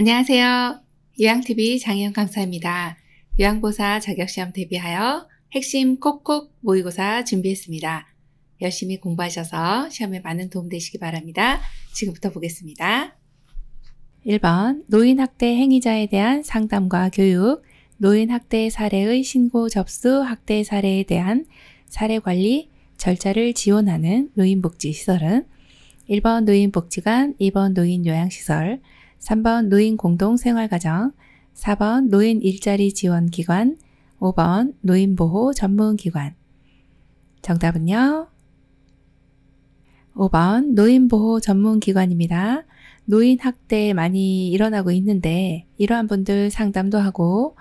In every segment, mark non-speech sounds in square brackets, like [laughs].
안녕하세요. 요양TV 장혜영 강사입니다. 요양고사 자격시험 대비하여 핵심 콕콕 모의고사 준비했습니다. 열심히 공부하셔서 시험에 많은 도움 되시기 바랍니다. 지금부터 보겠습니다. 1번 노인학대 행위자에 대한 상담과 교육, 노인학대 사례의 신고 접수 학대 사례에 대한 사례 관리 절차를 지원하는 노인복지시설은 1번 노인복지관, 2번 노인요양시설, 3번 노인 공동생활가정, 4번 노인 일자리 지원기관, 5번 노인보호 전문기관. 정답은요? 5번 노인보호 전문기관입니다. 노인학대 많이 일어나고 있는데 이러한 분들 상담도 하고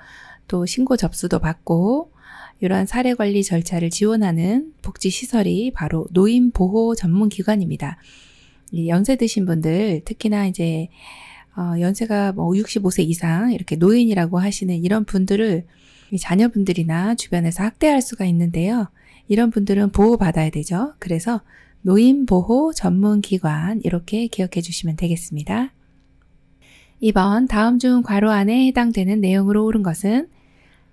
또 신고 접수도 받고 이러한 사례관리 절차를 지원하는 복지시설이 바로 노인보호 전문기관입니다. 연세 드신 분들 특히나 이제 어, 연세가 뭐 65세 이상 이렇게 노인이라고 하시는 이런 분들을 자녀분들이나 주변에서 학대할 수가 있는데요. 이런 분들은 보호받아야 되죠. 그래서 노인보호 전문기관 이렇게 기억해 주시면 되겠습니다. 2번 다음 중 괄호 안에 해당되는 내용으로 옳은 것은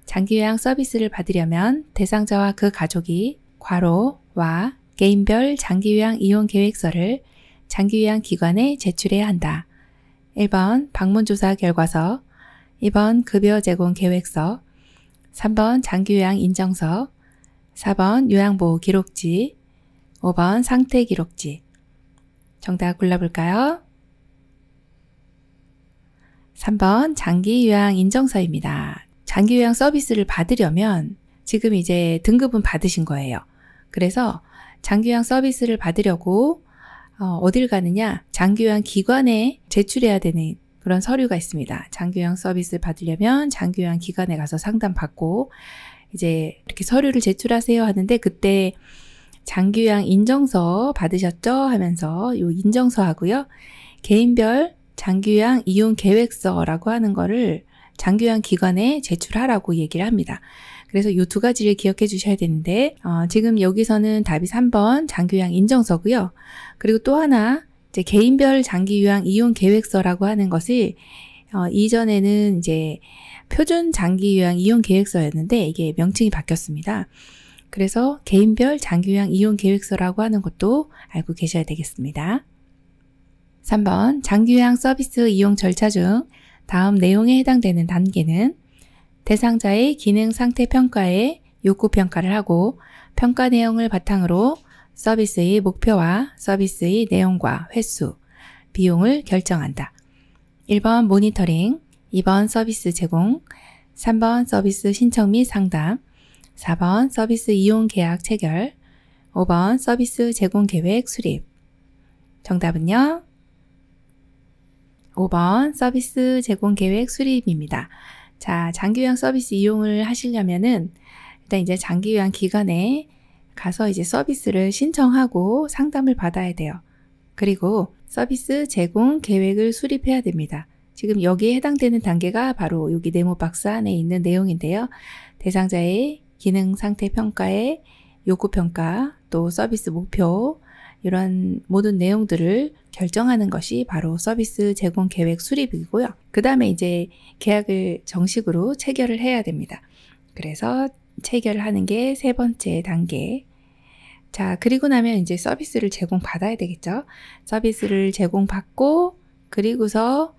장기요양 서비스를 받으려면 대상자와 그 가족이 괄호와 개인별 장기요양 이용 계획서를 장기요양 기관에 제출해야 한다. 1번 방문조사 결과서, 2번 급여 제공 계획서, 3번 장기요양 인정서, 4번 요양보호 기록지, 5번 상태 기록지. 정답 골라볼까요? 3번 장기요양 인정서입니다. 장기요양 서비스를 받으려면 지금 이제 등급은 받으신 거예요. 그래서 장기요양 서비스를 받으려고 어, 어딜 가느냐? 장교양 기관에 제출해야 되는 그런 서류가 있습니다. 장교양 서비스를 받으려면 장교양 기관에 가서 상담받고 이제 이렇게 서류를 제출하세요 하는데 그때 장교양 인정서 받으셨죠? 하면서 요 인정서 하고요. 개인별 장교양 이용 계획서라고 하는 거를 장교양 기관에 제출하라고 얘기를 합니다. 그래서 이 두 가지를 기억해 주셔야 되는데 어, 지금 여기서는 답이 3번 장기요양 인정서고요. 그리고 또 하나 이제 개인별 장기 요양 이용 계획서라고 하는 것이 어, 이전에는 이제 표준 장기 요양 이용 계획서였는데 이게 명칭이 바뀌었습니다. 그래서 개인별 장기 요양 이용 계획서라고 하는 것도 알고 계셔야 되겠습니다. 3번 장기 요양 서비스 이용 절차 중 다음 내용에 해당되는 단계는 대상자의 기능 상태 평가에 욕구 평가를 하고 평가 내용을 바탕으로 서비스의 목표와 서비스의 내용과 횟수, 비용을 결정한다. 1번 모니터링, 2번 서비스 제공, 3번 서비스 신청 및 상담, 4번 서비스 이용 계약 체결, 5번 서비스 제공 계획 수립. 정답은요? 5번 서비스 제공 계획 수립입니다. 자, 장기 요양 서비스 이용을 하시려면은 일단 이제 장기 요양 기관에 가서 이제 서비스를 신청하고 상담을 받아야 돼요. 그리고 서비스 제공 계획을 수립해야 됩니다. 지금 여기에 해당되는 단계가 바로 여기 네모 박스 안에 있는 내용인데요. 대상자의 기능 상태 평가에 요구 평가, 또 서비스 목표, 이런 모든 내용들을 결정하는 것이 바로 서비스 제공 계획 수립이고요. 그 다음에 이제 계약을 정식으로 체결을 해야 됩니다. 그래서 체결하는 게 세 번째 단계. 자, 그리고 나면 이제 서비스를 제공받아야 되겠죠. 서비스를 제공받고, 그리고서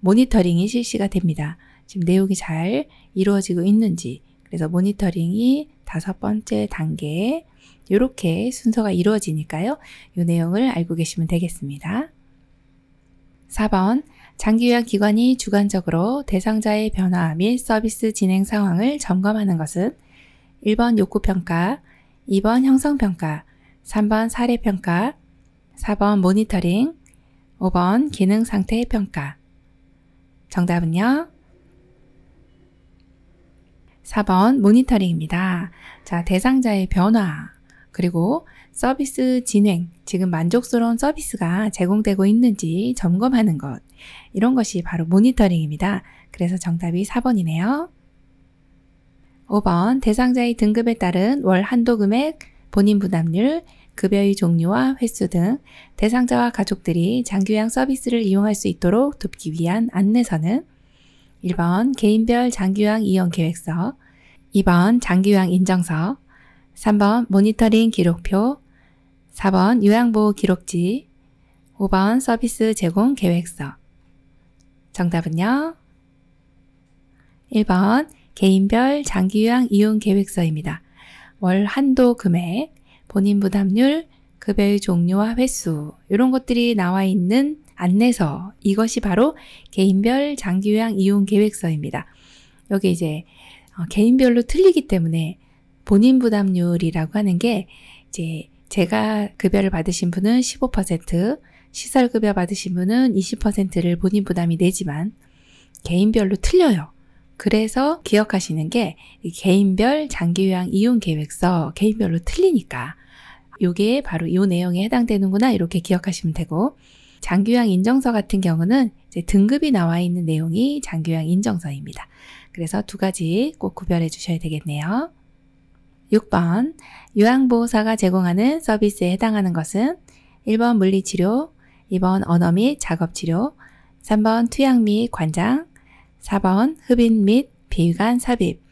모니터링이 실시가 됩니다. 지금 내용이 잘 이루어지고 있는지. 그래서 모니터링이 다섯 번째 단계. 이렇게 순서가 이루어지니까요. 이 내용을 알고 계시면 되겠습니다. 4번 장기요약기관이 주관적으로 대상자의 변화 및 서비스 진행 상황을 점검하는 것은 1번 욕구평가, 2번 형성평가, 3번 사례평가, 4번 모니터링, 5번 기능상태 평가. 정답은요? 4번 모니터링입니다. 자, 대상자의 변화. 그리고 서비스 진행, 지금 만족스러운 서비스가 제공되고 있는지 점검하는 것. 이런 것이 바로 모니터링입니다. 그래서 정답이 4번이네요. 5번 대상자의 등급에 따른 월 한도 금액, 본인 부담률, 급여의 종류와 횟수 등 대상자와 가족들이 장기요양 서비스를 이용할 수 있도록 돕기 위한 안내서는 1번 개인별 장기요양 이용 계획서, 2번 장기요양 인정서, 3번 모니터링 기록표 4번 요양보호 기록지 5번 서비스 제공 계획서 정답은요? 1번 개인별 장기요양 이용 계획서입니다. 월 한도 금액, 본인 부담률, 급여의 종류와 횟수 이런 것들이 나와 있는 안내서 이것이 바로 개인별 장기요양 이용 계획서입니다. 여기 이제 어, 개인별로 틀리기 때문에 본인 부담률이라고 하는 게 이제 제가 급여를 받으신 분은 15%, 시설 급여 받으신 분은 20%를 본인 부담이 내지만 개인별로 틀려요. 그래서 기억하시는 게 개인별 장기요양 이용 계획서 개인별로 틀리니까 요게 바로 이 내용에 해당되는구나 이렇게 기억하시면 되고 장기요양 인정서 같은 경우는 등급이 나와 있는 내용이 장기요양 인정서입니다. 그래서 두 가지 꼭 구별해 주셔야 되겠네요. 6번 요양보호사가 제공하는 서비스에 해당하는 것은 1번 물리치료, 2번 언어 및 작업치료, 3번 투약 및 관장, 4번 흡인 및 비위관 삽입,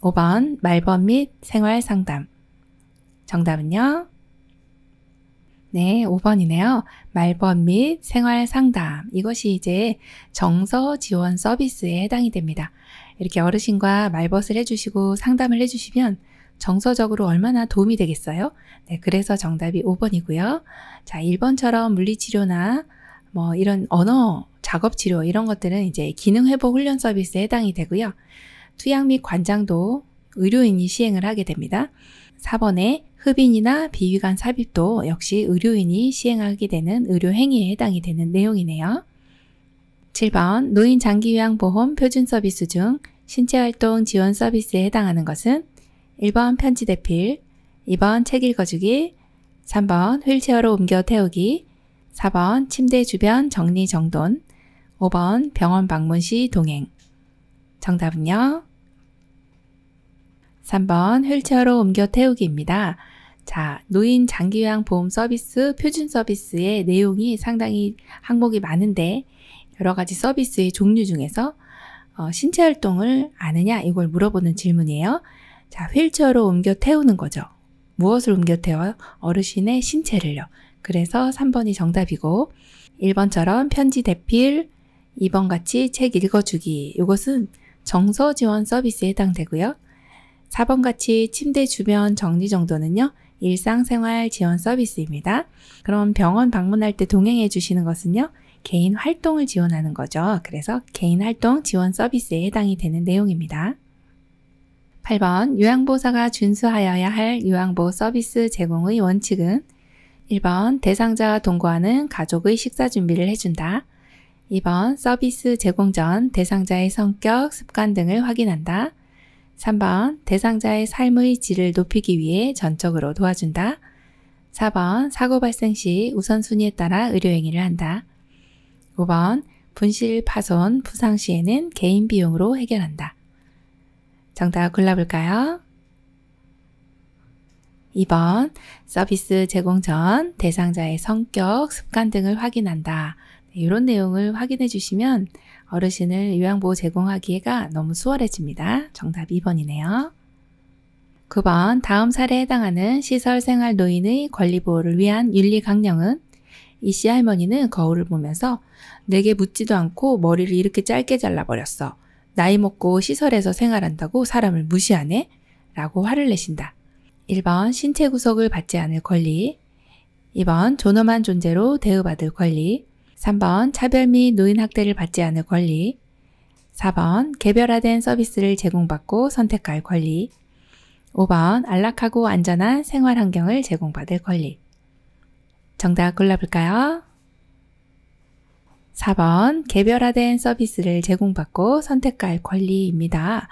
5번 말법 및 생활 상담. 정답은요? 네, 5번이네요. 말법 및 생활 상담. 이것이 이제 정서 지원 서비스에 해당이 됩니다. 이렇게 어르신과 말벗을 해주시고 상담을 해주시면 정서적으로 얼마나 도움이 되겠어요? 네, 그래서 정답이 5번이고요. 자, 1번처럼 물리치료나 뭐 이런 언어 작업 치료 이런 것들은 이제 기능 회복 훈련 서비스에 해당이 되고요. 투약 및 관장도 의료인이 시행을 하게 됩니다. 4번에 흡인이나 비위관 삽입도 역시 의료인이 시행하게 되는 의료 행위에 해당이 되는 내용이네요. 7번 노인 장기 요양 보험 표준 서비스 중 신체 활동 지원 서비스에 해당하는 것은 1번 편지 대필, 2번 책 읽어주기, 3번 휠체어로 옮겨 태우기, 4번 침대 주변 정리 정돈, 5번 병원 방문 시 동행. 정답은요? 3번 휠체어로 옮겨 태우기입니다. 자, 노인 장기요양 보험 서비스 표준 서비스의 내용이 상당히 항목이 많은데 여러 가지 서비스의 종류 중에서 어, 신체 활동을 아느냐 이걸 물어보는 질문이에요. 자, 휠체어로 옮겨 태우는 거죠. 무엇을 옮겨 태워요? 어르신의 신체를요. 그래서 3번이 정답이고 1번처럼 편지 대필, 2번 같이 책 읽어주기 이것은 정서 지원 서비스에 해당되고요. 4번 같이 침대 주변 정리 정도는요. 일상생활 지원 서비스입니다. 그럼 병원 방문할 때 동행해 주시는 것은요. 개인 활동을 지원하는 거죠. 그래서 개인 활동 지원 서비스에 해당이 되는 내용입니다. 8번 요양보사가 호 준수하여야 할 요양보 호 서비스 제공의 원칙은 1번 대상자와 동거하는 가족의 식사 준비를 해준다. 2번 서비스 제공 전 대상자의 성격, 습관 등을 확인한다. 3번 대상자의 삶의 질을 높이기 위해 전적으로 도와준다. 4번 사고 발생 시 우선순위에 따라 의료행위를 한다. 5번 분실, 파손, 부상 시에는 개인 비용으로 해결한다. 정답 골라볼까요? 2번 서비스 제공 전 대상자의 성격, 습관 등을 확인한다. 네, 이런 내용을 확인해 주시면 어르신을 요양보호 제공하기가 너무 수월해집니다. 정답 2번이네요. 9번 다음 사례에 해당하는 시설생활 노인의 권리보호를 위한 윤리강령은 이 씨 할머니는 거울을 보면서 내게 묻지도 않고 머리를 이렇게 짧게 잘라버렸어. 나이 먹고 시설에서 생활한다고 사람을 무시하네? 라고 화를 내신다. 1번 신체 구속을 받지 않을 권리 2번 존엄한 존재로 대우받을 권리 3번 차별 및 노인 학대를 받지 않을 권리 4번 개별화된 서비스를 제공받고 선택할 권리 5번 안락하고 안전한 생활 환경을 제공받을 권리 정답 골라볼까요? 4번 개별화된 서비스를 제공받고 선택할 권리입니다.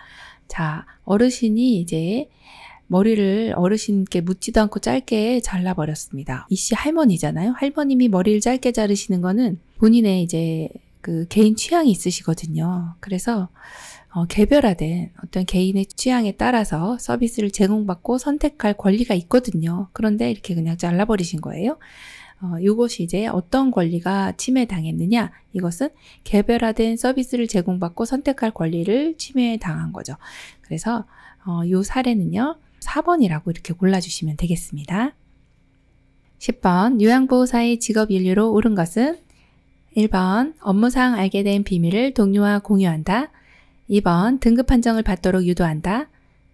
자, 어르신이 이제 머리를 어르신께 묻지도 않고 짧게 잘라버렸습니다. 이 씨 할머니잖아요. 할머님이 머리를 짧게 자르시는 거는 본인의 이제 그 개인 취향이 있으시거든요. 그래서 어, 개별화된 어떤 개인의 취향에 따라서 서비스를 제공받고 선택할 권리가 있거든요. 그런데 이렇게 그냥 잘라버리신 거예요. 어, 이것이 이제 어떤 권리가 침해당했느냐 이것은 개별화된 서비스를 제공받고 선택할 권리를 침해당한 거죠. 그래서 어, 이 사례는요 4번이라고 이렇게 골라주시면 되겠습니다. 10번 요양보호사의 직업 인류로 옳은 것은 1번 업무상 알게 된 비밀을 동료와 공유한다. 2번 등급 판정을 받도록 유도한다.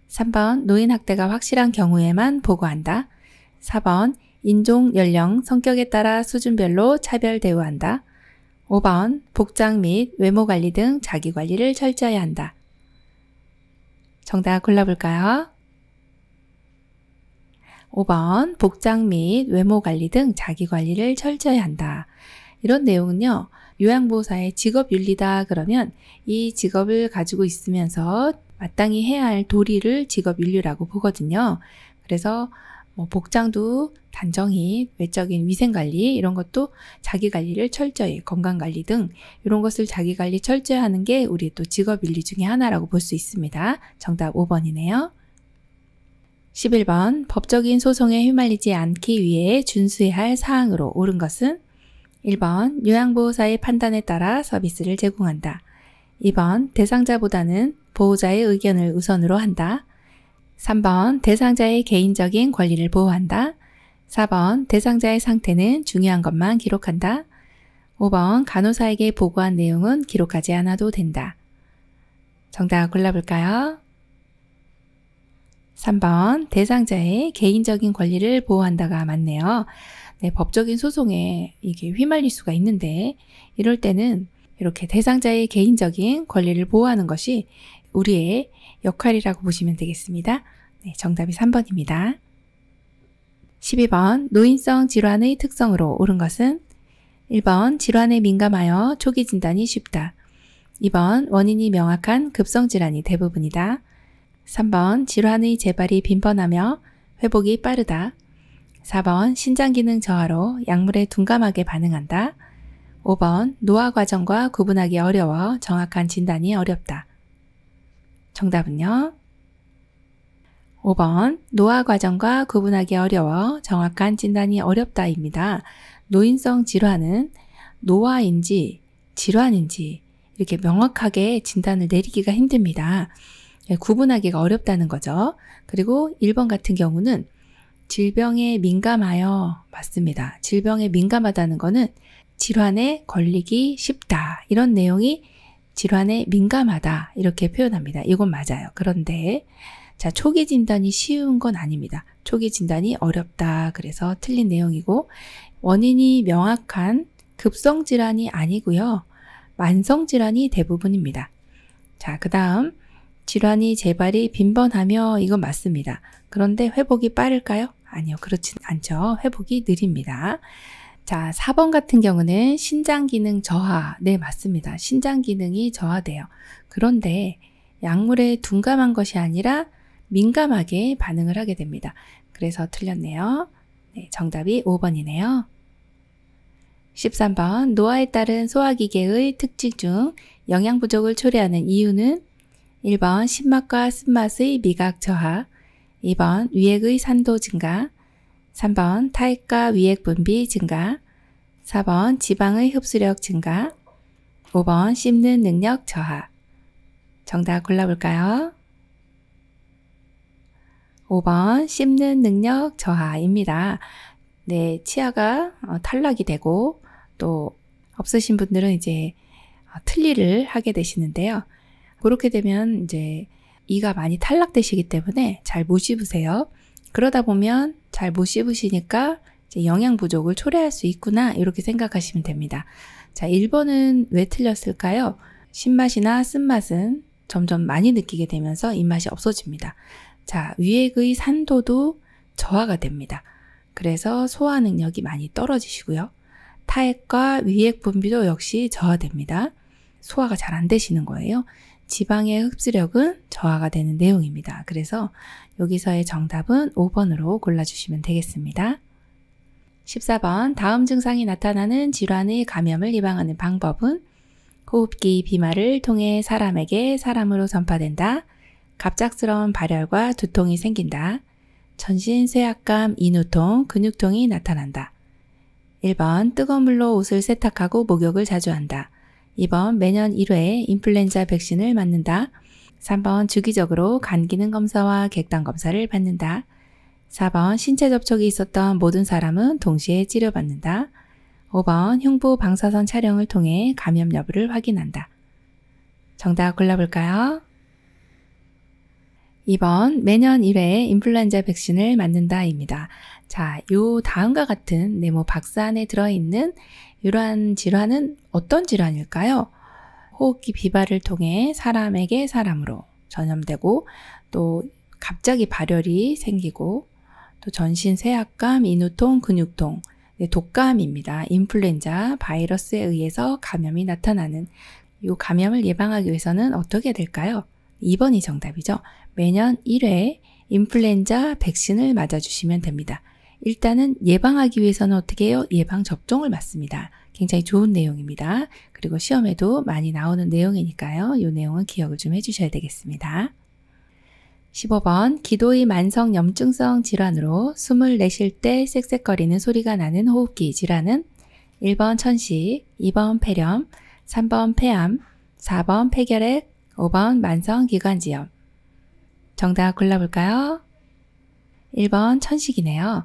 3번 노인 학대가 확실한 경우에만 보고한다. 4번 인종, 연령, 성격에 따라 수준별로 차별 대우한다. 5번 복장 및 외모 관리 등 자기 관리를 철저히 한다. 정답 골라볼까요? 5번 복장 및 외모 관리 등 자기 관리를 철저히 한다. 이런 내용은요. 요양보호사의 직업 윤리다 그러면 이 직업을 가지고 있으면서 마땅히 해야 할 도리를 직업 윤리라고 보거든요. 그래서 뭐 복장도 단정히 외적인 위생관리 이런 것도 자기관리를 철저히 건강관리 등 이런 것을 자기관리 철저히 하는 게 우리 또 직업윤리 중에 하나라고 볼 수 있습니다. 정답 5번이네요. 11번 법적인 소송에 휘말리지 않기 위해 준수해야 할 사항으로 옳은 것은 1번 요양보호사의 판단에 따라 서비스를 제공한다. 2번 대상자보다는 보호자의 의견을 우선으로 한다. 3번 대상자의 개인적인 권리를 보호한다. 4번 대상자의 상태는 중요한 것만 기록한다. 5번 간호사에게 보고한 내용은 기록하지 않아도 된다. 정답 골라볼까요? 3번 대상자의 개인적인 권리를 보호한다가 맞네요. 네, 법적인 소송에 이게 휘말릴 수가 있는데 이럴 때는 이렇게 대상자의 개인적인 권리를 보호하는 것이 우리의 역할이라고 보시면 되겠습니다. 네, 정답이 3번입니다. 12번 노인성 질환의 특성으로 옳은 것은 1번 질환에 민감하여 초기 진단이 쉽다. 2번 원인이 명확한 급성 질환이 대부분이다. 3번 질환의 재발이 빈번하며 회복이 빠르다. 4번 신장기능 저하로 약물에 둔감하게 반응한다. 5번 노화 과정과 구분하기 어려워 정확한 진단이 어렵다. 정답은요. 5번 노화 과정과 구분하기 어려워 정확한 진단이 어렵다입니다. 노인성 질환은 노화인지 질환인지 이렇게 명확하게 진단을 내리기가 힘듭니다. 예, 구분하기가 어렵다는 거죠. 그리고 1번 같은 경우는 질병에 민감하여 맞습니다. 질병에 민감하다는 거는 질환에 걸리기 쉽다. 이런 내용이 질환에 민감하다 이렇게 표현합니다. 이건 맞아요. 그런데 자, 초기 진단이 쉬운 건 아닙니다. 초기 진단이 어렵다. 그래서 틀린 내용이고 원인이 명확한 급성 질환이 아니고요. 만성 질환이 대부분입니다. 자, 그다음 질환이 재발이 빈번하며 이건 맞습니다. 그런데 회복이 빠를까요? 아니요. 그렇진 않죠. 회복이 느립니다. 자, 4번 같은 경우는 신장 기능 저하. 네, 맞습니다. 신장 기능이 저하돼요. 그런데 약물에 둔감한 것이 아니라 민감하게 반응을 하게 됩니다. 그래서 틀렸네요. 네, 정답이 5번이네요. 13번 노화에 따른 소화기계의 특징 중 영양 부족을 초래하는 이유는 1번 신맛과 쓴맛의 미각 저하, 2번 위액의 산도 증가, 3번 타액과 위액 분비 증가 4번 지방의 흡수력 증가 5번 씹는 능력 저하 정답 골라볼까요? 5번 씹는 능력 저하입니다. 네, 치아가 어, 탈락이 되고 또 없으신 분들은 이제 어, 틀니를 하게 되시는데요. 그렇게 되면 이제 이가 많이 탈락되시기 때문에 잘 못 씹으세요. 그러다 보면 잘 못 씹으시니까 영양 부족을 초래할 수 있구나 이렇게 생각하시면 됩니다. 자, 1번은 왜 틀렸을까요? 신맛이나 쓴맛은 점점 많이 느끼게 되면서 입맛이 없어집니다. 자, 위액의 산도도 저하가 됩니다. 그래서 소화 능력이 많이 떨어지시고요. 타액과 위액 분비도 역시 저하됩니다. 소화가 잘 안 되시는 거예요. 지방의 흡수력은 저하가 되는 내용입니다. 그래서 여기서의 정답은 5번으로 골라주시면 되겠습니다. 14번 다음 증상이 나타나는 질환의 감염을 예방하는 방법은 호흡기 비말을 통해 사람에게 사람으로 전파된다. 갑작스러운 발열과 두통이 생긴다. 전신 쇠약감, 인후통, 근육통이 나타난다. 1번 뜨거운 물로 옷을 세탁하고 목욕을 자주 한다. 2번 매년 1회 인플루엔자 백신을 맞는다. 3번 주기적으로 간 기능 검사와 객단 검사를 받는다. 4번 신체 접촉이 있었던 모든 사람은 동시에 치료받는다. 5번 흉부 방사선 촬영을 통해 감염 여부를 확인한다. 정답 골라볼까요? 2번 매년 1회 인플루엔자 백신을 맞는다입니다. 자, 요 다음과 같은 네모 박스 안에 들어있는 이러한 질환은 어떤 질환일까요? 호흡기 비발을 통해 사람에게 사람으로 전염되고 또 갑자기 발열이 생기고 또 전신 쇠약감, 인후통, 근육통, 네, 독감입니다. 인플루엔자 바이러스에 의해서 감염이 나타나는 이 감염을 예방하기 위해서는 어떻게 될까요? 2번이 정답이죠. 매년 1회 인플루엔자 백신을 맞아주시면 됩니다. 일단은 예방하기 위해서는 어떻게 해요? 예방 접종을 맞습니다. 굉장히 좋은 내용입니다. 그리고 시험에도 많이 나오는 내용이니까요. 이 내용은 기억을 좀 해주셔야 되겠습니다. 15번 기도의 만성 염증성 질환으로 숨을 내쉴 때 쌕쌕거리는 소리가 나는 호흡기 질환은 1번 천식, 2번 폐렴, 3번 폐암, 4번 폐결핵, 5번 만성 기관지염. 정답 골라볼까요? 1번 천식이네요.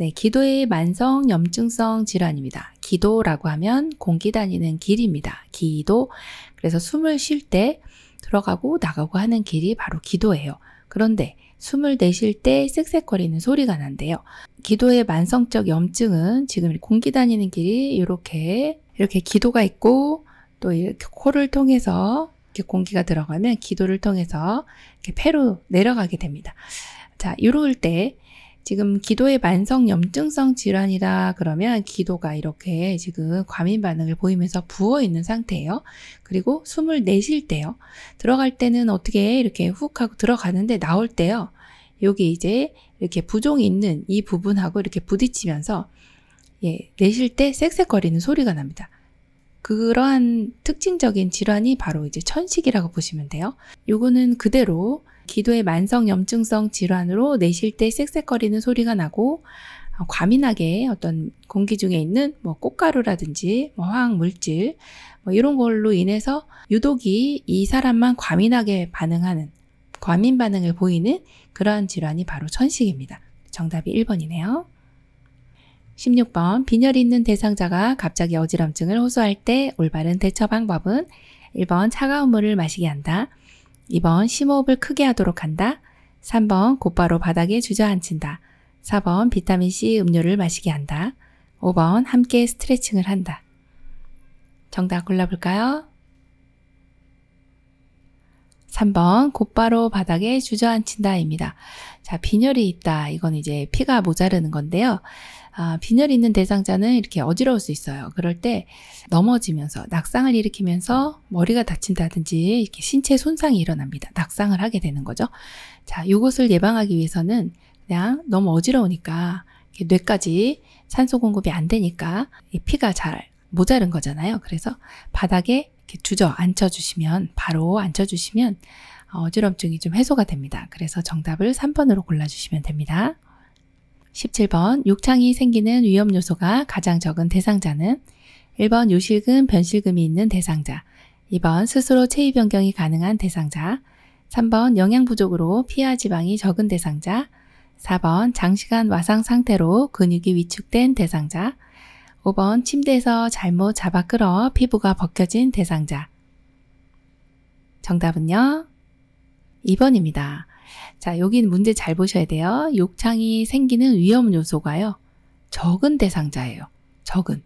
네, 기도의 만성 염증성 질환입니다. 기도라고 하면 공기 다니는 길입니다. 기도. 그래서 숨을 쉴 때 들어가고 나가고 하는 길이 바로 기도예요. 그런데 숨을 내쉴 때쌕쌕거리는 소리가 난대요. 기도의 만성적 염증은 지금 공기 다니는 길이 이렇게 이렇게 기도가 있고 또 이렇게 코를 통해서 이렇게 공기가 들어가면 기도를 통해서 이렇게 폐로 내려가게 됩니다. 자, 이럴 때 지금 기도의 만성 염증성 질환이다 그러면 기도가 이렇게 지금 과민 반응을 보이면서 부어 있는 상태예요. 그리고 숨을 내쉴 때요. 들어갈 때는 어떻게 이렇게 훅 하고 들어가는데 나올 때요. 여기 이제 이렇게 부종이 있는 이 부분하고 이렇게 부딪히면서 예, 내쉴 때 쌕쌕거리는 소리가 납니다. 그러한 특징적인 질환이 바로 이제 천식이라고 보시면 돼요. 요거는 그대로 기도의 만성 염증성 질환으로 내쉴 때 쌕쌕거리는 소리가 나고 어, 과민하게 어떤 공기 중에 있는 뭐 꽃가루라든지 뭐 화학 물질 뭐 이런 걸로 인해서 유독이 이 사람만 과민하게 반응하는 과민 반응을 보이는 그러한 질환이 바로 천식입니다. 정답이 1번이네요. 16번 빈혈이 있는 대상자가 갑자기 어지럼증을 호소할 때 올바른 대처 방법은 1번 차가운 물을 마시게 한다. 2번 심호흡을 크게 하도록 한다. 3번 곧바로 바닥에 주저앉힌다. 4번 비타민C 음료를 마시게 한다. 5번 함께 스트레칭을 한다. 정답 골라볼까요? 3번 곧바로 바닥에 주저앉힌다입니다. 자, 빈혈이 있다. 이건 이제 피가 모자르는 건데요. 아, 빈혈이 있는 대상자는 이렇게 어지러울 수 있어요. 그럴 때 넘어지면서 낙상을 일으키면서 머리가 다친다든지 이렇게 신체 손상이 일어납니다. 낙상을 하게 되는 거죠. 자, 이것을 예방하기 위해서는 그냥 너무 어지러우니까 뇌까지 산소 공급이 안 되니까 피가 잘 모자른 거잖아요. 그래서 바닥에 이렇게 주저앉혀 주시면 바로 앉혀 주시면 어, 어지럼증이 좀 해소가 됩니다. 그래서 정답을 3번으로 골라 주시면 됩니다. 17번 욕창이 생기는 위험 요소가 가장 적은 대상자는 1번 요실금, 변실금이 있는 대상자 2번 스스로 체위 변경이 가능한 대상자 3번 영양 부족으로 피하 지방이 적은 대상자 4번 장시간 와상 상태로 근육이 위축된 대상자 5번 침대에서 잘못 잡아 끌어 피부가 벗겨진 대상자 정답은요? 2번입니다. 자, 여긴 문제 잘 보셔야 돼요. 욕창이 생기는 위험 요소가요. 적은 대상자예요. 적은.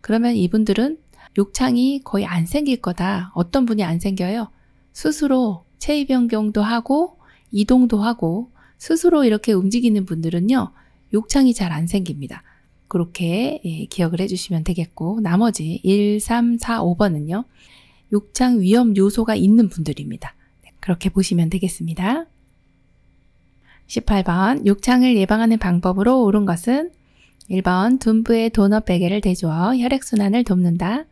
그러면 이분들은 욕창이 거의 안 생길 거다. 어떤 분이 안 생겨요? 스스로 체위 변경도 하고 이동도 하고 스스로 이렇게 움직이는 분들은요. 욕창이 잘 안 생깁니다. 그렇게 예, 기억을 해주시면 되겠고 나머지 1, 3, 4, 5번은요. 욕창 위험 요소가 있는 분들입니다. 네, 그렇게 보시면 되겠습니다. 18번 욕창을 예방하는 방법으로 옳은 것은 1번 둔부의 도넛 베개를 대주어 혈액순환을 돕는다.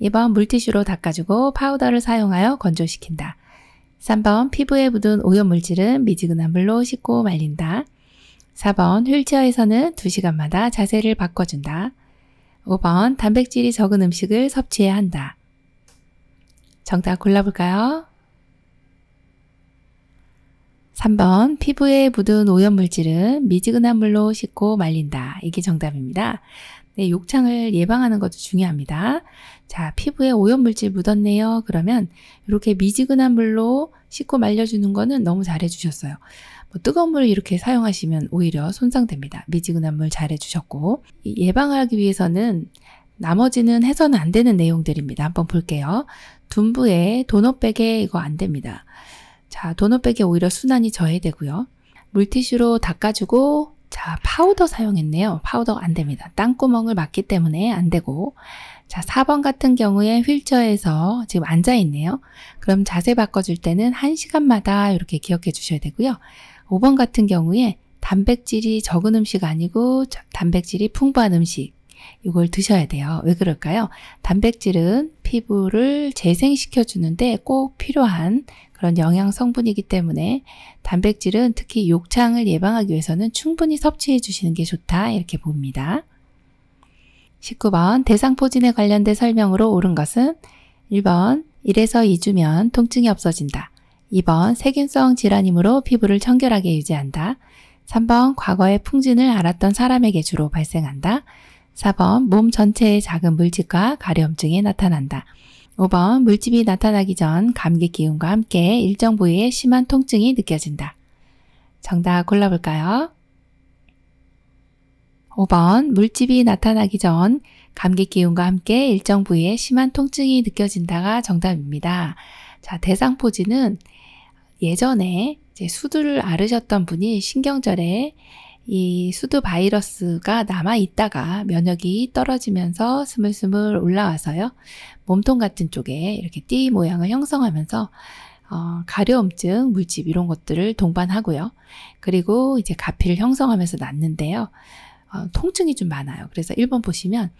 2번 물티슈로 닦아주고 파우더를 사용하여 건조시킨다. 3번 피부에 묻은 오염물질은 미지근한 물로 씻고 말린다. 4번 휠체어에서는 2시간마다 자세를 바꿔준다. 5번 단백질이 적은 음식을 섭취해야 한다. 정답 골라볼까요? 3번 피부에 묻은 오염물질은 미지근한 물로 씻고 말린다. 이게 정답입니다. 네, 욕창을 예방하는 것도 중요합니다. 자, 피부에 오염물질 묻었네요. 그러면 이렇게 미지근한 물로 씻고 말려주는 거는 너무 잘해주셨어요. 뭐 뜨거운 물을 이렇게 사용하시면 오히려 손상됩니다. 미지근한 물 잘해주셨고 예방하기 위해서는 나머지는 해서는 안 되는 내용들입니다. 한번 볼게요. 둔부에 도넛백에 이거 안 됩니다. 자, 도넛백에 오히려 순환이 저해되고요. 물티슈로 닦아주고 자, 파우더 사용했네요. 파우더 안 됩니다. 땅구멍을 막기 때문에 안 되고 자, 4번 같은 경우에 휠체어에서 지금 앉아 있네요. 그럼 자세 바꿔줄 때는 1시간마다 이렇게 기억해 주셔야 되고요. 5번 같은 경우에 단백질이 적은 음식 아니고 단백질이 풍부한 음식 이걸 드셔야 돼요. 왜 그럴까요? 단백질은 피부를 재생시켜 주는데 꼭 필요한 그런 영양 성분이기 때문에 단백질은 특히 욕창을 예방하기 위해서는 충분히 섭취해 주시는 게 좋다 이렇게 봅니다. 19번 대상포진에 관련된 설명으로 옳은 것은 1번 1에서 2주면 통증이 없어진다. 2번 세균성 질환이므로 피부를 청결하게 유지한다. 3번 과거의 풍진을 알았던 사람에게 주로 발생한다. 4번 몸전체에 작은 물집과 가려움증이 나타난다. 5번 물집이 나타나기 전 감기 기운과 함께 일정 부위에 심한 통증이 느껴진다. 정답 골라볼까요? 5번 물집이 나타나기 전 감기 기운과 함께 일정 부위에 심한 통증이 느껴진다가 정답입니다. 자, 대상 포진은 예전에 이제 수두를 앓으셨던 분이 신경절에 이 수두 바이러스가 남아 있다가 면역이 떨어지면서 스물스물 올라와서요. 몸통 같은 쪽에 이렇게 띠 모양을 형성하면서 어, 가려움증, 물집 이런 것들을 동반하고요. 그리고 이제 가피를 형성하면서 낫는데요 어, 통증이 좀 많아요. 그래서 1번 보시면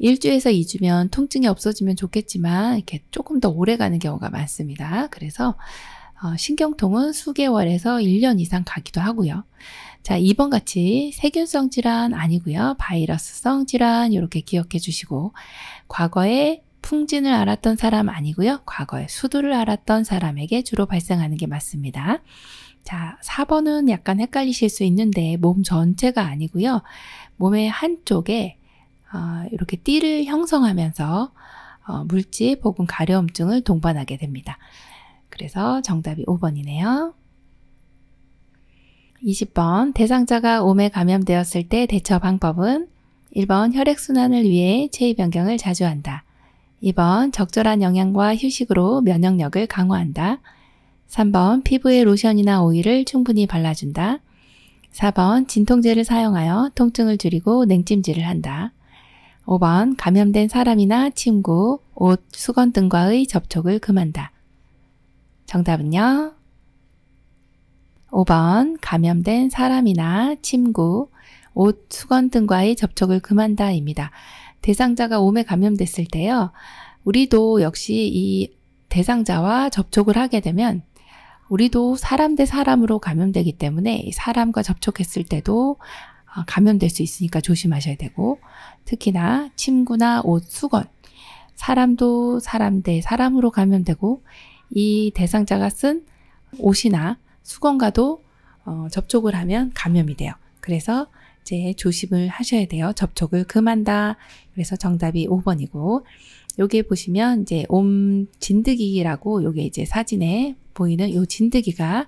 1주에서 2주면 통증이 없어지면 좋겠지만 이렇게 조금 더 오래 가는 경우가 많습니다. 그래서 어, 신경통은 수개월에서 1년 이상 가기도 하고요. 자, 2번 같이 세균성 질환 아니고요. 바이러스성 질환 이렇게 기억해 주시고 과거에 풍진을 알았던 사람 아니고요. 과거에 수두를 알았던 사람에게 주로 발생하는 게 맞습니다. 자, 4번은 약간 헷갈리실 수 있는데 몸 전체가 아니고요. 몸의 한쪽에 어, 이렇게 띠를 형성하면서 어, 물집 혹은 가려움증을 동반하게 됩니다. 그래서 정답이 5번이네요. 20번 대상자가 오에 감염되었을 때 대처 방법은 1번 혈액순환을 위해 체위 변경을 자주 한다. 2번 적절한 영양과 휴식으로 면역력을 강화한다. 3번 피부에 로션이나 오일을 충분히 발라준다. 4번 진통제를 사용하여 통증을 줄이고 냉찜질을 한다. 5번 감염된 사람이나 침구 옷, 수건 등과의 접촉을 금한다. 정답은요? 5번 감염된 사람이나 친구, 옷, 수건 등과의 접촉을 금한다입니다. 대상자가 옴에 감염됐을 때요. 우리도 역시 이 대상자와 접촉을 하게 되면 우리도 사람 대 사람으로 감염되기 때문에 사람과 접촉했을 때도 아, 감염될 수 있으니까 조심하셔야 되고 특히나 침구나 옷, 수건 사람도 사람 대 사람으로 감염되고 이 대상자가 쓴 옷이나 수건과도 어, 접촉을 하면 감염이 돼요. 그래서 이제 조심을 하셔야 돼요. 접촉을 금한다. 그래서 정답이 5번이고 여기에 보시면 이제 옴 진드기라고 요게 이제 사진에 보이는 요 진드기가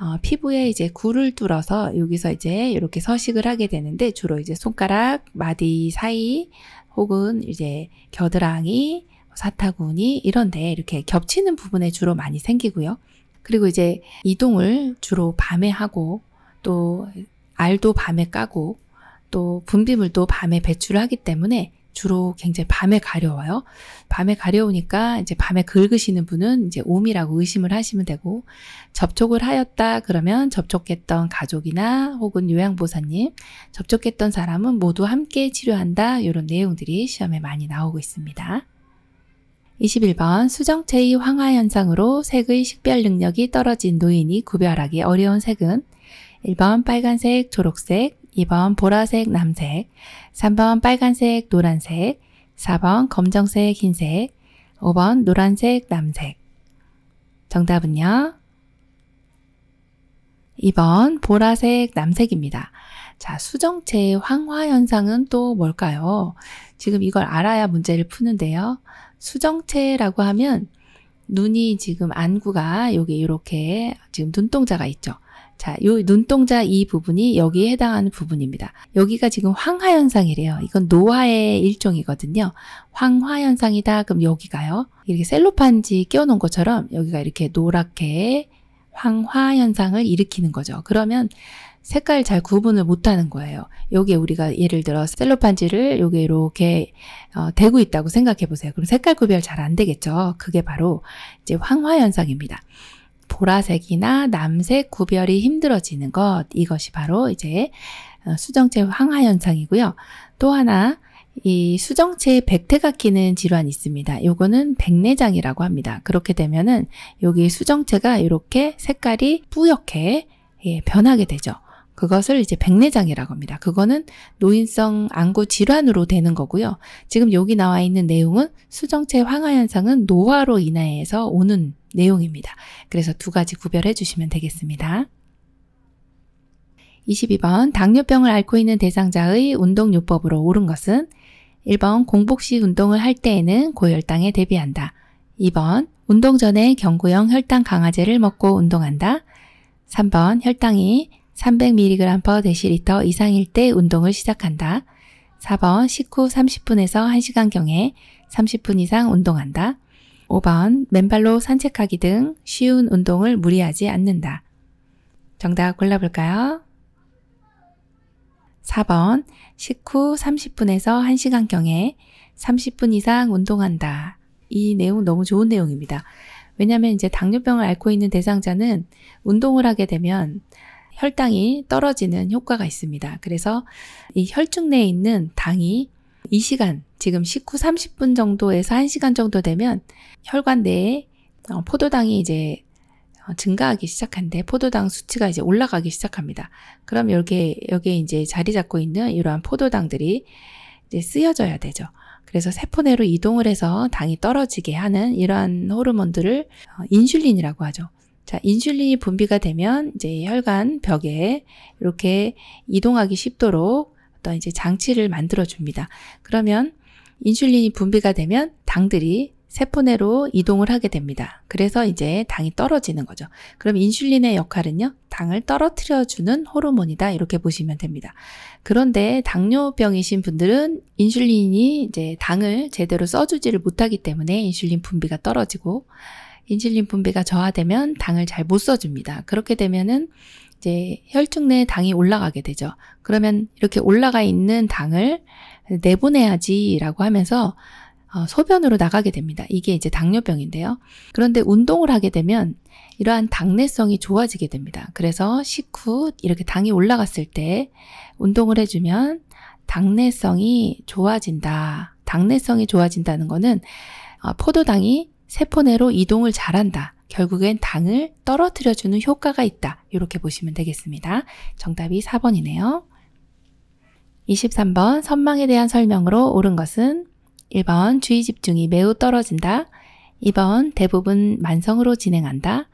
어, 피부에 이제 굴을 뚫어서 여기서 이제 이렇게 서식을 하게 되는데 주로 이제 손가락, 마디 사이 혹은 이제 겨드랑이, 사타구니 이런데 이렇게 겹치는 부분에 주로 많이 생기고요. 그리고 이제 이동을 주로 밤에 하고 또 알도 밤에 까고 또 분비물도 밤에 배출을 하기 때문에 주로 굉장히 밤에 가려워요. 밤에 가려우니까 이제 밤에 긁으시는 분은 이제 오미라고 의심을 하시면 되고 접촉을 하였다 그러면 접촉했던 가족이나 혹은 요양보사님 접촉했던 사람은 모두 함께 치료한다 이런 내용들이 시험에 많이 나오고 있습니다. 21번 수정체의 황화 현상으로 색의 식별 능력이 떨어진 노인이 구별하기 어려운 색은 1번 빨간색, 초록색, 2번 보라색, 남색, 3번 빨간색, 노란색, 4번 검정색, 흰색, 5번 노란색, 남색. 정답은요? 2번 보라색, 남색입니다. 자, 수정체의 황화 현상은 또 뭘까요? 지금 이걸 알아야 문제를 푸는데요. 수정체라고 하면 눈이 지금 안구가 여기 이렇게 지금 눈동자가 있죠. 자, 요 눈동자 이 부분이 여기에 해당하는 부분입니다. 여기가 지금 황화현상이래요. 이건 노화의 일종이거든요. 황화현상이다. 그럼 여기가요. 이렇게 셀로판지 끼워놓은 것처럼 여기가 이렇게 노랗게 황화현상을 일으키는 거죠. 그러면 색깔 잘 구분을 못하는 거예요. 여기에 우리가 예를 들어 셀로판지를 여기 이렇게 어, 대고 있다고 생각해 보세요. 그럼 색깔 구별 잘 안 되겠죠. 그게 바로 이제 황화 현상입니다. 보라색이나 남색 구별이 힘들어지는 것 이것이 바로 이제 어, 수정체 황화 현상이고요. 또 하나 이 수정체에 백태가 끼는 질환이 있습니다. 요거는 백내장이라고 합니다. 그렇게 되면은 여기 수정체가 이렇게 색깔이 뿌옇게 예, 변하게 되죠. 그것을 이제 백내장이라고 합니다. 그거는 노인성 안구 질환으로 되는 거고요. 지금 여기 나와 있는 내용은 수정체 황화 현상은 노화로 인하여서 오는 내용입니다. 그래서 두 가지 구별해 주시면 되겠습니다. 22번 당뇨병을 앓고 있는 대상자의 운동요법으로 옳은 것은 1번 공복시 운동을 할 때에는 고혈당에 대비한다. 2번 운동 전에 경구형 혈당 강화제를 먹고 운동한다. 3번 혈당이 300mg/dl 이상일 때 운동을 시작한다. 4번 식후 30분에서 1시간경에 30분 이상 운동한다. 5번 맨발로 산책하기 등 쉬운 운동을 무리하지 않는다. 정답 골라볼까요? 4번 식후 30분에서 1시간경에 30분 이상 운동한다. 이 내용 너무 좋은 내용입니다. 왜냐하면 이제 당뇨병을 앓고 있는 대상자는 운동을 하게 되면 혈당이 떨어지는 효과가 있습니다. 그래서 이 혈중 내에 있는 당이 이 시간, 지금 식후 30분 정도에서 1시간 정도 되면 혈관 내에 어, 포도당이 이제 어, 증가하기 시작한데 포도당 수치가 이제 올라가기 시작합니다. 그럼 여기에, 여기 이제 자리 잡고 있는 이러한 포도당들이 이제 쓰여져야 되죠. 그래서 세포 내로 이동을 해서 당이 떨어지게 하는 이러한 호르몬들을 어, 인슐린이라고 하죠. 자, 인슐린이 분비가 되면 이제 혈관 벽에 이렇게 이동하기 쉽도록 어떤 이제 장치를 만들어 줍니다. 그러면 인슐린이 분비가 되면 당들이 세포 내로 이동을 하게 됩니다. 그래서 이제 당이 떨어지는 거죠. 그럼 인슐린의 역할은요, 당을 떨어뜨려주는 호르몬이다. 이렇게 보시면 됩니다. 그런데 당뇨병이신 분들은 인슐린이 이제 당을 제대로 써주지를 못하기 때문에 인슐린 분비가 떨어지고, 인슐린 분비가 저하되면 당을 잘 못 써줍니다. 그렇게 되면은 이제 혈중 내 당이 올라가게 되죠. 그러면 이렇게 올라가 있는 당을 내보내야지라고 하면서 어, 소변으로 나가게 됩니다. 이게 이제 당뇨병인데요. 그런데 운동을 하게 되면 이러한 당내성이 좋아지게 됩니다. 그래서 식후 이렇게 당이 올라갔을 때 운동을 해주면 당내성이 좋아진다. 당내성이 좋아진다는 거는 어, 포도당이 세포 내로 이동을 잘한다. 결국엔 당을 떨어뜨려주는 효과가 있다. 이렇게 보시면 되겠습니다. 정답이 4번이네요. 23번 선망에 대한 설명으로 옳은 것은 1번 주의 집중이 매우 떨어진다. 2번 대부분 만성으로 진행한다.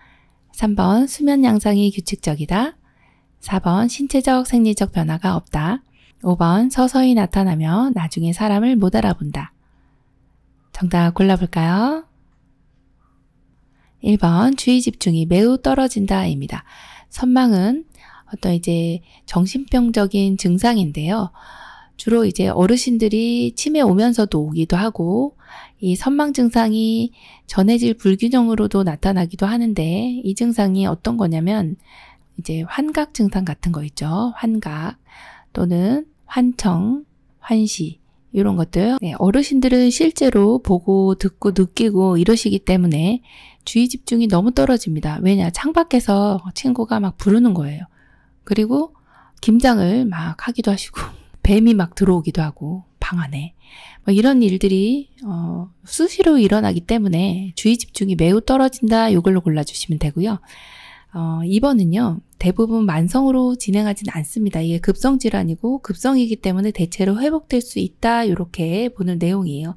3번 수면 양상이 규칙적이다. 4번 신체적 생리적 변화가 없다. 5번 서서히 나타나며 나중에 사람을 못 알아본다. 정답 골라볼까요? 1번 주의 집중이 매우 떨어진다입니다. 선망은 어떤 이제 정신병적인 증상인데요. 주로 이제 어르신들이 치매 오면서도 오기도 하고 이 선망 증상이 전해질 불균형으로도 나타나기도 하는데 이 증상이 어떤 거냐면 이제 환각 증상 같은 거 있죠. 환각 또는 환청, 환시 이런 것들 네, 어르신들은 실제로 보고 듣고 느끼고 이러시기 때문에 주의 집중이 너무 떨어집니다. 왜냐, 창밖에서 친구가 막 부르는 거예요. 그리고 김장을 막 하기도 하시고, [laughs] 뱀이 막 들어오기도 하고, 방 안에. 뭐 이런 일들이, 어, 수시로 일어나기 때문에 주의 집중이 매우 떨어진다, 요걸로 골라주시면 되고요. 어, 2번은요, 대부분 만성으로 진행하진 않습니다. 이게 급성질환이고, 급성이기 때문에 대체로 회복될 수 있다, 요렇게 보는 내용이에요.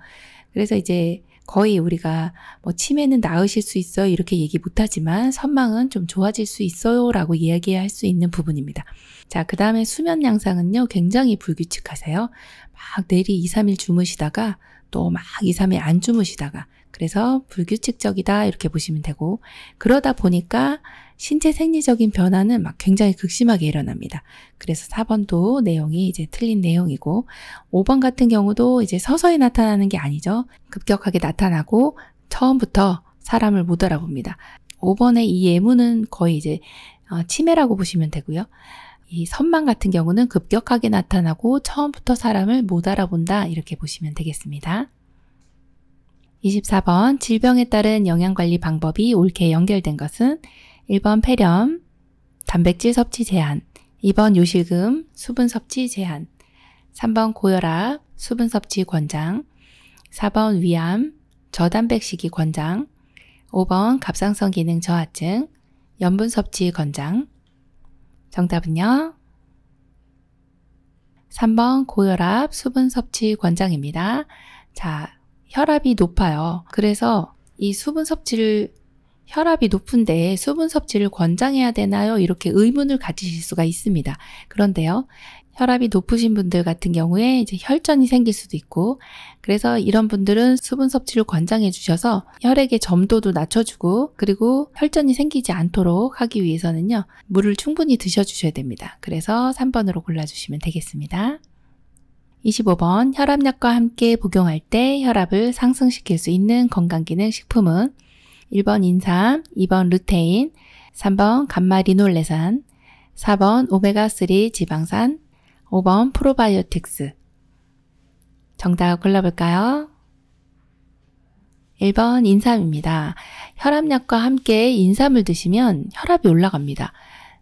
그래서 이제 거의 우리가 뭐 치매는 나으실 수있어 이렇게 얘기 못하지만 선망은 좀 좋아질 수 있어요 라고 이야기할 수 있는 부분입니다. 자, 그 다음에 수면 양상은요, 굉장히 불규칙하세요. 막 내리 2, 3일 주무시다가 또 막 2, 3일 안 주무시다가 그래서 불규칙적이다 이렇게 보시면 되고 그러다 보니까 신체 생리적인 변화는 막 굉장히 극심하게 일어납니다. 그래서 4번도 내용이 이제 틀린 내용이고 5번 같은 경우도 이제 서서히 나타나는 게 아니죠. 급격하게 나타나고 처음부터 사람을 못 알아봅니다. 5번의 이 예문은 거의 이제 어, 치매라고 보시면 되고요. 이 선망 같은 경우는 급격하게 나타나고 처음부터 사람을 못 알아본다 이렇게 보시면 되겠습니다. 24번 질병에 따른 영양관리 방법이 옳게 연결된 것은 1번 폐렴, 단백질 섭취 제한, 2번 요실금, 수분 섭취 제한, 3번 고혈압, 수분 섭취 권장, 4번 위암, 저단백 식이 권장, 5번 갑상선 기능 저하증, 염분 섭취 권장. 정답은요? 3번 고혈압, 수분 섭취 권장입니다. 자, 혈압이 높아요. 그래서 이 수분 섭취를 혈압이 높은데 수분 섭취를 권장해야 되나요? 이렇게 의문을 가지실 수가 있습니다. 그런데요. 혈압이 높으신 분들 같은 경우에 이제 혈전이 생길 수도 있고 그래서 이런 분들은 수분 섭취를 권장해 주셔서 혈액의 점도도 낮춰주고 그리고 혈전이 생기지 않도록 하기 위해서는요 물을 충분히 드셔 주셔야 됩니다 그래서 3번으로 골라주시면 되겠습니다 25번 혈압약과 함께 복용할 때 혈압을 상승시킬 수 있는 건강기능 식품은 1번 인삼, 2번 루테인, 3번 감마리놀레산, 4번 오메가3 지방산, 5번 프로바이오틱스. 정답 골라볼까요? 1번 인삼입니다. 혈압약과 함께 인삼을 드시면 혈압이 올라갑니다.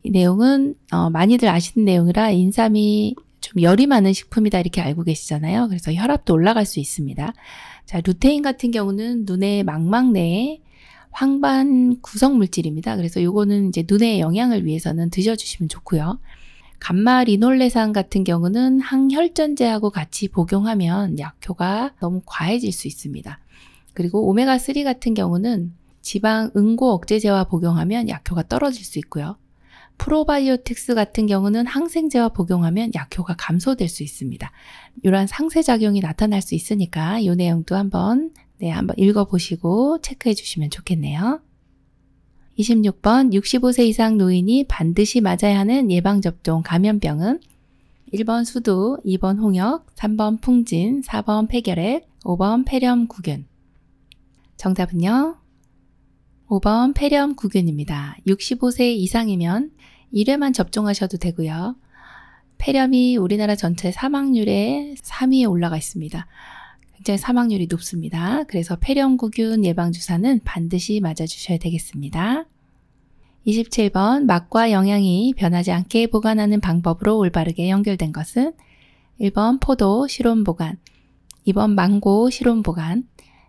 이 내용은 어, 많이들 아시는 내용이라 인삼이 좀 열이 많은 식품이다 이렇게 알고 계시잖아요. 그래서 혈압도 올라갈 수 있습니다. 자, 루테인 같은 경우는 눈의 망막내에 황반 구성 물질입니다. 그래서 요거는 이제 눈의 영향을 위해서는 드셔주시면 좋고요. 감마 리놀레산 같은 경우는 항혈전제하고 같이 복용하면 약효가 너무 과해질 수 있습니다. 그리고 오메가3 같은 경우는 지방 응고 억제제와 복용하면 약효가 떨어질 수 있고요. 프로바이오틱스 같은 경우는 항생제와 복용하면 약효가 감소될 수 있습니다. 이러한 상세작용이 나타날 수 있으니까 이 내용도 한번 네, 한번 읽어보시고 체크해 주시면 좋겠네요. 26번 65세 이상 노인이 반드시 맞아야 하는 예방접종 감염병은 1번 수두, 2번 홍역, 3번 풍진, 4번 폐결핵, 5번 폐렴구균. 정답은요? 5번 폐렴구균입니다. 65세 이상이면 1회만 접종하셔도 되고요. 폐렴이 우리나라 전체 사망률의 3위에 올라가 있습니다. 굉장히 사망률이 높습니다. 그래서 폐렴구균 예방주사는 반드시 맞아주셔야 되겠습니다. 27번 맛과 영양이 변하지 않게 보관하는 방법으로 올바르게 연결된 것은 1번 포도 실온 보관, 2번 망고 실온 보관,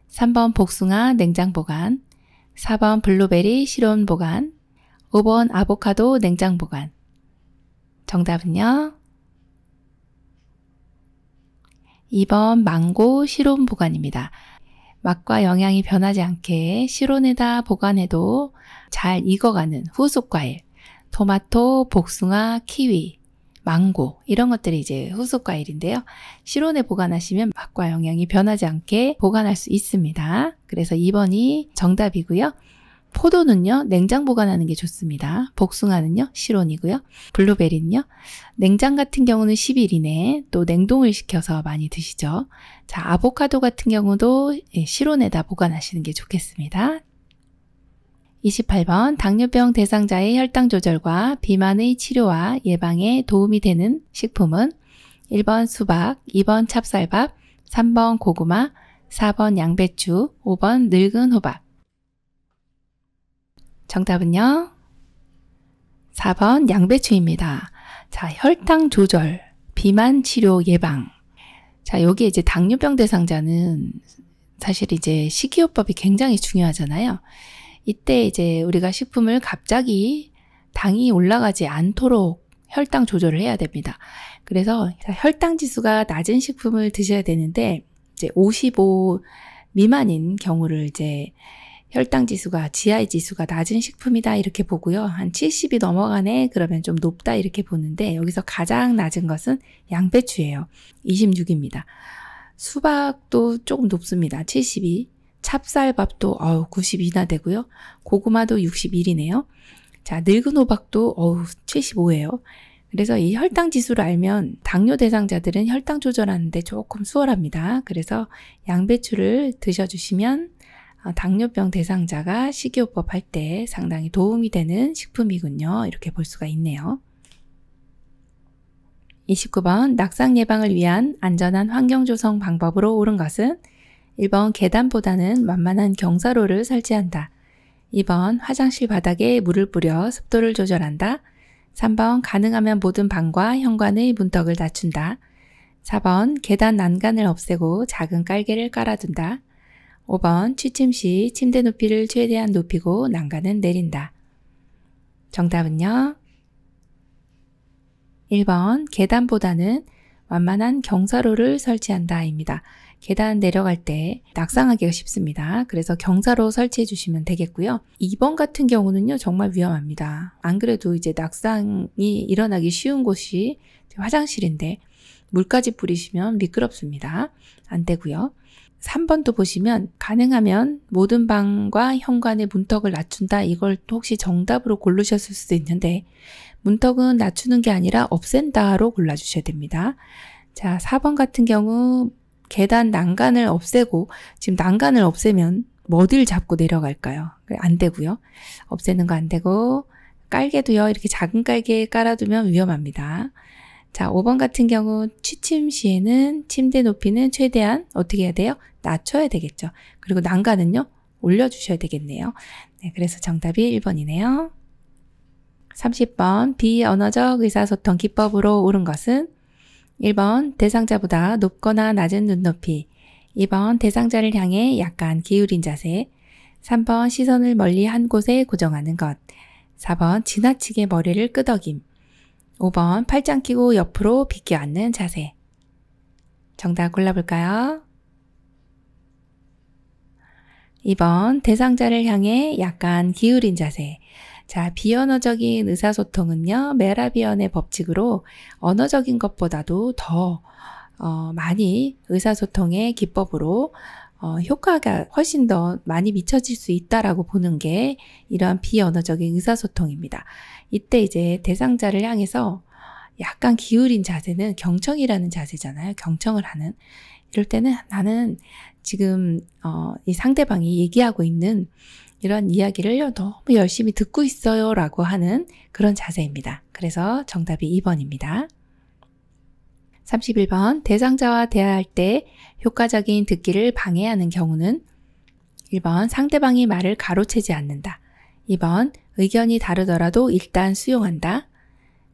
3번 복숭아 냉장 보관, 4번 블루베리 실온 보관, 5번 아보카도 냉장 보관. 정답은요? 2번 망고 실온 보관입니다. 맛과 영양이 변하지 않게 실온에다 보관해도 잘 익어가는 후속 과일, 토마토, 복숭아, 키위, 망고 이런 것들이 이제 후속 과일인데요. 실온에 보관하시면 맛과 영양이 변하지 않게 보관할 수 있습니다. 그래서 2번이 정답이고요. 포도는요, 냉장 보관하는 게 좋습니다. 복숭아는요, 실온이고요. 블루베리는요, 냉장 같은 경우는 10일 이내에 또 냉동을 시켜서 많이 드시죠. 자, 아보카도 같은 경우도 예, 실온에다 보관하시는 게 좋겠습니다. 28번 당뇨병 대상자의 혈당 조절과 비만의 치료와 예방에 도움이 되는 식품은 1번 수박, 2번 찹쌀밥, 3번 고구마, 4번 양배추, 5번 늙은 호박, 정답은요? 4번 양배추입니다. 자, 혈당 조절, 비만 치료 예방. 자, 여기 이제 당뇨병 대상자는 사실 이제 식이요법이 굉장히 중요하잖아요. 이때 이제 우리가 식품을 갑자기 당이 올라가지 않도록 혈당 조절을 해야 됩니다. 그래서 혈당 지수가 낮은 식품을 드셔야 되는데 이제 55 미만인 경우를 이제 혈당 지수가, GI 지수가 낮은 식품이다 이렇게 보고요. 한 70이 넘어가네 그러면 좀 높다 이렇게 보는데 여기서 가장 낮은 것은 양배추예요. 26입니다. 수박도 조금 높습니다. 72. 찹쌀밥도 어우 92나 되고요. 고구마도 61이네요. 자, 늙은 호박도 어우 75예요. 그래서 이 혈당 지수를 알면 당뇨 대상자들은 혈당 조절하는데 조금 수월합니다. 그래서 양배추를 드셔주시면 아, 당뇨병 대상자가 식이요법 할 때 상당히 도움이 되는 식품이군요. 이렇게 볼 수가 있네요. 29번 낙상 예방을 위한 안전한 환경 조성 방법으로 옳은 것은 1번 계단보다는 완만한 경사로를 설치한다. 2번 화장실 바닥에 물을 뿌려 습도를 조절한다. 3번 가능하면 모든 방과 현관의 문턱을 낮춘다. 4번 계단 난간을 없애고 작은 깔개를 깔아둔다. 5번 취침 시 침대 높이를 최대한 높이고 난간은 내린다. 정답은요? 1번 계단보다는 완만한 경사로를 설치한다입니다. 계단 내려갈 때 낙상하기가 쉽습니다. 그래서 경사로 설치해 주시면 되겠고요. 2번 같은 경우는요, 정말 위험합니다. 안 그래도 이제 낙상이 일어나기 쉬운 곳이 화장실인데 물까지 뿌리시면 미끄럽습니다. 안 되고요. 3번도 보시면 가능하면 모든 방과 현관의 문턱을 낮춘다 이걸 혹시 정답으로 고르셨을 수도 있는데 문턱은 낮추는 게 아니라 없앤다로 골라주셔야 됩니다. 자 4번 같은 경우 계단 난간을 없애고 지금 난간을 없애면 뭐딜 잡고 내려갈까요? 안 되고요. 없애는 거 안 되고 깔개도요 이렇게 작은 깔개 깔아두면 위험합니다. 자, 5번 같은 경우 취침 시에는 침대 높이는 최대한 어떻게 해야 돼요? 낮춰야 되겠죠. 그리고 난간은요? 올려주셔야 되겠네요. 네, 그래서 정답이 1번이네요. 30번 비언어적 의사소통 기법으로 옳은 것은 1번 대상자보다 높거나 낮은 눈높이 2번 대상자를 향해 약간 기울인 자세 3번 시선을 멀리 한 곳에 고정하는 것 4번 지나치게 머리를 끄덕임 5번 팔짱 끼고 옆으로 비껴 앉는 자세. 정답 골라볼까요? 2번 대상자를 향해 약간 기울인 자세. 자, 비언어적인 의사소통은요, 메라비언의 법칙으로 언어적인 것보다도 더 어, 많이 의사소통의 기법으로 어, 효과가 훨씬 더 많이 미쳐질 수 있다라고 보는 게 이러한 비언어적인 의사소통입니다. 이때 이제 대상자를 향해서 약간 기울인 자세는 경청이라는 자세잖아요. 경청을 하는. 이럴 때는 나는 지금 어, 이 상대방이 얘기하고 있는 이런 이야기를 너무 열심히 듣고 있어요 라고 하는 그런 자세입니다. 그래서 정답이 2번입니다. 31번 대상자와 대화할 때 효과적인 듣기를 방해하는 경우는 1번 상대방이 말을 가로채지 않는다. 2번 의견이 다르더라도 일단 수용한다.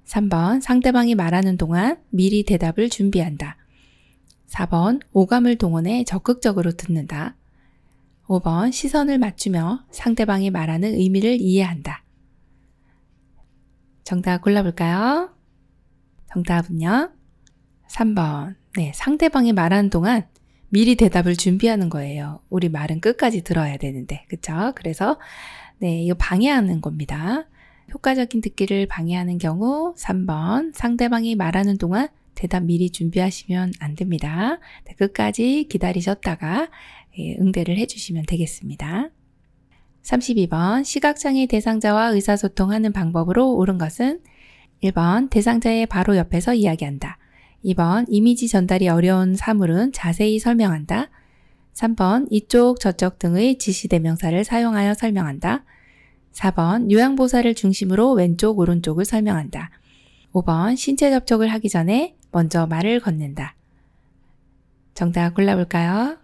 3번 상대방이 말하는 동안 미리 대답을 준비한다. 4번 오감을 동원해 적극적으로 듣는다. 5번 시선을 맞추며 상대방이 말하는 의미를 이해한다. 정답 골라볼까요? 정답은요? 3번. 네, 상대방이 말하는 동안 미리 대답을 준비하는 거예요. 우리 말은 끝까지 들어야 되는데, 그쵸? 그래서 네, 이거 방해하는 겁니다. 효과적인 듣기를 방해하는 경우 3번 상대방이 말하는 동안 대답 미리 준비하시면 안 됩니다. 네, 끝까지 기다리셨다가 예, 응대를 해주시면 되겠습니다. 32번 시각장애 대상자와 의사소통하는 방법으로 옳은 것은 1번 대상자의 바로 옆에서 이야기한다. 2번 이미지 전달이 어려운 사물은 자세히 설명한다. 3번 이쪽 저쪽 등의 지시대명사를 사용하여 설명한다. 4번 요양보사를 중심으로 왼쪽 오른쪽을 설명한다. 5번 신체 접촉을 하기 전에 먼저 말을 건넨다. 정답 골라볼까요?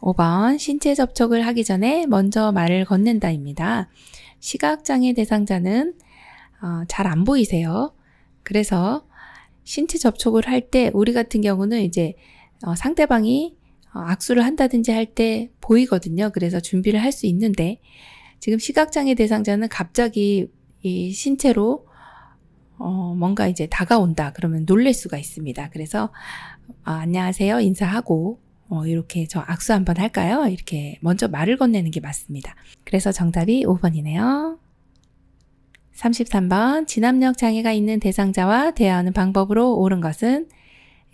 5번 신체 접촉을 하기 전에 먼저 말을 건넨다입니다. 시각장애 대상자는 어, 잘안 보이세요. 그래서 신체 접촉을 할 때 우리 같은 경우는 이제 어, 상대방이 어, 악수를 한다든지 할 때 보이거든요. 그래서 준비를 할 수 있는데 지금 시각장애 대상자는 갑자기 이 신체로 어, 뭔가 이제 다가온다 그러면 놀랄 수가 있습니다. 그래서 아, 안녕하세요 인사하고 어, 이렇게 저 악수 한번 할까요? 이렇게 먼저 말을 건네는 게 맞습니다. 그래서 정답이 5번이네요. 33번 진압력 장애가 있는 대상자와 대화하는 방법으로 옳은 것은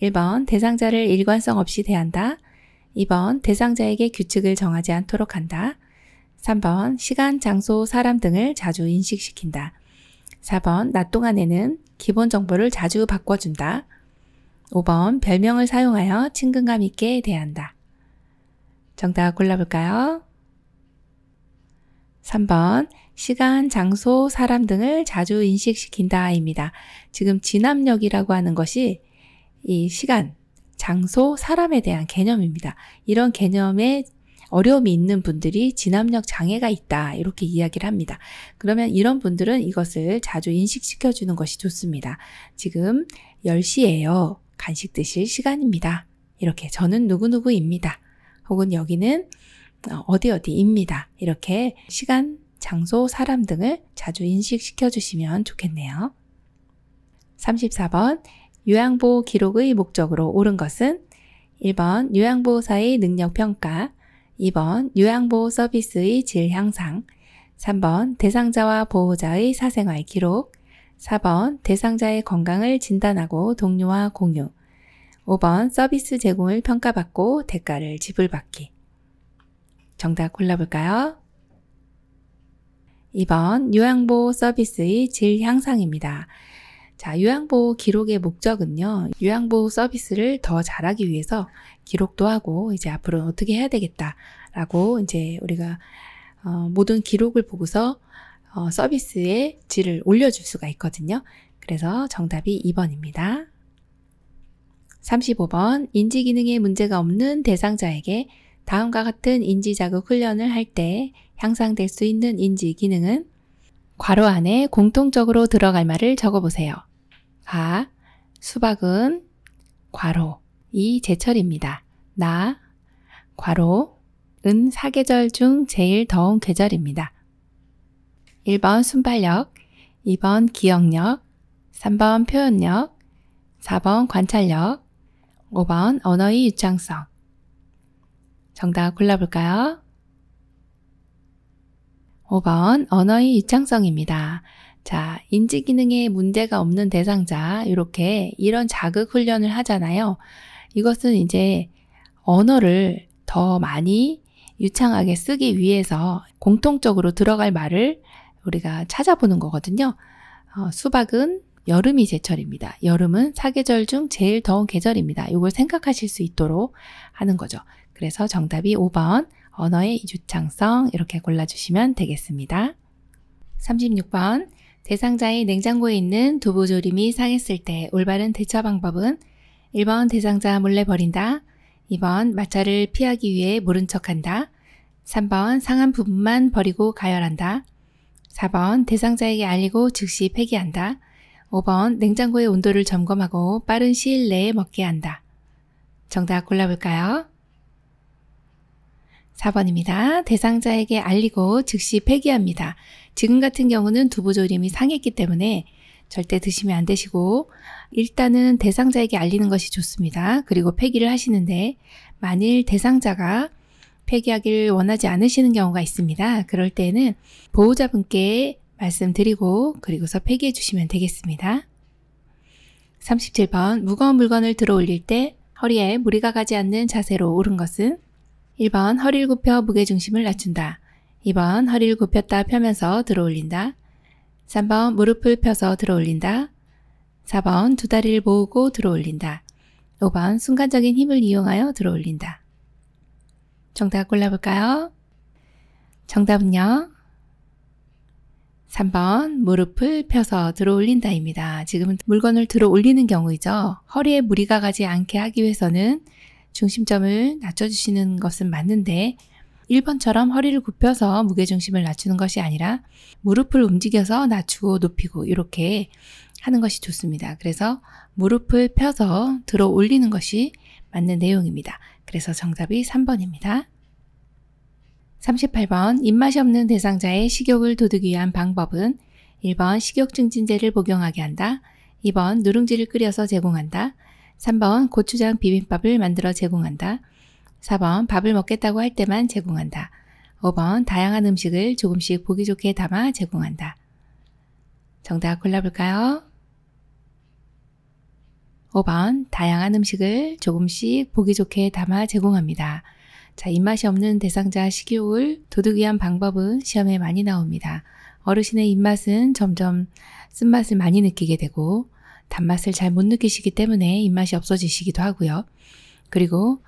1번 대상자를 일관성 없이 대한다. 2번 대상자에게 규칙을 정하지 않도록 한다. 3번 시간, 장소, 사람 등을 자주 인식시킨다. 4번 낮 동안에는 기본 정보를 자주 바꿔준다. 5번 별명을 사용하여 친근감 있게 대한다. 정답 골라볼까요? 3번 시간, 장소, 사람 등을 자주 인식시킨다입니다. 지금 진압력이라고 하는 것이 이 시간, 장소, 사람에 대한 개념입니다. 이런 개념에 어려움이 있는 분들이 진압력 장애가 있다 이렇게 이야기를 합니다. 그러면 이런 분들은 이것을 자주 인식시켜 주는 것이 좋습니다. 지금 10시예요. 간식 드실 시간입니다. 이렇게 저는 누구누구입니다. 혹은 여기는 어, 어디 어디입니다. 이렇게 시간, 장소, 사람 등을 자주 인식시켜 주시면 좋겠네요. 34번 요양보호 기록의 목적으로 옳은 것은 1번 요양보호사의 능력 평가, 2번 요양보호 서비스의 질 향상, 3번 대상자와 보호자의 사생활 기록, 4번 대상자의 건강을 진단하고 동료와 공유, 5번 서비스 제공을 평가받고 대가를 지불받기. 정답 골라볼까요? 2번 요양보호 서비스의 질 향상입니다. 자, 요양보호 기록의 목적은요, 요양보호 서비스를 더 잘하기 위해서 기록도 하고, 이제 앞으로는 어떻게 해야 되겠다라고, 이제 우리가, 어, 모든 기록을 보고서, 어, 서비스의 질을 올려줄 수가 있거든요. 그래서 정답이 2번입니다. 35번, 인지기능에 문제가 없는 대상자에게 다음과 같은 인지자극 훈련을 할 때 향상될 수 있는 인지기능은 괄호 안에 공통적으로 들어갈 말을 적어보세요. 아, 수박은 과로, 이 제철입니다. 나, 과로, 은 사계절 중 제일 더운 계절입니다. 1번 순발력, 2번 기억력, 3번 표현력, 4번 관찰력, 5번 언어의 유창성. 정답 골라볼까요? 5번 언어의 유창성입니다. 자, 인지 기능에 문제가 없는 대상자, 이렇게 이런 자극 훈련을 하잖아요. 이것은 이제 언어를 더 많이 유창하게 쓰기 위해서 공통적으로 들어갈 말을 우리가 찾아보는 거거든요. 어, 수박은 여름이 제철입니다. 여름은 사계절 중 제일 더운 계절입니다. 이걸 생각하실 수 있도록 하는 거죠. 그래서 정답이 5번 언어의 유창성 이렇게 골라주시면 되겠습니다. 36번 대상자의 냉장고에 있는 두부조림이 상했을 때 올바른 대처 방법은 1번 대상자 몰래 버린다. 2번 마찰을 피하기 위해 모른 척한다. 3번 상한 부분만 버리고 가열한다. 4번 대상자에게 알리고 즉시 폐기한다. 5번 냉장고의 온도를 점검하고 빠른 시일 내에 먹게 한다. 정답 골라볼까요? 4번입니다. 대상자에게 알리고 즉시 폐기합니다. 지금 같은 경우는 두부조림이 상했기 때문에 절대 드시면 안 되시고 일단은 대상자에게 알리는 것이 좋습니다. 그리고 폐기를 하시는데 만일 대상자가 폐기하기를 원하지 않으시는 경우가 있습니다. 그럴 때는 보호자분께 말씀드리고 그리고서 폐기해 주시면 되겠습니다. 37번 무거운 물건을 들어 올릴 때 허리에 무리가 가지 않는 자세로 오른 것은 1번 허리를 굽혀 무게중심을 낮춘다. 2번 허리를 굽혔다 펴면서 들어 올린다. 3번 무릎을 펴서 들어 올린다. 4번 두 다리를 모으고 들어 올린다. 5번 순간적인 힘을 이용하여 들어 올린다. 정답 골라볼까요? 정답은요. 3번 무릎을 펴서 들어 올린다입니다. 지금은 물건을 들어 올리는 경우이죠. 허리에 무리가 가지 않게 하기 위해서는 중심점을 낮춰주시는 것은 맞는데 1번처럼 허리를 굽혀서 무게중심을 낮추는 것이 아니라 무릎을 움직여서 낮추고 높이고 이렇게 하는 것이 좋습니다. 그래서 무릎을 펴서 들어 올리는 것이 맞는 내용입니다. 그래서 정답이 3번입니다. 38번 입맛이 없는 대상자의 식욕을 돋우기 위한 방법은 1번 식욕 증진제를 복용하게 한다. 2번 누룽지를 끓여서 제공한다. 3번 고추장 비빔밥을 만들어 제공한다. 4번 밥을 먹겠다고 할 때만 제공한다. 5번 다양한 음식을 조금씩 보기 좋게 담아 제공한다. 정답 골라볼까요? 5번 다양한 음식을 조금씩 보기 좋게 담아 제공합니다. 자, 입맛이 없는 대상자 식욕을 도둑이한 방법은 시험에 많이 나옵니다. 어르신의 입맛은 점점 쓴맛을 많이 느끼게 되고 단맛을 잘 못 느끼시기 때문에 입맛이 없어지시기도 하고요. 그리고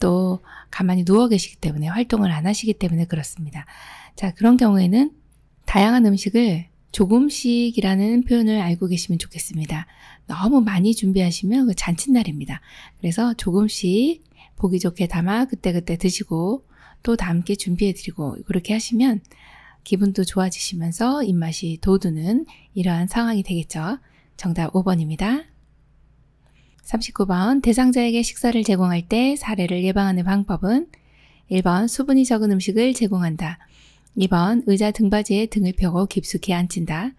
또 가만히 누워 계시기 때문에 활동을 안 하시기 때문에 그렇습니다. 자, 그런 경우에는 다양한 음식을 조금씩이라는 표현을 알고 계시면 좋겠습니다. 너무 많이 준비하시면 그 잔칫날입니다. 그래서 조금씩 보기 좋게 담아 그때그때 드시고 또 다음 게 준비해드리고 그렇게 하시면 기분도 좋아지시면서 입맛이 돋우는 이러한 상황이 되겠죠. 정답 5번입니다. 39번 대상자에게 식사를 제공할 때 사례를 예방하는 방법은 1번 수분이 적은 음식을 제공한다. 2번 의자 등받이에 등을 펴고 깊숙이 앉힌다.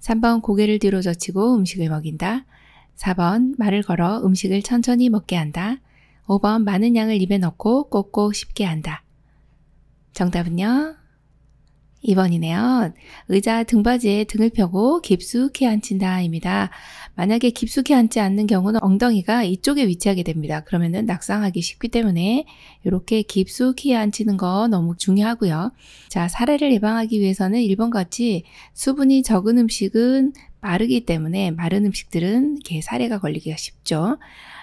3번 고개를 뒤로 젖히고 음식을 먹인다. 4번 말을 걸어 음식을 천천히 먹게 한다. 5번 많은 양을 입에 넣고 꽂고 쉽게 한다. 정답은요? 2번이네요. 의자 등받이에 등을 펴고 깊숙이 앉힌다입니다. 만약에 깊숙이 앉지 않는 경우는 엉덩이가 이쪽에 위치하게 됩니다. 그러면은 낙상하기 쉽기 때문에 이렇게 깊숙이 앉히는 거 너무 중요하고요. 자, 사례를 예방하기 위해서는 1번 같이 수분이 적은 음식은 마르기 때문에 마른 음식들은 이렇게 사례가 걸리기가 쉽죠.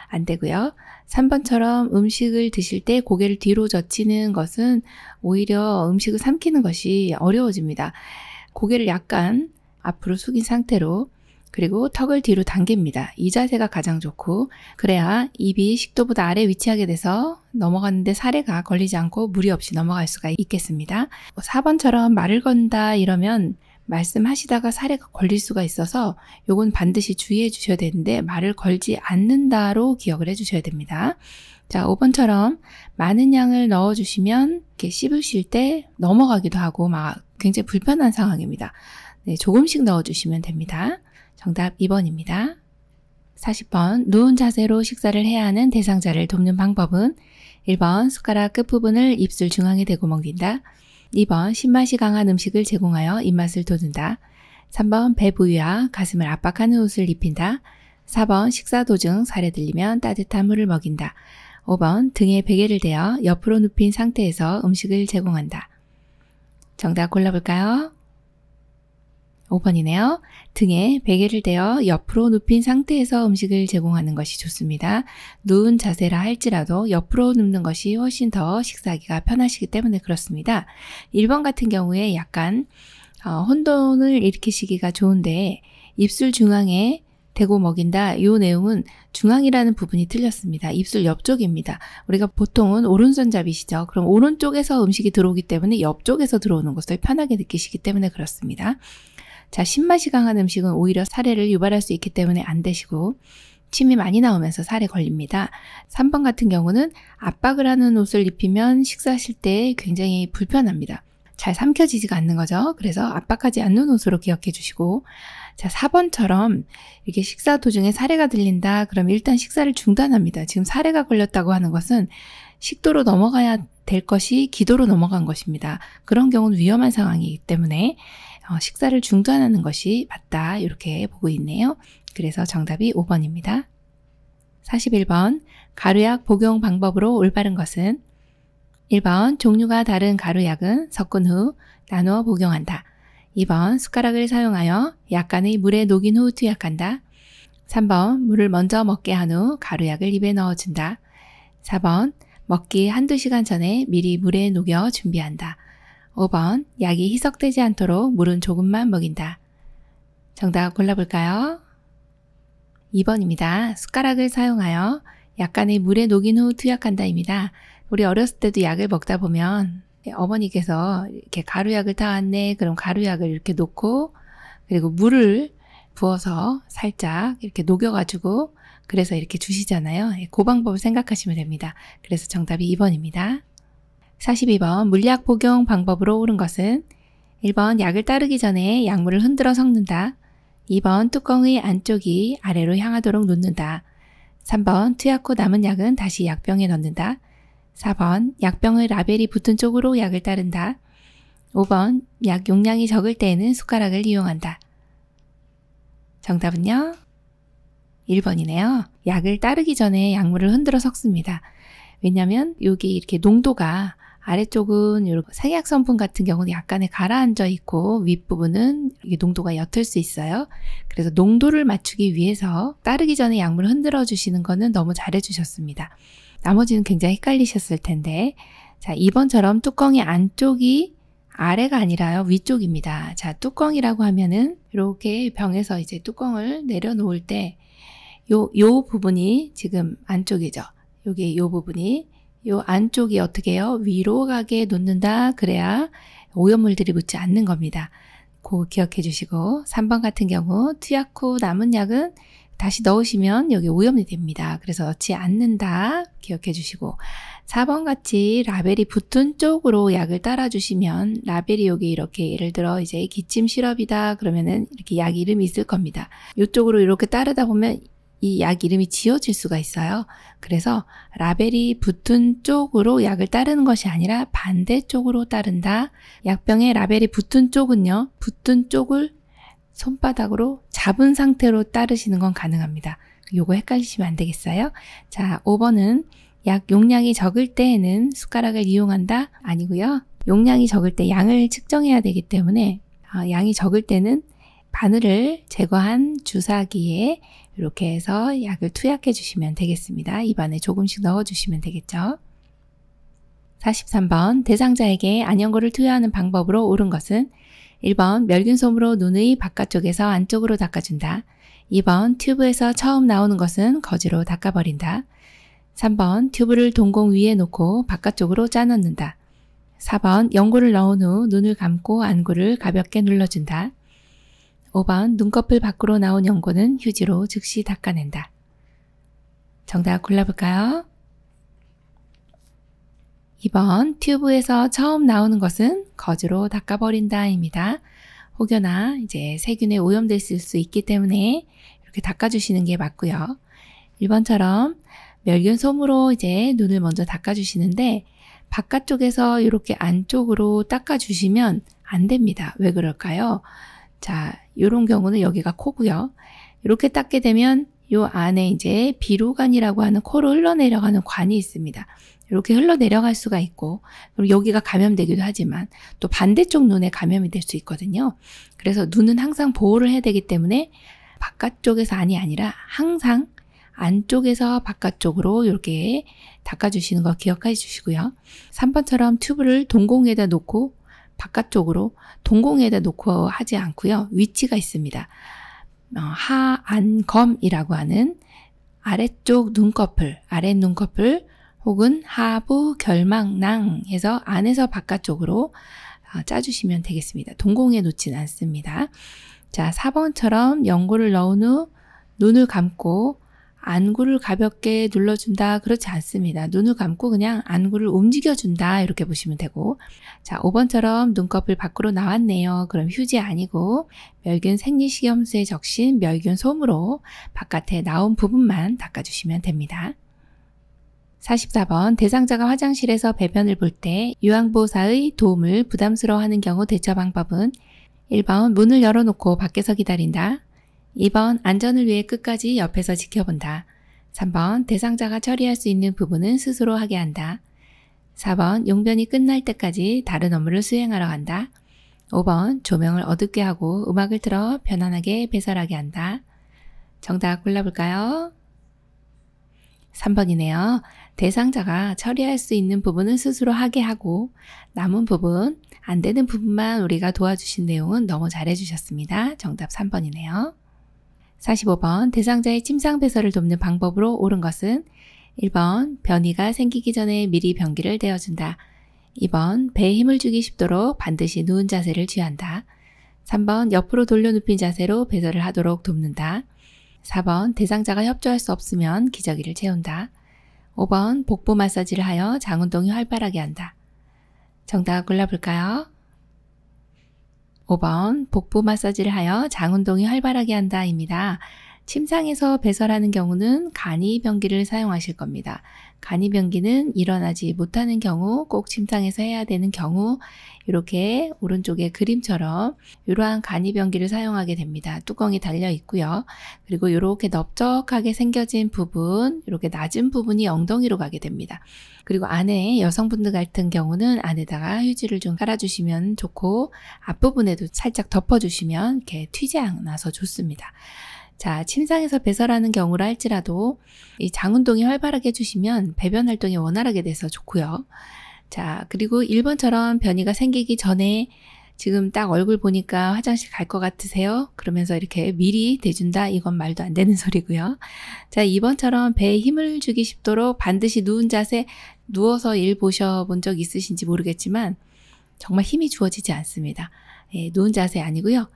안 되고요. 3번처럼 음식을 드실 때 고개를 뒤로 젖히는 것은 오히려 음식을 삼키는 것이 어려워집니다. 고개를 약간 앞으로 숙인 상태로 그리고 턱을 뒤로 당깁니다. 이 자세가 가장 좋고 그래야 입이 식도보다 아래 위치하게 돼서 넘어갔는데 사례가 걸리지 않고 무리 없이 넘어갈 수가 있겠습니다. 4번처럼 뭐 말을 건다 이러면 말씀하시다가 사례가 걸릴 수가 있어서 요건 반드시 주의해 주셔야 되는데 말을 걸지 않는다로 기억을 해 주셔야 됩니다. 자, 5번처럼 많은 양을 넣어 주시면 이렇게 씹으실 때 넘어가기도 하고 막 굉장히 불편한 상황입니다. 네, 조금씩 넣어 주시면 됩니다. 정답 2번입니다. 40번 누운 자세로 식사를 해야 하는 대상자를 돕는 방법은 1번 숟가락 끝부분을 입술 중앙에 대고 먹인다. 2번 신맛이 강한 음식을 제공하여 입맛을 돋운다. 3번 배 부위와 가슴을 압박하는 옷을 입힌다. 4번 식사 도중 살에 들리면 따뜻한 물을 먹인다. 5번 등에 베개를 대어 옆으로 눕힌 상태에서 음식을 제공한다. 정답 골라볼까요? 5번이네요. 등에 베개를 대어 옆으로 눕힌 상태에서 음식을 제공하는 것이 좋습니다. 누운 자세라 할지라도 옆으로 눕는 것이 훨씬 더 식사하기가 편하시기 때문에 그렇습니다. 1번 같은 경우에 약간 어, 혼돈을 일으키시기가 좋은데 입술 중앙에 대고 먹인다. 이 내용은 중앙이라는 부분이 틀렸습니다. 입술 옆쪽입니다. 우리가 보통은 오른손잡이시죠. 그럼 오른쪽에서 음식이 들어오기 때문에 옆쪽에서 들어오는 것을 편하게 느끼시기 때문에 그렇습니다. 자, 신맛이 강한 음식은 오히려 사례를 유발할 수 있기 때문에 안되시고 침이 많이 나오면서 살에 걸립니다. 3번 같은 경우는 압박을 하는 옷을 입히면 식사하실 때 굉장히 불편합니다. 잘 삼켜지지가 않는 거죠. 그래서 압박하지 않는 옷으로 기억해 주시고 자 4번처럼 이렇게 식사 도중에 사례가 들린다 그럼 일단 식사를 중단합니다. 지금 사례가 걸렸다고 하는 것은 식도로 넘어가야 될 것이 기도로 넘어간 것입니다. 그런 경우는 위험한 상황이기 때문에 어, 식사를 중단하는 것이 맞다. 이렇게 보고 있네요. 그래서 정답이 5번입니다. 41번. 가루약 복용 방법으로 올바른 것은 1번. 종류가 다른 가루약은 섞은 후 나누어 복용한다. 2번. 숟가락을 사용하여 약간의 물에 녹인 후 투약한다. 3번. 물을 먼저 먹게 한 후 가루약을 입에 넣어준다. 4번. 먹기 한두 시간 전에 미리 물에 녹여 준비한다. 5번 약이 희석되지 않도록 물은 조금만 먹인다. 정답 골라볼까요? 2번입니다. 숟가락을 사용하여 약간의 물에 녹인 후 투약한다입니다. 우리 어렸을 때도 약을 먹다 보면 예, 어머니께서 이렇게 가루약을 타왔네. 그럼 가루약을 이렇게 놓고 그리고 물을 부어서 살짝 이렇게 녹여가지고 그래서 이렇게 주시잖아요. 예, 그 방법을 생각하시면 됩니다. 그래서 정답이 2번입니다. 42번 물약 복용 방법으로 옳은 것은 1번 약을 따르기 전에 약물을 흔들어 섞는다. 2번 뚜껑의 안쪽이 아래로 향하도록 놓는다. 3번 투약 후 남은 약은 다시 약병에 넣는다. 4번 약병의 라벨이 붙은 쪽으로 약을 따른다. 5번 약 용량이 적을 때에는 숟가락을 이용한다. 정답은요? 1번이네요. 약을 따르기 전에 약물을 흔들어 섞습니다. 왜냐면 여기 이렇게 농도가 아래쪽은 이런 생약 성분 같은 경우는 약간의 가라앉아 있고 윗부분은 이게 농도가 옅을 수 있어요. 그래서 농도를 맞추기 위해서 따르기 전에 약물 흔들어 주시는 거는 너무 잘해 주셨습니다. 나머지는 굉장히 헷갈리셨을 텐데 자, 2번처럼 뚜껑의 안쪽이 아래가 아니라요 위쪽입니다. 자, 뚜껑이라고 하면은 이렇게 병에서 이제 뚜껑을 내려놓을 때 요, 요 부분이 지금 안쪽이죠. 요게 요 부분이 요 안쪽이 어떻게 해요? 위로 가게 놓는다. 그래야 오염물들이 묻지 않는 겁니다. 고 기억해 주시고 3번 같은 경우 투약 후 남은 약은 다시 넣으시면 여기 오염이 됩니다. 그래서 넣지 않는다 기억해 주시고 4번 같이 라벨이 붙은 쪽으로 약을 따라 주시면 라벨이 여기 이렇게 예를 들어 이제 기침 시럽이다 그러면은 이렇게 약 이름이 있을 겁니다. 요쪽으로 이렇게 따르다 보면 이약 이름이 지어질 수가 있어요. 그래서 라벨이 붙은 쪽으로 약을 따르는 것이 아니라 반대쪽으로 따른다. 약병에 라벨이 붙은 쪽은요. 붙은 쪽을 손바닥으로 잡은 상태로 따르시는 건 가능합니다. 요거 헷갈리시면 안 되겠어요? 자, 5번은 약 용량이 적을 때에는 숟가락을 이용한다? 아니고요. 용량이 적을 때 양을 측정해야 되기 때문에 아, 양이 적을 때는 바늘을 제거한 주사기에 이렇게 해서 약을 투약해 주시면 되겠습니다. 입안에 조금씩 넣어 주시면 되겠죠. 43번 대상자에게 안연고를 투여하는 방법으로 옳은 것은 1번 멸균솜으로 눈의 바깥쪽에서 안쪽으로 닦아준다. 2번 튜브에서 처음 나오는 것은 거지로 닦아버린다. 3번 튜브를 동공 위에 놓고 바깥쪽으로 짜넣는다. 4번 연고를 넣은 후 눈을 감고 안구를 가볍게 눌러준다. 5번 눈꺼풀 밖으로 나온 연고는 휴지로 즉시 닦아낸다. 정답 골라볼까요? 2번 튜브에서 처음 나오는 것은 거즈로 닦아버린다입니다. 혹여나 이제 세균에 오염됐을 수 있기 때문에 이렇게 닦아주시는 게 맞고요. 1번처럼 멸균 솜으로 이제 눈을 먼저 닦아주시는데 바깥쪽에서 이렇게 안쪽으로 닦아주시면 안 됩니다. 왜 그럴까요? 자, 이런 경우는 여기가 코고요. 이렇게 닦게 되면 이 안에 이제 비루관이라고 하는 코로 흘러내려가는 관이 있습니다. 이렇게 흘러내려갈 수가 있고 그리고 여기가 감염되기도 하지만 또 반대쪽 눈에 감염이 될 수 있거든요. 그래서 눈은 항상 보호를 해야 되기 때문에 바깥쪽에서 안이 아니라 항상 안쪽에서 바깥쪽으로 이렇게 닦아주시는 거 기억해 주시고요. 3번처럼 튜브를 동공에다 놓고 바깥쪽으로 동공에다 놓고 하지 않고요. 위치가 있습니다. 어, 하안검이라고 하는 아래쪽 눈꺼풀, 아래 눈꺼풀 혹은 하부 결막낭에서 안에서 바깥쪽으로 어, 짜주시면 되겠습니다. 동공에 놓진 않습니다. 자, 4번처럼 연골을 넣은 후 눈을 감고 안구를 가볍게 눌러준다 그렇지 않습니다. 눈을 감고 그냥 안구를 움직여준다 이렇게 보시면 되고 자 5번처럼 눈꺼풀 밖으로 나왔네요. 그럼 휴지 아니고 멸균 생리식염수에 적신 멸균 솜으로 바깥에 나온 부분만 닦아주시면 됩니다. 44번 대상자가 화장실에서 배변을 볼 때 유황보호사의 도움을 부담스러워하는 경우 대처 방법은 1번 문을 열어놓고 밖에서 기다린다. 2번 안전을 위해 끝까지 옆에서 지켜본다. 3번 대상자가 처리할 수 있는 부분은 스스로 하게 한다. 4번 용변이 끝날 때까지 다른 업무를 수행하러 간다. 5번 조명을 어둡게 하고 음악을 틀어 편안하게 배설하게 한다. 정답 골라볼까요? 3번이네요. 대상자가 처리할 수 있는 부분은 스스로 하게 하고 남은 부분, 안 되는 부분만 우리가 도와주신 내용은 너무 잘해주셨습니다. 정답 3번이네요. 45번 대상자의 침상 배설을 돕는 방법으로 옳은 것은 1번 변이가 생기기 전에 미리 변기를 대어준다 2번 배에 힘을 주기 쉽도록 반드시 누운 자세를 취한다. 3번 옆으로 돌려 눕힌 자세로 배설을 하도록 돕는다. 4번 대상자가 협조할 수 없으면 기저귀를 채운다. 5번 복부 마사지를 하여 장운동이 활발하게 한다. 정답 골라볼까요? 5번 복부 마사지를 하여 장운동이 활발하게 한다입니다. 침상에서 배설하는 경우는 간이 변기를 사용하실 겁니다. 간이병기는 일어나지 못하는 경우 꼭 침상에서 해야 되는 경우 이렇게 오른쪽에 그림처럼 이러한 간이병기를 사용하게 됩니다. 뚜껑이 달려 있고요. 그리고 이렇게 넓적하게 생겨진 부분 이렇게 낮은 부분이 엉덩이로 가게 됩니다. 그리고 안에 여성분들 같은 경우는 안에다가 휴지를 좀 깔아주시면 좋고 앞부분에도 살짝 덮어주시면 이렇게 튀지 않아서 좋습니다. 자, 침상에서 배설하는 경우라 할지라도 이 장 운동이 활발하게 해주시면 배변 활동이 원활하게 돼서 좋고요. 자, 그리고 1번처럼 변이가 생기기 전에 지금 딱 얼굴 보니까 화장실 갈 것 같으세요? 그러면서 이렇게 미리 대준다? 이건 말도 안 되는 [laughs] 소리고요. 자, 2번처럼 배에 힘을 주기 쉽도록 반드시 누운 자세 누워서 일 보셔 본 적 있으신지 모르겠지만 정말 힘이 주어지지 않습니다. 예, 누운 자세 아니고요.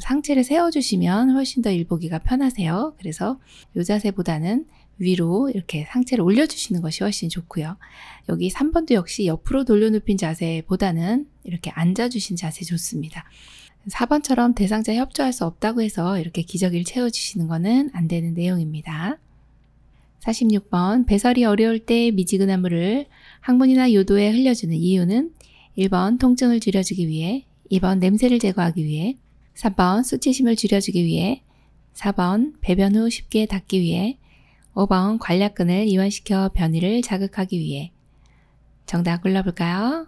상체를 세워주시면 훨씬 더 일보기가 편하세요. 그래서 요 자세보다는 위로 이렇게 상체를 올려주시는 것이 훨씬 좋고요. 여기 3번도 역시 옆으로 돌려눕힌 자세보다는 이렇게 앉아주신 자세 좋습니다. 4번처럼 대상자 협조할 수 없다고 해서 이렇게 기저귀를 채워주시는 것은 안 되는 내용입니다. 46번 배설이 어려울 때 미지근한 물을 항문이나 요도에 흘려주는 이유는 1번 통증을 줄여주기 위해 2번 냄새를 제거하기 위해 3번 수치심을 줄여주기 위해 4번 배변 후 쉽게 닦기 위해 5번 관략근을 이완시켜 변이를 자극하기 위해 정답 골라볼까요?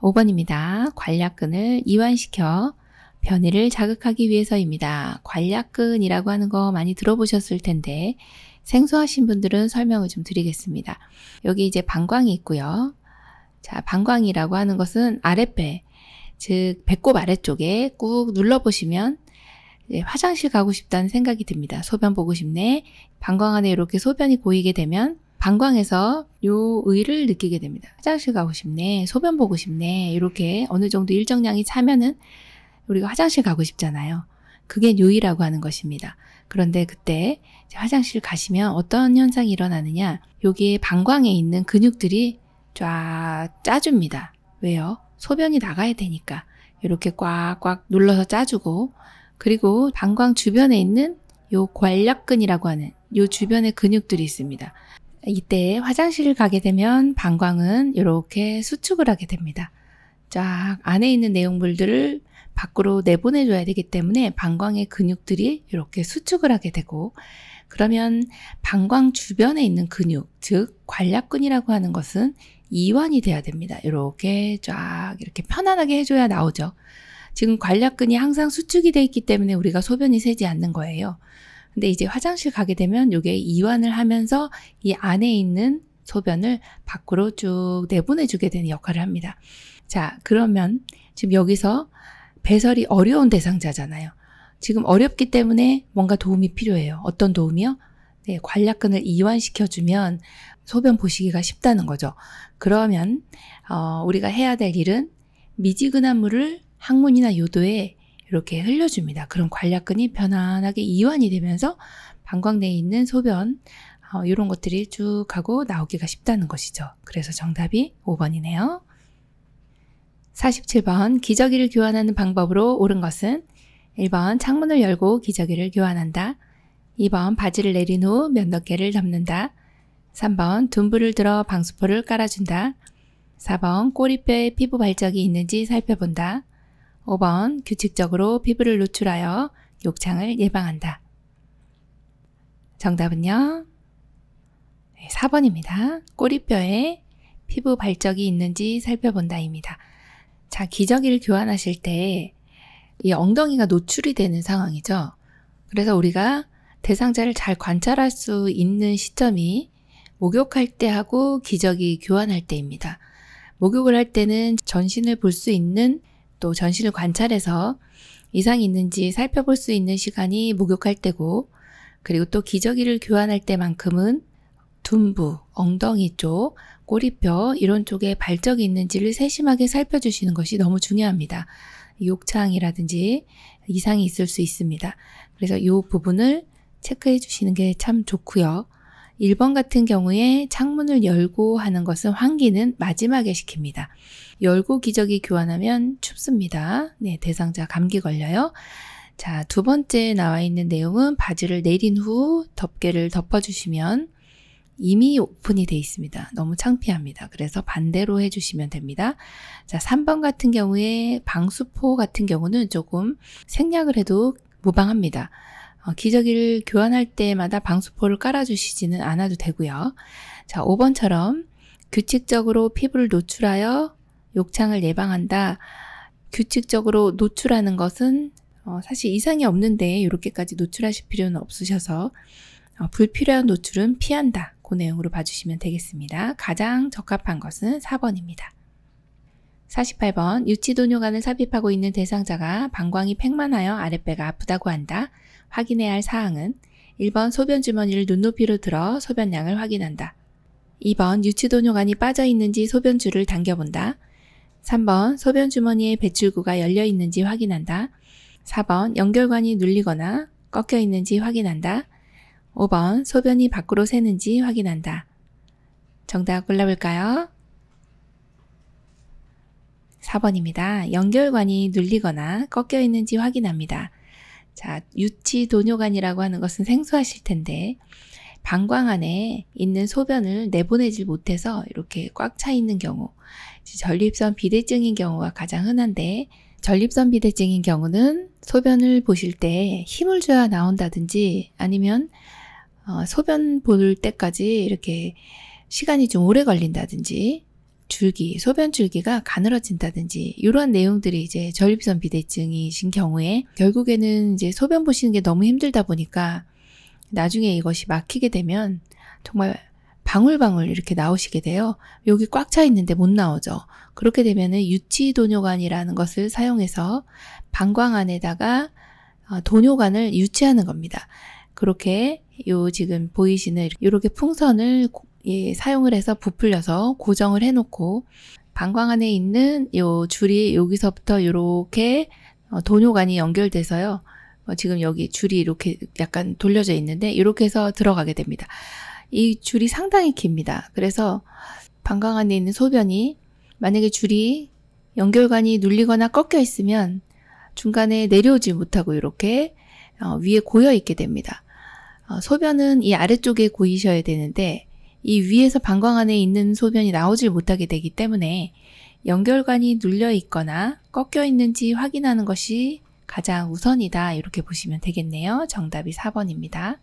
5번입니다. 관략근을 이완시켜 변이를 자극하기 위해서입니다. 관략근이라고 하는 거 많이 들어보셨을 텐데 생소하신 분들은 설명을 좀 드리겠습니다. 여기 이제 방광이 있고요. 자, 방광이라고 하는 것은 아랫배, 즉 배꼽 아래쪽에 꾹 눌러보시면 화장실 가고 싶다는 생각이 듭니다. 소변 보고 싶네. 방광 안에 이렇게 소변이 보이게 되면 방광에서 요의를 느끼게 됩니다. 화장실 가고 싶네. 소변 보고 싶네. 이렇게 어느 정도 일정량이 차면은 우리가 화장실 가고 싶잖아요. 그게 요의라고 하는 것입니다. 그런데 그때 화장실 가시면 어떤 현상이 일어나느냐. 여기에 방광에 있는 근육들이 쫙 짜줍니다. 왜요? 소변이 나가야 되니까 이렇게 꽉꽉 눌러서 짜주고 그리고 방광 주변에 있는 요 관략근이라고 하는 요주변의 근육들이 있습니다. 이때 화장실을 가게 되면 방광은 이렇게 수축을 하게 됩니다. 쫙 안에 있는 내용물들을 밖으로 내보내줘야 되기 때문에 방광의 근육들이 이렇게 수축을 하게 되고 그러면 방광 주변에 있는 근육, 즉 관략근이라고 하는 것은 이완이 돼야 됩니다. 이렇게 쫙 이렇게 편안하게 해줘야 나오죠. 지금 관략근이 항상 수축이 돼 있기 때문에 우리가 소변이 새지 않는 거예요. 근데 이제 화장실 가게 되면 이게 이완을 하면서 이 안에 있는 소변을 밖으로 쭉 내보내주게 되는 역할을 합니다. 자, 그러면 지금 여기서 배설이 어려운 대상자잖아요. 지금 어렵기 때문에 뭔가 도움이 필요해요. 어떤 도움이요? 네, 관략근을 이완시켜주면 소변 보시기가 쉽다는 거죠. 그러면 어, 우리가 해야 될 일은 미지근한 물을 항문이나 요도에 이렇게 흘려줍니다. 그럼 관략근이 편안하게 이완이 되면서 방광 내에 있는 소변 어, 이런 것들이 쭉 하고 나오기가 쉽다는 것이죠. 그래서 정답이 5번이네요. 47번 기저귀를 교환하는 방법으로 옳은 것은 1번 창문을 열고 기저귀를 교환한다. 2번 바지를 내린 후 면덮개를 접는다. 3번 둔부를 들어 방수포를 깔아준다. 4번 꼬리뼈에 피부 발적이 있는지 살펴본다. 5번 규칙적으로 피부를 노출하여 욕창을 예방한다. 정답은요? 4번입니다. 꼬리뼈에 피부 발적이 있는지 살펴본다입니다. 자, 기저귀를 교환하실 때 이 엉덩이가 노출이 되는 상황이죠. 그래서 우리가 대상자를 잘 관찰할 수 있는 시점이 목욕할 때 하고 기저귀 교환할 때입니다. 목욕을 할 때는 전신을 볼 수 있는 또 전신을 관찰해서 이상이 있는지 살펴볼 수 있는 시간이 목욕할 때고 그리고 또 기저귀를 교환할 때만큼은 둔부, 엉덩이 쪽, 꼬리뼈 이런 쪽에 발적이 있는지를 세심하게 살펴주시는 것이 너무 중요합니다. 욕창이라든지 이상이 있을 수 있습니다. 그래서 이 부분을 체크해 주시는 게 참 좋고요. 1번 같은 경우에 창문을 열고 하는 것은 환기는 마지막에 시킵니다. 열고 기저귀 교환하면 춥습니다. 네, 대상자 감기 걸려요. 자, 두 번째 나와 있는 내용은 바지를 내린 후 덮개를 덮어주시면 이미 오픈이 돼 있습니다. 너무 창피합니다. 그래서 반대로 해주시면 됩니다. 자, 3번 같은 경우에 방수포 같은 경우는 조금 생략을 해도 무방합니다. 어, 기저귀를 교환할 때마다 방수포를 깔아주시지는 않아도 되고요. 자, 5번처럼 규칙적으로 피부를 노출하여 욕창을 예방한다. 규칙적으로 노출하는 것은 어, 사실 이상이 없는데 이렇게까지 노출하실 필요는 없으셔서 어, 불필요한 노출은 피한다. 그 내용으로 봐주시면 되겠습니다. 가장 적합한 것은 4번입니다. 48번 유치도뇨관을 삽입하고 있는 대상자가 방광이 팽만하여 아랫배가 아프다고 한다. 확인해야 할 사항은 1번 소변 주머니를 눈높이로 들어 소변량을 확인한다. 2번 유치도뇨관이 빠져 있는지 소변줄을 당겨본다. 3번 소변 주머니에 배출구가 열려 있는지 확인한다. 4번 연결관이 눌리거나 꺾여 있는지 확인한다. 5번 소변이 밖으로 새는지 확인한다. 정답 골라볼까요? 4번입니다. 연결관이 눌리거나 꺾여 있는지 확인합니다. 자, 유치 도뇨관이라고 하는 것은 생소하실 텐데, 방광 안에 있는 소변을 내보내질 못해서 이렇게 꽉 차 있는 경우, 전립선 비대증인 경우가 가장 흔한데, 전립선 비대증인 경우는 소변을 보실 때 힘을 줘야 나온다든지 아니면 어, 소변 볼 때까지 이렇게 시간이 좀 오래 걸린다든지 줄기, 소변 줄기가 가늘어진다든지 이러한 내용들이 이제 전립선 비대증이신 경우에 결국에는 이제 소변 보시는 게 너무 힘들다 보니까 나중에 이것이 막히게 되면 정말 방울방울 이렇게 나오시게 돼요. 여기 꽉 차 있는데 못 나오죠. 그렇게 되면은 유치도뇨관이라는 것을 사용해서 방광 안에다가 어, 도뇨관을 유치하는 겁니다. 그렇게 요 지금 보이시는 이렇게 풍선을 예, 사용을 해서 부풀려서 고정을 해놓고 방광 안에 있는 요 줄이 여기서부터 이렇게 어, 도뇨관이 연결돼서요. 어, 지금 여기 줄이 이렇게 약간 돌려져 있는데 이렇게 해서 들어가게 됩니다. 이 줄이 상당히 깁니다. 그래서 방광 안에 있는 소변이 만약에 줄이 연결관이 눌리거나 꺾여 있으면 중간에 내려오지 못하고 이렇게 어, 위에 고여 있게 됩니다. 소변은 이 아래쪽에 고이셔야 되는데 이 위에서 방광 안에 있는 소변이 나오질 못하게 되기 때문에 연결관이 눌려 있거나 꺾여 있는지 확인하는 것이 가장 우선이다. 이렇게 보시면 되겠네요. 정답이 4번입니다.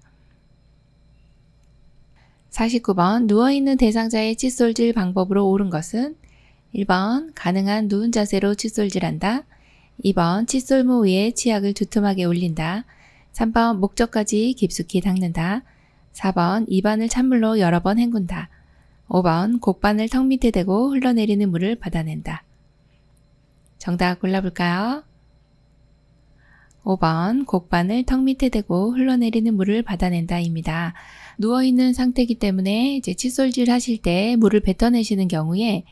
49번 누워있는 대상자의 칫솔질 방법으로 옳은 것은 1번 가능한 누운 자세로 칫솔질한다. 2번 칫솔무 위에 치약을 두툼하게 올린다. 3번 목적까지 깊숙이 닦는다. 4번 입안을 찬물로 여러 번 헹군다. 5번 곡반을 턱 밑에 대고 흘러내리는 물을 받아낸다. 정답 골라볼까요? 5번 곡반을 턱 밑에 대고 흘러내리는 물을 받아낸다입니다. 누워있는 상태이기 때문에 이제 칫솔질 하실 때 물을 뱉어내시는 경우에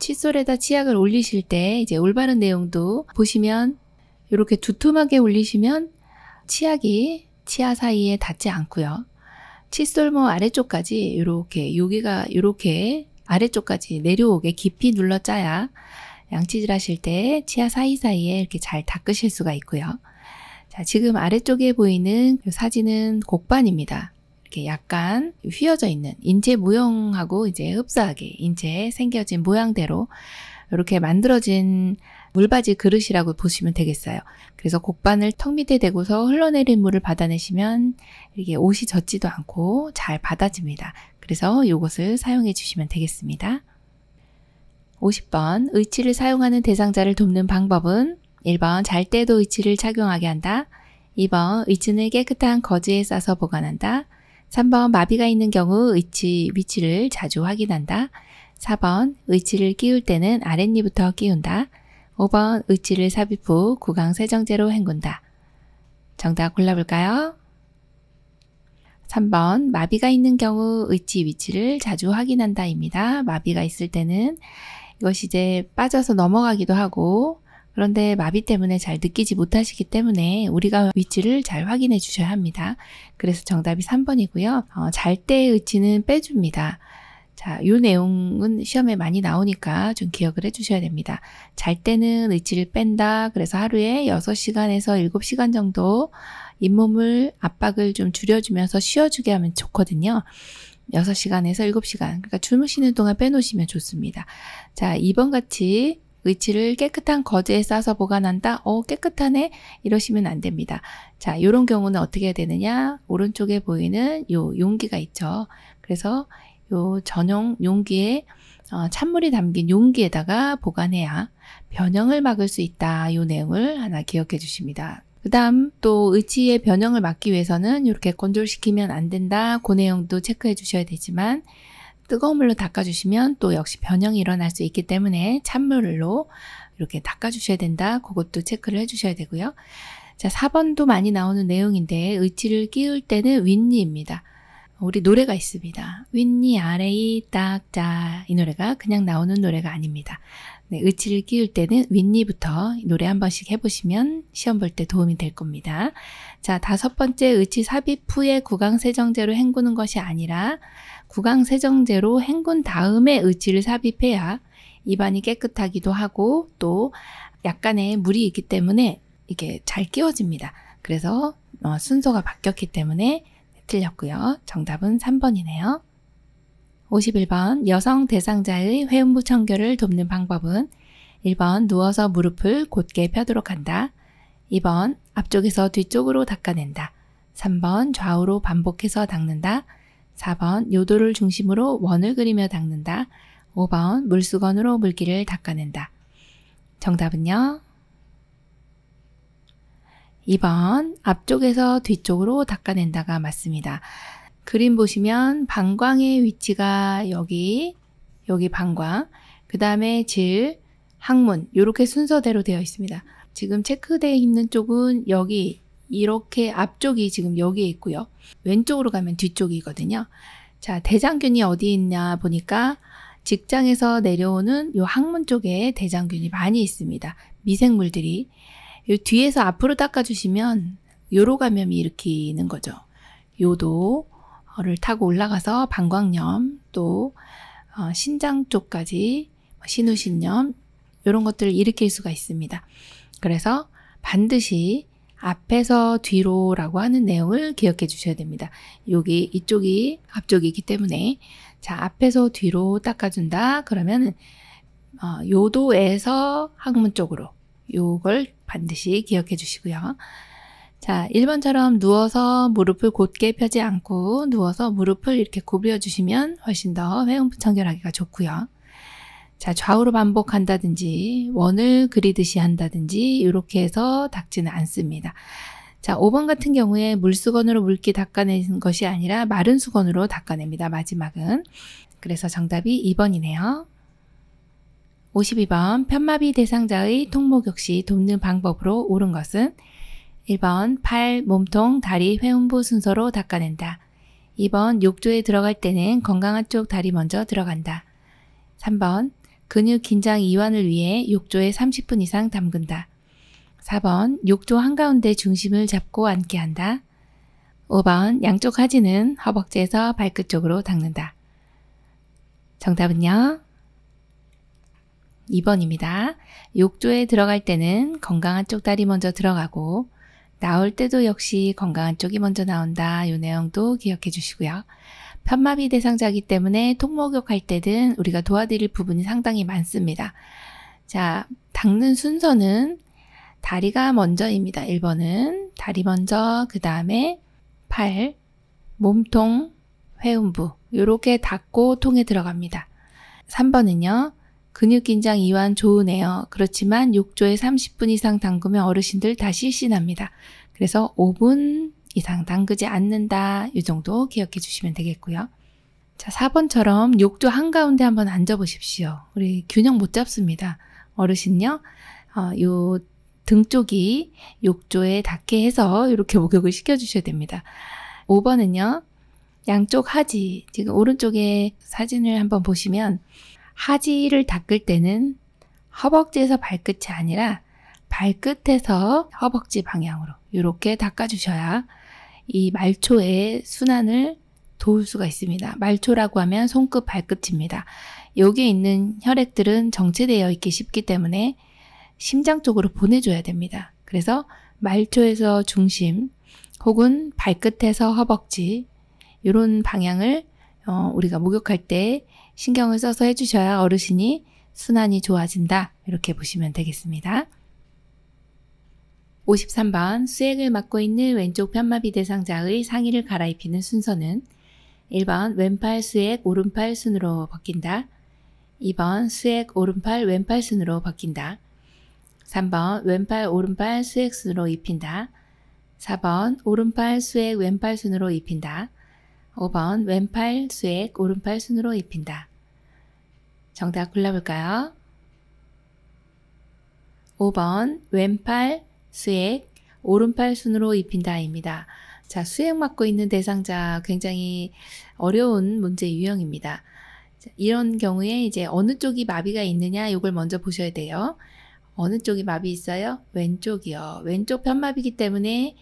칫솔에다 치약을 올리실 때 이제 올바른 내용도 보시면 이렇게 두툼하게 올리시면 치약이 치아 사이에 닿지 않고요. 칫솔모 아래쪽까지 이렇게 여기가 이렇게 아래쪽까지 내려오게 깊이 눌러 짜야 양치질 하실 때 치아 사이사이에 이렇게 잘 닦으실 수가 있고요. 자, 지금 아래쪽에 보이는 사진은 곡반입니다. 이렇게 약간 휘어져 있는 인체 모형하고 이제 흡사하게 인체에 생겨진 모양대로 이렇게 만들어진 물바지 그릇이라고 보시면 되겠어요. 그래서 곡반을 턱 밑에 대고서 흘러내린 물을 받아내시면 이게 옷이 젖지도 않고 잘 받아집니다. 그래서 이것을 사용해 주시면 되겠습니다. 50번 의치를 사용하는 대상자를 돕는 방법은 1번 잘 때도 의치를 착용하게 한다. 2번 의치는 깨끗한 거즈에 싸서 보관한다. 3번 마비가 있는 경우 의치 위치를 자주 확인한다. 4번 의치를 끼울 때는 아랫니부터 끼운다. 5번 의지를 삽입 후 구강 세정제로 헹군다. 정답 골라볼까요? 3번 마비가 있는 경우 의지 위치를 자주 확인한다입니다. 마비가 있을 때는 이것이 이제 빠져서 넘어가기도 하고 그런데 마비 때문에 잘 느끼지 못하시기 때문에 우리가 위치를 잘 확인해 주셔야 합니다. 그래서 정답이 3번이고요. 어, 잘 때의 지는 빼줍니다. 자, 요 내용은 시험에 많이 나오니까 좀 기억을 해주셔야 됩니다. 잘 때는 의지를 뺀다. 그래서 하루에 6시간에서 7시간 정도 잇몸을 압박을 좀 줄여주면서 쉬어주게 하면 좋거든요. 6시간에서 7시간. 그러니까 주무시는 동안 빼놓으시면 좋습니다. 자, 2번 같이 의치를 깨끗한 거즈에 싸서 보관한다. 어, 깨끗하네. 이러시면 안 됩니다. 자, 요런 경우는 어떻게 해야 되느냐? 오른쪽에 보이는 요 용기가 있죠. 그래서 요 전용 용기에 어, 찬물이 담긴 용기에다가 보관해야 변형을 막을 수 있다. 요 내용을 하나 기억해 주십니다. 그 다음 또 의치의 변형을 막기 위해서는 이렇게 건조시키면 안 된다. 그 내용도 체크해 주셔야 되지만 뜨거운 물로 닦아주시면 또 역시 변형이 일어날 수 있기 때문에 찬물로 이렇게 닦아주셔야 된다. 그것도 체크를 해주셔야 되고요. 자, 4번도 많이 나오는 내용인데 의치를 끼울 때는 윗니입니다. 우리 노래가 있습니다. 윗니 아래이 딱자 이 노래가 그냥 나오는 노래가 아닙니다. 네, 의치를 끼울 때는 윗니부터 노래 한 번씩 해보시면 시험 볼 때 도움이 될 겁니다. 자, 다섯 번째 의치 삽입 후에 구강세정제로 헹구는 것이 아니라 구강세정제로 헹군 다음에 의치를 삽입해야 입안이 깨끗하기도 하고 또 약간의 물이 있기 때문에 이게 잘 끼워집니다. 그래서 어, 순서가 바뀌었기 때문에 틀렸고요. 정답은 3번이네요. 51번 여성 대상자의 회음부 청결을 돕는 방법은 1번 누워서 무릎을 곧게 펴도록 한다. 2번 앞쪽에서 뒤쪽으로 닦아낸다. 3번 좌우로 반복해서 닦는다. 4번 요도를 중심으로 원을 그리며 닦는다. 5번 물수건으로 물기를 닦아낸다. 정답은요. 2번 앞쪽에서 뒤쪽으로 닦아낸다가 맞습니다. 그림 보시면 방광의 위치가 여기, 여기 방광, 그 다음에 질, 항문 이렇게 순서대로 되어 있습니다. 지금 체크되어 있는 쪽은 여기 이렇게 앞쪽이 지금 여기에 있고요. 왼쪽으로 가면 뒤쪽이거든요. 자, 대장균이 어디 있냐 보니까 직장에서 내려오는 이 항문 쪽에 대장균이 많이 있습니다. 미생물들이 이 뒤에서 앞으로 닦아주시면 요로 감염이 일으키는 거죠. 요도를 타고 올라가서 방광염 또 어, 신장 쪽까지 뭐 신우신염 이런 것들을 일으킬 수가 있습니다. 그래서 반드시 앞에서 뒤로라고 하는 내용을 기억해 주셔야 됩니다. 여기 이쪽이 앞쪽이기 때문에 자 앞에서 뒤로 닦아준다 그러면 어, 요도에서 항문 쪽으로 요걸 반드시 기억해 주시고요. 자, 1번처럼 누워서 무릎을 곧게 펴지 않고 누워서 무릎을 이렇게 구부려 주시면 훨씬 더 회음부 청결하기가 좋고요. 자, 좌우로 반복한다든지 원을 그리듯이 한다든지 이렇게 해서 닦지는 않습니다. 자, 5번 같은 경우에 물수건으로 물기 닦아낸 것이 아니라 마른 수건으로 닦아냅니다. 마지막은. 그래서 정답이 2번이네요. 52번 편마비 대상자의 통목 역시 돕는 방법으로 옳은 것은 1번 팔, 몸통, 다리, 회음부 순서로 닦아낸다. 2번 욕조에 들어갈 때는 건강한 쪽 다리 먼저 들어간다. 3번 근육 긴장 이완을 위해 욕조에 30분 이상 담근다. 4번 욕조 한가운데 중심을 잡고 앉게 한다. 5번 양쪽 하지는 허벅지에서 발끝 쪽으로 닦는다. 정답은요? 2번입니다. 욕조에 들어갈 때는 건강한 쪽 다리 먼저 들어가고 나올 때도 역시 건강한 쪽이 먼저 나온다. 요 내용도 기억해 주시고요. 편마비 대상자기 때문에 통목욕할 때든 우리가 도와드릴 부분이 상당히 많습니다. 자, 닦는 순서는 다리가 먼저입니다. 1번은 다리 먼저, 그 다음에 팔, 몸통, 회음부 요렇게 닦고 통에 들어갑니다. 3번은요. 근육 긴장 이완 좋으네요. 그렇지만 욕조에 30분 이상 담그면 어르신들 다 실신합니다. 그래서 5분 이상 담그지 않는다. 이 정도 기억해 주시면 되겠고요. 자, 4번처럼 욕조 한가운데 한번 앉아 보십시오. 우리 균형 못 잡습니다. 어르신요. 어, 요 등쪽이 욕조에 닿게 해서 이렇게 목욕을 시켜 주셔야 됩니다. 5번은요. 양쪽 하지. 지금 오른쪽에 사진을 한번 보시면 하지를 닦을 때는 허벅지에서 발끝이 아니라 발끝에서 허벅지 방향으로 이렇게 닦아주셔야 이 말초의 순환을 도울 수가 있습니다. 말초라고 하면 손끝 발끝입니다. 여기에 있는 혈액들은 정체되어 있기 쉽기 때문에 심장 쪽으로 보내줘야 됩니다. 그래서 말초에서 중심 혹은 발끝에서 허벅지 이런 방향을 어, 우리가 목욕할 때 신경을 써서 해주셔야 어르신이 순환이 좋아진다. 이렇게 보시면 되겠습니다. 53번 수액을 맡고 있는 왼쪽 편마비 대상자의 상의를 갈아입히는 순서는 1번 왼팔 수액 오른팔 순으로 벗긴다 2번 수액 오른팔 왼팔 순으로 벗긴다 3번 왼팔 오른팔 수액 순으로 입힌다. 4번 오른팔 수액 왼팔 순으로 입힌다. 5번 왼팔 수액 오른팔 순으로 입힌다. 정답 골라볼까요? 5번 왼팔 수액 오른팔 순으로 입힌다입니다. 자, 수액 맞고 있는 대상자 굉장히 어려운 문제 유형입니다. 이런 경우에 이제 어느 쪽이 마비가 있느냐 이걸 먼저 보셔야 돼요. 어느 쪽이 마비 있어요? 왼쪽이요. 왼쪽 편마비기 이 때문에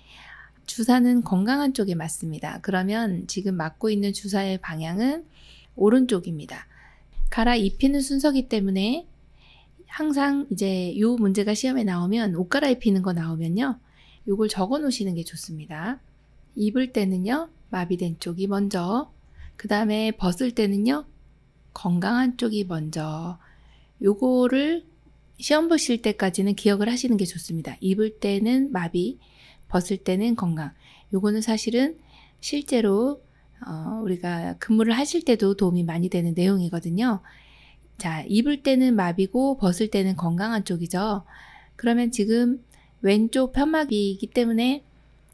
주사는 건강한 쪽에 맞습니다. 그러면 지금 맞고 있는 주사의 방향은 오른쪽입니다. 갈아입히는 순서기 때문에 항상 이제 요 문제가 시험에 나오면 옷 갈아입히는 거 나오면요. 요걸 적어 놓으시는 게 좋습니다. 입을 때는요. 마비된 쪽이 먼저 그 다음에 벗을 때는요. 건강한 쪽이 먼저 요거를 시험 보실 때까지는 기억을 하시는 게 좋습니다. 입을 때는 마비, 벗을 때는 건강. 요거는 사실은 실제로 어, 우리가 근무를 하실 때도 도움이 많이 되는 내용이거든요. 자, 입을 때는 마비고 벗을 때는 건강한 쪽이죠. 그러면 지금 왼쪽 편마비이기 때문에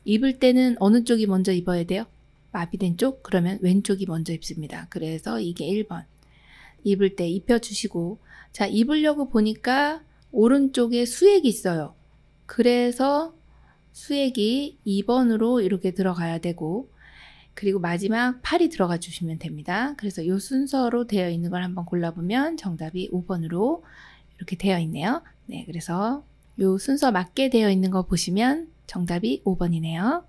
입을 때는 어느 쪽이 먼저 입어야 돼요? 마비된 쪽? 그러면 왼쪽이 먼저 입습니다. 그래서 이게 1번. 입을 때 입혀주시고, 자, 입으려고 보니까 오른쪽에 수액이 있어요. 그래서 수액이 2번으로 이렇게 들어가야 되고 그리고 마지막 8이 들어가 주시면 됩니다. 그래서 이 순서로 되어 있는 걸 한번 골라보면 정답이 5번으로 이렇게 되어 있네요. 네, 그래서 이 순서 맞게 되어 있는 거 보시면 정답이 5번이네요.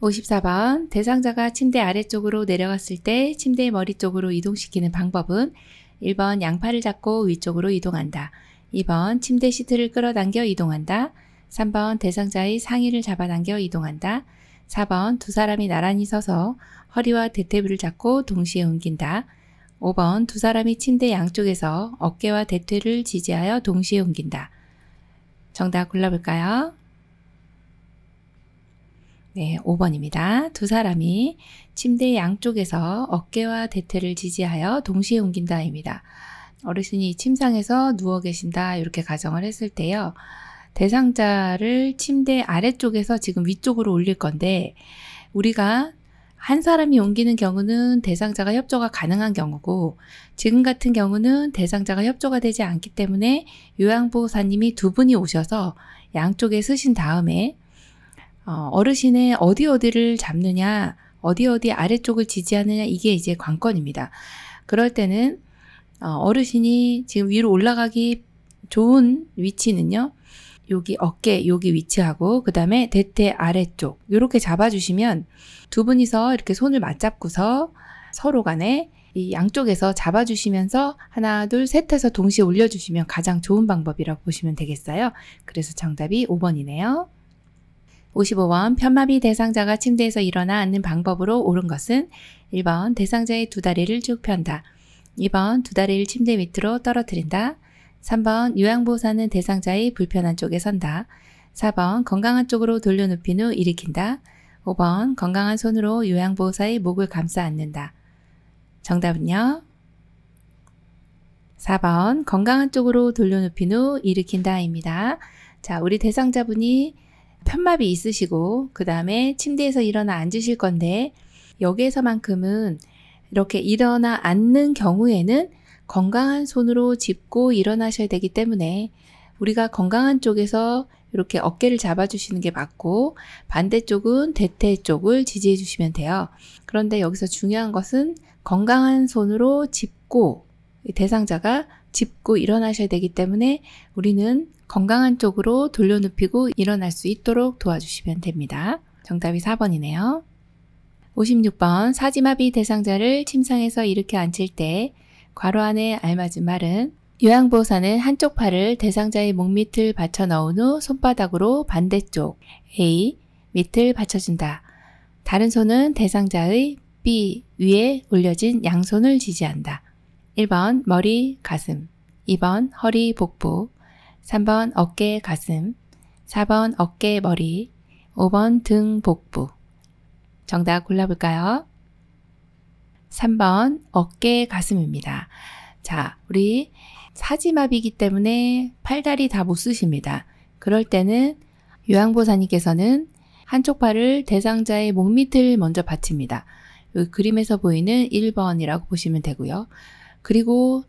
54번 대상자가 침대 아래쪽으로 내려갔을 때 침대의 머리 쪽으로 이동시키는 방법은 1번 양팔을 잡고 위쪽으로 이동한다. 2번 침대 시트를 끌어당겨 이동한다. 3번 대상자의 상의를 잡아당겨 이동한다. 4번 두 사람이 나란히 서서 허리와 대퇴부를 잡고 동시에 옮긴다. 5번 두 사람이 침대 양쪽에서 어깨와 대퇴를 지지하여 동시에 옮긴다. 정답 골라볼까요? 네, 5번입니다. 두 사람이 침대 양쪽에서 어깨와 대퇴를 지지하여 동시에 옮긴다입니다. 어르신이 침상에서 누워 계신다 이렇게 가정을 했을 때요. 대상자를 침대 아래쪽에서 지금 위쪽으로 올릴 건데 우리가 한 사람이 옮기는 경우는 대상자가 협조가 가능한 경우고 지금 같은 경우는 대상자가 협조가 되지 않기 때문에 요양보호사님이 두 분이 오셔서 양쪽에 쓰신 다음에 어, 어르신의 어디 어디를 잡느냐 어디 어디 아래쪽을 지지하느냐 이게 이제 관건입니다. 그럴 때는 어, 어르신이 지금 위로 올라가기 좋은 위치는요. 여기 어깨 여기 위치하고 그 다음에 대퇴 아래쪽 이렇게 잡아주시면 두 분이서 이렇게 손을 맞잡고서 서로 간에 이 양쪽에서 잡아주시면서 하나 둘 셋 해서 동시에 올려주시면 가장 좋은 방법이라고 보시면 되겠어요. 그래서 정답이 5번이네요. 55번 편마비 대상자가 침대에서 일어나 앉는 방법으로 옳은 것은 1번 대상자의 두 다리를 쭉 편다. 2번 두 다리를 침대 밑으로 떨어뜨린다. 3번 요양보호사는 대상자의 불편한 쪽에 선다. 4번 건강한 쪽으로 돌려눕힌 후 일으킨다. 5번 건강한 손으로 요양보호사의 목을 감싸 안는다. 정답은요? 4번 건강한 쪽으로 돌려눕힌 후 일으킨다입니다. 자, 우리 대상자분이 편마비 있으시고 그 다음에 침대에서 일어나 앉으실 건데 여기에서만큼은 이렇게 일어나 앉는 경우에는 건강한 손으로 짚고 일어나셔야 되기 때문에 우리가 건강한 쪽에서 이렇게 어깨를 잡아주시는 게 맞고 반대쪽은 대퇴 쪽을 지지해 주시면 돼요. 그런데 여기서 중요한 것은 건강한 손으로 짚고 대상자가 짚고 일어나셔야 되기 때문에 우리는 건강한 쪽으로 돌려눕히고 일어날 수 있도록 도와주시면 됩니다. 정답이 4번이네요. 56번 사지마비 대상자를 침상에서 이렇게 앉힐 때 괄호 안에 알맞은 말은 요양보호사는 한쪽 팔을 대상자의 목 밑을 받쳐 넣은 후 손바닥으로 반대쪽 A 밑을 받쳐준다. 다른 손은 대상자의 B 위에 올려진 양손을 지지한다. 1번 머리, 가슴 2번 허리, 복부 3번 어깨, 가슴 4번 어깨, 머리 5번 등, 복부 정답 골라볼까요? 3번 어깨 가슴입니다. 자, 우리 사지마비기 이 때문에 팔다리 다 못 쓰십니다. 그럴 때는 요양보사님께서는 한쪽 팔을 대상자의 목 밑을 먼저 받칩니다. 그림에서 보이는 1번이라고 보시면 되고요. 그리고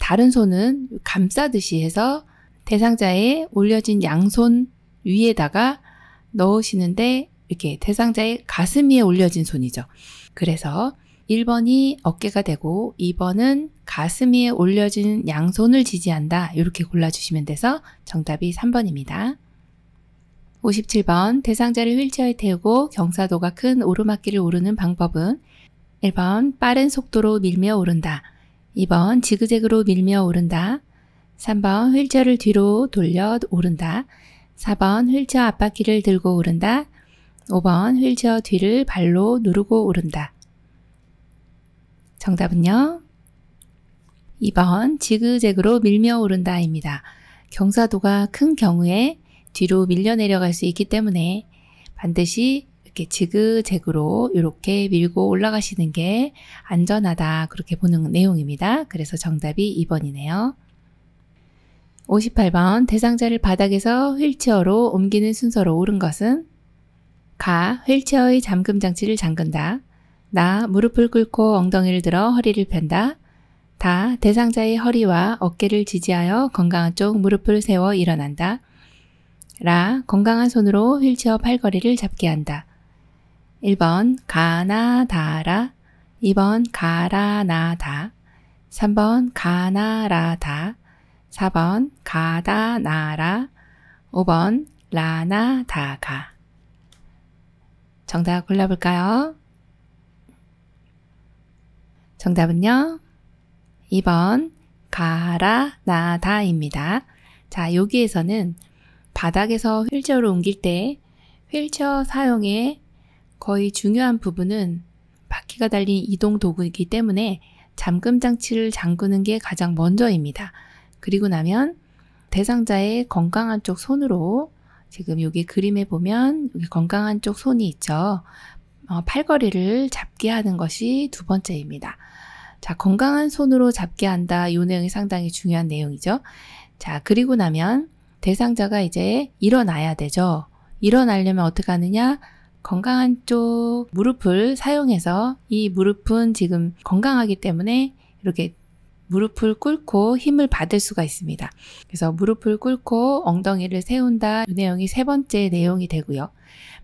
다른 손은 감싸듯이 해서 대상자의 올려진 양손 위에다가 넣으시는데 이렇게 대상자의 가슴 위에 올려진 손이죠. 그래서 1번이 어깨가 되고 2번은 가슴 위에 올려진 양손을 지지한다. 이렇게 골라주시면 돼서 정답이 3번입니다. 57번 대상자를 휠체어에 태우고 경사도가 큰 오르막길을 오르는 방법은 1번 빠른 속도로 밀며 오른다. 2번 지그재그로 밀며 오른다. 3번 휠체어를 뒤로 돌려 오른다. 4번 휠체어 앞바퀴를 들고 오른다. 5번 휠체어 뒤를 발로 누르고 오른다. 정답은요? 2번 지그재그로 밀며 오른다입니다. 경사도가 큰 경우에 뒤로 밀려 내려갈 수 있기 때문에 반드시 이렇게 지그재그로 이렇게 밀고 올라가시는 게 안전하다 그렇게 보는 내용입니다. 그래서 정답이 2번이네요. 58번 대상자를 바닥에서 휠체어로 옮기는 순서로 오른 것은 가 휠체어의 잠금 장치를 잠근다 나 무릎을 꿇고 엉덩이를 들어 허리를 편다. 다 대상자의 허리와 어깨를 지지하여 건강한 쪽 무릎을 세워 일어난다. 라 건강한 손으로 휠체어 팔걸이를 잡게 한다. 1번 가나다라 2번 가라나다 3번 가나라다 4번 가다나라 5번 라나다가 정답 골라볼까요? 정답은요. 2번 가라나다입니다. 자, 여기에서는 바닥에서 휠체어로 옮길 때 휠체어 사용의 거의 중요한 부분은 바퀴가 달린 이동 도구이기 때문에 잠금 장치를 잠그는 게 가장 먼저입니다. 그리고 나면 대상자의 건강한 쪽 손으로 지금 여기 그림에 보면 여기 건강한 쪽 손이 있죠. 어, 팔걸이를 잡게 하는 것이 두 번째입니다. 자, 건강한 손으로 잡게 한다. 요 내용이 상당히 중요한 내용이죠. 자, 그리고 나면 대상자가 이제 일어나야 되죠. 일어나려면 어떻게 하느냐? 건강한 쪽 무릎을 사용해서 이 무릎은 지금 건강하기 때문에 이렇게 무릎을 꿇고 힘을 받을 수가 있습니다. 그래서 무릎을 꿇고 엉덩이를 세운다. 이 내용이 세 번째 내용이 되고요.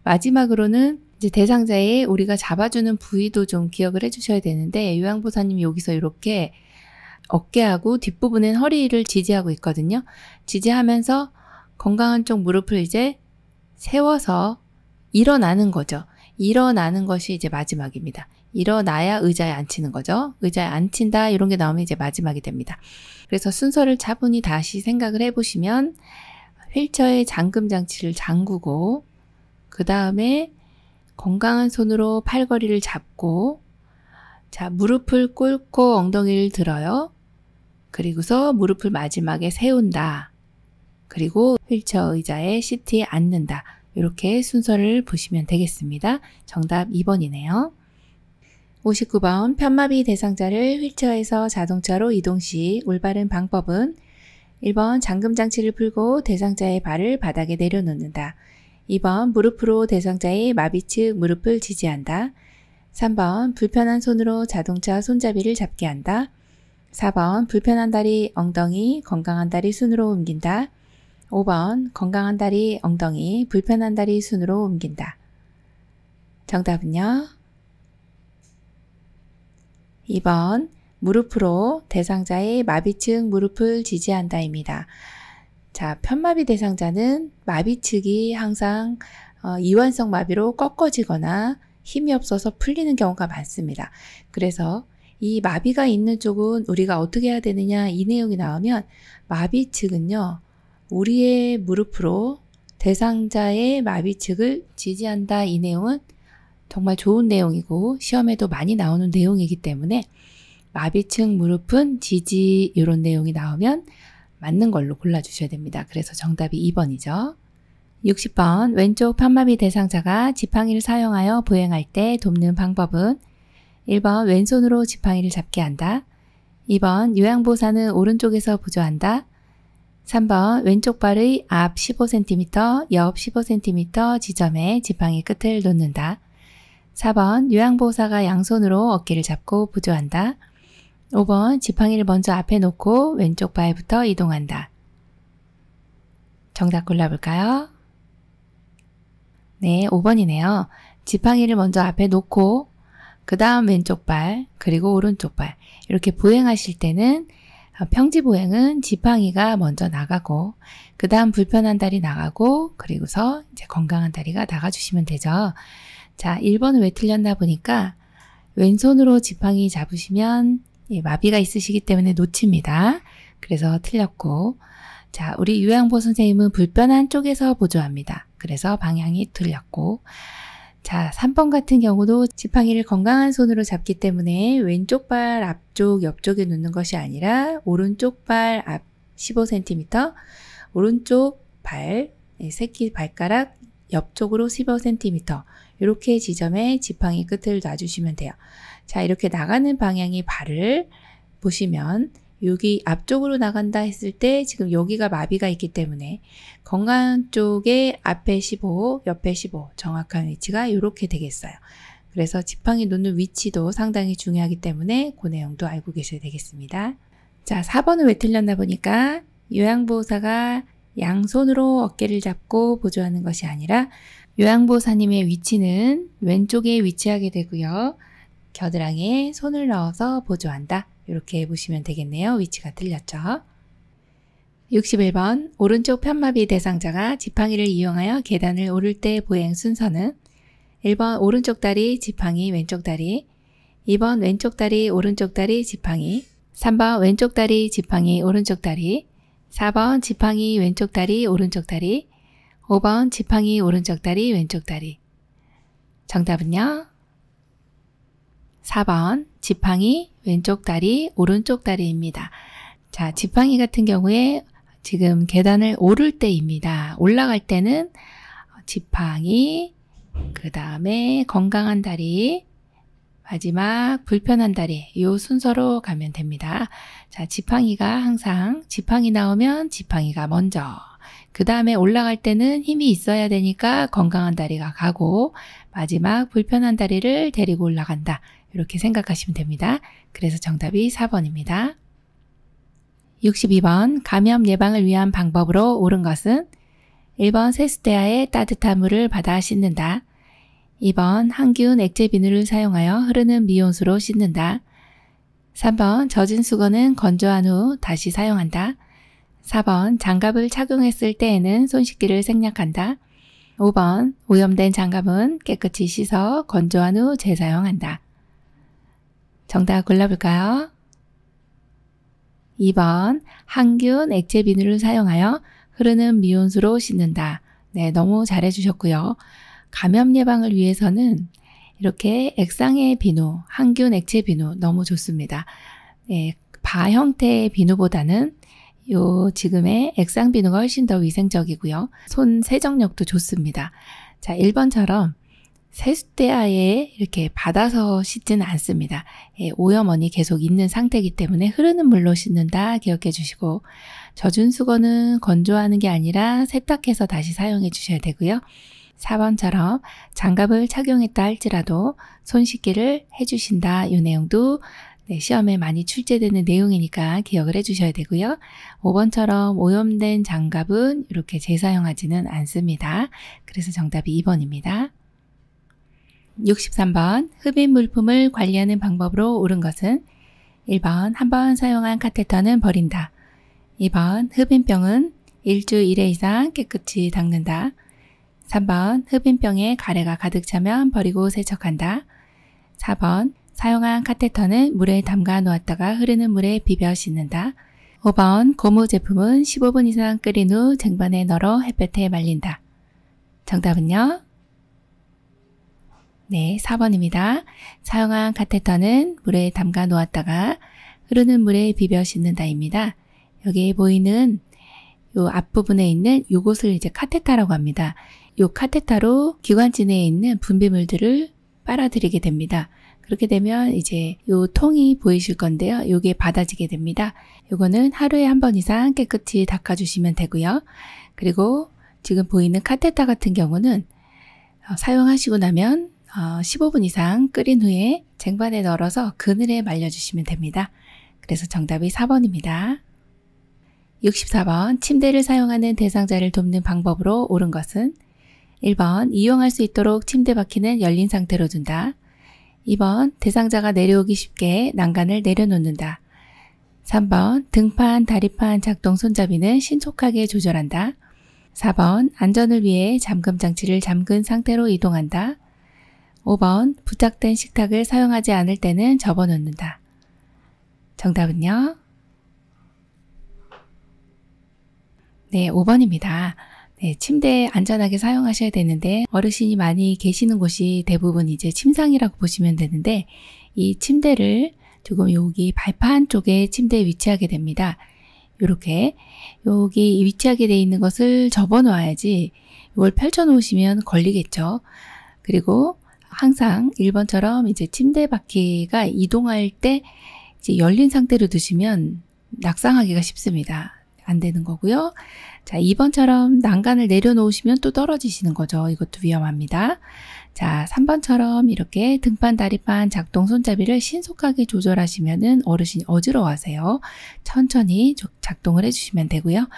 마지막으로는 이제 대상자의 우리가 잡아주는 부위도 좀 기억을 해주셔야 되는데 요양보사님이 여기서 이렇게 어깨하고 뒷부분엔 허리를 지지하고 있거든요. 지지하면서 건강한 쪽 무릎을 이제 세워서 일어나는 거죠. 일어나는 것이 이제 마지막입니다. 일어나야 의자에 앉히는 거죠. 의자에 앉힌다 이런 게 나오면 이제 마지막이 됩니다. 그래서 순서를 차분히 다시 생각을 해보시면 휠체어의 잠금 장치를 잠그고 그 다음에 건강한 손으로 팔걸이를 잡고 자, 무릎을 꿇고 엉덩이를 들어요. 그리고서 무릎을 마지막에 세운다. 그리고 휠체어 의자에 시티에 앉는다. 이렇게 순서를 보시면 되겠습니다. 정답 2번이네요. 59번 편마비 대상자를 휠체어에서 자동차로 이동 시 올바른 방법은 1번 잠금 장치를 풀고 대상자의 발을 바닥에 내려놓는다. 2번 무릎으로 대상자의 마비 측 무릎을 지지한다. 3번 불편한 손으로 자동차 손잡이를 잡게 한다. 4번 불편한 다리 엉덩이 건강한 다리 순으로 옮긴다. 5번 건강한 다리 엉덩이 불편한 다리 순으로 옮긴다. 정답은요. 2번 무릎으로 대상자의 마비층 무릎을 지지한다입니다. 자, 편마비 대상자는 마비 측이 항상 어, 이완성 마비로 꺾어지거나 힘이 없어서 풀리는 경우가 많습니다. 그래서 이 마비가 있는 쪽은 우리가 어떻게 해야 되느냐 이 내용이 나오면 마비 측은요, 우리의 무릎으로 대상자의 마비 측을 지지한다 이 내용은 정말 좋은 내용이고 시험에도 많이 나오는 내용이기 때문에 마비층 무릎은 지지 이런 내용이 나오면 맞는 걸로 골라주셔야 됩니다. 그래서 정답이 2번이죠. 60번 왼쪽 판마비 대상자가 지팡이를 사용하여 보행할 때 돕는 방법은 1번 왼손으로 지팡이를 잡게 한다. 2번 요양보사는 오른쪽에서 보조한다. 3번 왼쪽 발의 앞 15cm, 옆 15cm 지점에 지팡이 끝을 놓는다. 4번 요양보사가 호 양손으로 어깨를 잡고 보조한다. 5번 지팡이를 먼저 앞에 놓고 왼쪽 발부터 이동한다. 정답 골라볼까요? 네, 5번이네요. 지팡이를 먼저 앞에 놓고 그 다음 왼쪽 발 그리고 오른쪽 발 이렇게 보행하실 때는 어, 평지 보행은 지팡이가 먼저 나가고 그 다음 불편한 다리 나가고 그리고서 이제 건강한 다리가 나가주시면 되죠. 자, 1번을 왜 틀렸나 보니까 왼손으로 지팡이 잡으시면 예, 마비가 있으시기 때문에 놓칩니다. 그래서 틀렸고 자, 우리 유양보 선생님은 불편한 쪽에서 보조합니다. 그래서 방향이 틀렸고 자, 3번 같은 경우도 지팡이를 건강한 손으로 잡기 때문에 왼쪽 발 앞쪽, 옆쪽에 놓는 것이 아니라 오른쪽 발 앞 15cm, 오른쪽 발, 예, 새끼 발가락 옆쪽으로 15cm 이렇게 지점에 지팡이 끝을 놔주시면 돼요. 자, 이렇게 나가는 방향이 발을 보시면 여기 앞쪽으로 나간다 했을 때 지금 여기가 마비가 있기 때문에 건강 쪽에 앞에 15, 옆에 15 정확한 위치가 이렇게 되겠어요. 그래서 지팡이 놓는 위치도 상당히 중요하기 때문에 그 내용도 알고 계셔야 되겠습니다. 자, 4번은 왜 틀렸나 보니까 요양보호사가 양손으로 어깨를 잡고 보조하는 것이 아니라 요양보호사님의 위치는 왼쪽에 위치하게 되고요. 겨드랑이에 손을 넣어서 보조한다. 이렇게 보시면 되겠네요. 위치가 틀렸죠. 61번 오른쪽 편마비 대상자가 지팡이를 이용하여 계단을 오를 때 보행 순서는 1번 오른쪽 다리 지팡이 왼쪽 다리 2번 왼쪽 다리 오른쪽 다리 지팡이 3번 왼쪽 다리 지팡이 오른쪽 다리 4번 지팡이 왼쪽 다리 오른쪽 다리 5번 지팡이 오른쪽 다리 왼쪽 다리 정답은요? 4번 지팡이 왼쪽 다리 오른쪽 다리입니다. 자 지팡이 같은 경우에 지금 계단을 오를 때입니다. 올라갈 때는 지팡이 그 다음에 건강한 다리 마지막 불편한 다리 요 순서로 가면 됩니다. 자 지팡이가 항상 지팡이 나오면 지팡이가 먼저 그 다음에 올라갈 때는 힘이 있어야 되니까 건강한 다리가 가고 마지막 불편한 다리를 데리고 올라간다. 이렇게 생각하시면 됩니다. 그래서 정답이 4번입니다. 62번 감염 예방을 위한 방법으로 옳은 것은 1번 세스테아의 따뜻한 물을 받아 씻는다. 2번 항균 액체 비누를 사용하여 흐르는 미온수로 씻는다. 3번 젖은 수건은 건조한 후 다시 사용한다. 4번 장갑을 착용했을 때에는 손 씻기를 생략한다. 5번 오염된 장갑은 깨끗이 씻어 건조한 후 재사용한다. 정답 골라볼까요? 2번 항균 액체 비누를 사용하여 흐르는 미온수로 씻는다. 네, 너무 잘해주셨고요. 감염 예방을 위해서는 이렇게 액상의 비누, 항균 액체 비누 너무 좋습니다. 네, 바 형태의 비누보다는 요 지금의 액상 비누가 훨씬 더 위생적이고요. 손 세정력도 좋습니다. 자, 1번처럼 세숫대 야에 이렇게 받아서 씻진 않습니다. 예, 오염원이 계속 있는 상태이기 때문에 흐르는 물로 씻는다 기억해 주시고 젖은 수건은 건조하는 게 아니라 세탁해서 다시 사용해 주셔야 되고요. 4번처럼 장갑을 착용했다 할지라도 손 씻기를 해주신다 이 내용도 네, 시험에 많이 출제되는 내용이니까 기억을 해주셔야 되고요. 5번처럼 오염된 장갑은 이렇게 재사용하지는 않습니다. 그래서 정답이 2번입니다. 63번 흡입 물품을 관리하는 방법으로 옳은 것은 1번 한번 사용한 카테터는 버린다. 2번 흡인병은 일주일에 이상 깨끗이 닦는다. 3번 흡인병에 가래가 가득 차면 버리고 세척한다. 4번 사용한 카테터는 물에 담가 놓았다가 흐르는 물에 비벼 씻는다. 5번 고무 제품은 15분 이상 끓인 후 쟁반에 널어 햇볕에 말린다. 정답은요? 네, 4번입니다. 사용한 카테터는 물에 담가 놓았다가 흐르는 물에 비벼 씻는다입니다. 여기에 보이는 요 앞부분에 있는 요것을 이제 카테타라고 합니다. 요 카테타로 기관지 내에 있는 분비물들을 빨아들이게 됩니다. 그렇게 되면 이제 요 통이 보이실 건데요. 요게 받아지게 됩니다. 요거는 하루에 한 번 이상 깨끗이 닦아주시면 되고요. 그리고 지금 보이는 카테타 같은 경우는 어, 사용하시고 나면 어, 15분 이상 끓인 후에 쟁반에 널어서 그늘에 말려주시면 됩니다. 그래서 정답이 4번입니다. 64번 침대를 사용하는 대상자를 돕는 방법으로 옳은 것은 1번 이용할 수 있도록 침대 바퀴는 열린 상태로 둔다. 2번 대상자가 내려오기 쉽게 난간을 내려놓는다. 3번 등판, 다리판 작동 손잡이는 신속하게 조절한다. 4번 안전을 위해 잠금 장치를 잠근 상태로 이동한다. 5번 부착된 식탁을 사용하지 않을 때는 접어놓는다. 정답은요? 네, 5번입니다. 네, 침대 안전하게 사용하셔야 되는데 어르신이 많이 계시는 곳이 대부분 이제 침상이라고 보시면 되는데 이 침대를 조금 여기 발판 쪽에 침대에 위치하게 됩니다. 이렇게 여기 위치하게 되어 있는 것을 접어 놓아야지 이걸 펼쳐 놓으시면 걸리겠죠. 그리고 항상 1번처럼 이제 침대 바퀴가 이동할 때 이제 열린 상태로 두시면 낙상하기가 쉽습니다. 안 되는 거고요. 자, 2번처럼 난간을 내려놓으시면 또 떨어지시는 거죠. 이것도 위험합니다. 자, 3번처럼 이렇게 등판, 다리판, 작동, 손잡이를 신속하게 조절하시면은 어르신 어지러워하세요. 천천히 작동을 해주시면 되고요.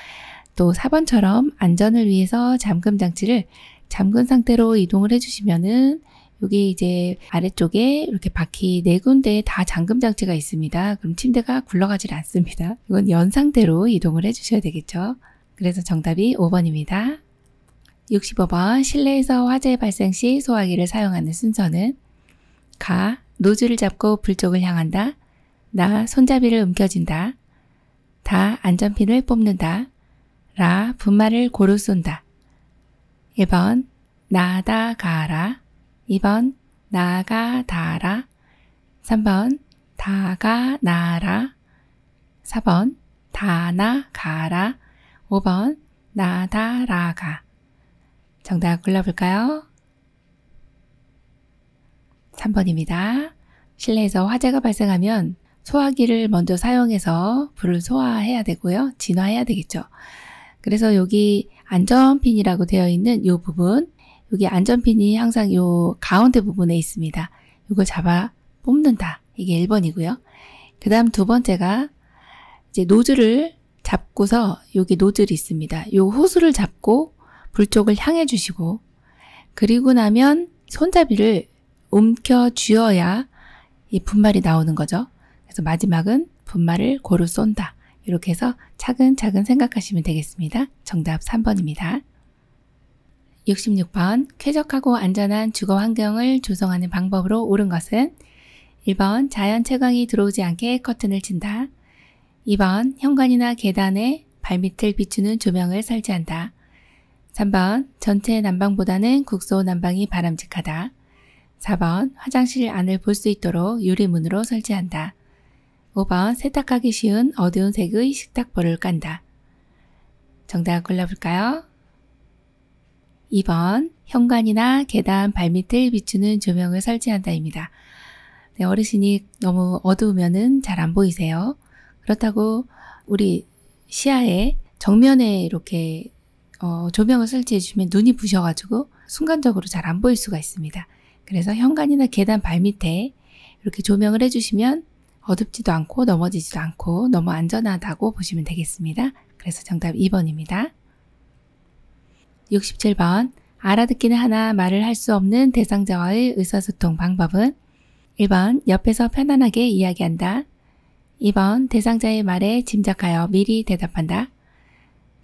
또 4번처럼 안전을 위해서 잠금 장치를 잠근 상태로 이동을 해주시면은 여기 이제 아래쪽에 이렇게 바퀴 네 군데 다 잠금 장치가 있습니다. 그럼 침대가 굴러가질 않습니다. 이건 연상대로 이동을 해주셔야 되겠죠. 그래서 정답이 5번입니다. 65번 실내에서 화재 발생 시 소화기를 사용하는 순서는 가 노즐을 잡고 불 쪽을 향한다. 나 손잡이를 움켜쥔다. 다 안전핀을 뽑는다. 라 분말을 고루 쏜다. 1번 나다 가라 2번 나가다라 3번 다가나라 4번 다나가라 5번 나다라가 정답 골라볼까요? 3번입니다. 실내에서 화재가 발생하면 소화기를 먼저 사용해서 불을 소화해야 되고요. 진화해야 되겠죠. 그래서 여기 안전핀이라고 되어 있는 이 부분 여기 안전핀이 항상 요 가운데 부분에 있습니다. 이걸 잡아 뽑는다. 이게 1번이고요. 그 다음 두 번째가 이제 노즐을 잡고서 여기 노즐이 있습니다. 요 호수를 잡고 불 쪽을 향해 주시고 그리고 나면 손잡이를 움켜 쥐어야 이 분말이 나오는 거죠. 그래서 마지막은 분말을 고루 쏜다. 이렇게 해서 차근차근 생각하시면 되겠습니다. 정답 3번입니다. 66번 쾌적하고 안전한 주거 환경을 조성하는 방법으로 옳은 것은 1번 자연 채광이 들어오지 않게 커튼을 친다. 2번 현관이나 계단에 발밑을 비추는 조명을 설치한다. 3번 전체 난방보다는 국소 난방이 바람직하다. 4번 화장실 안을 볼 수 있도록 유리문으로 설치한다. 5번 세탁하기 쉬운 어두운 색의 식탁보를 깐다. 정답 골라볼까요? 2번 현관이나 계단 발밑을 비추는 조명을 설치한다입니다. 네, 어르신이 너무 어두우면은 잘 안 보이세요. 그렇다고 우리 시야에 정면에 이렇게 어, 조명을 설치해 주면 눈이 부셔가지고 순간적으로 잘 안 보일 수가 있습니다. 그래서 현관이나 계단 발밑에 이렇게 조명을 해주시면 어둡지도 않고 넘어지지도 않고 너무 안전하다고 보시면 되겠습니다. 그래서 정답 2번입니다. 67번 알아듣기는 하나 말을 할 수 없는 대상자와의 의사소통 방법은 1번 옆에서 편안하게 이야기한다. 2번 대상자의 말에 짐작하여 미리 대답한다.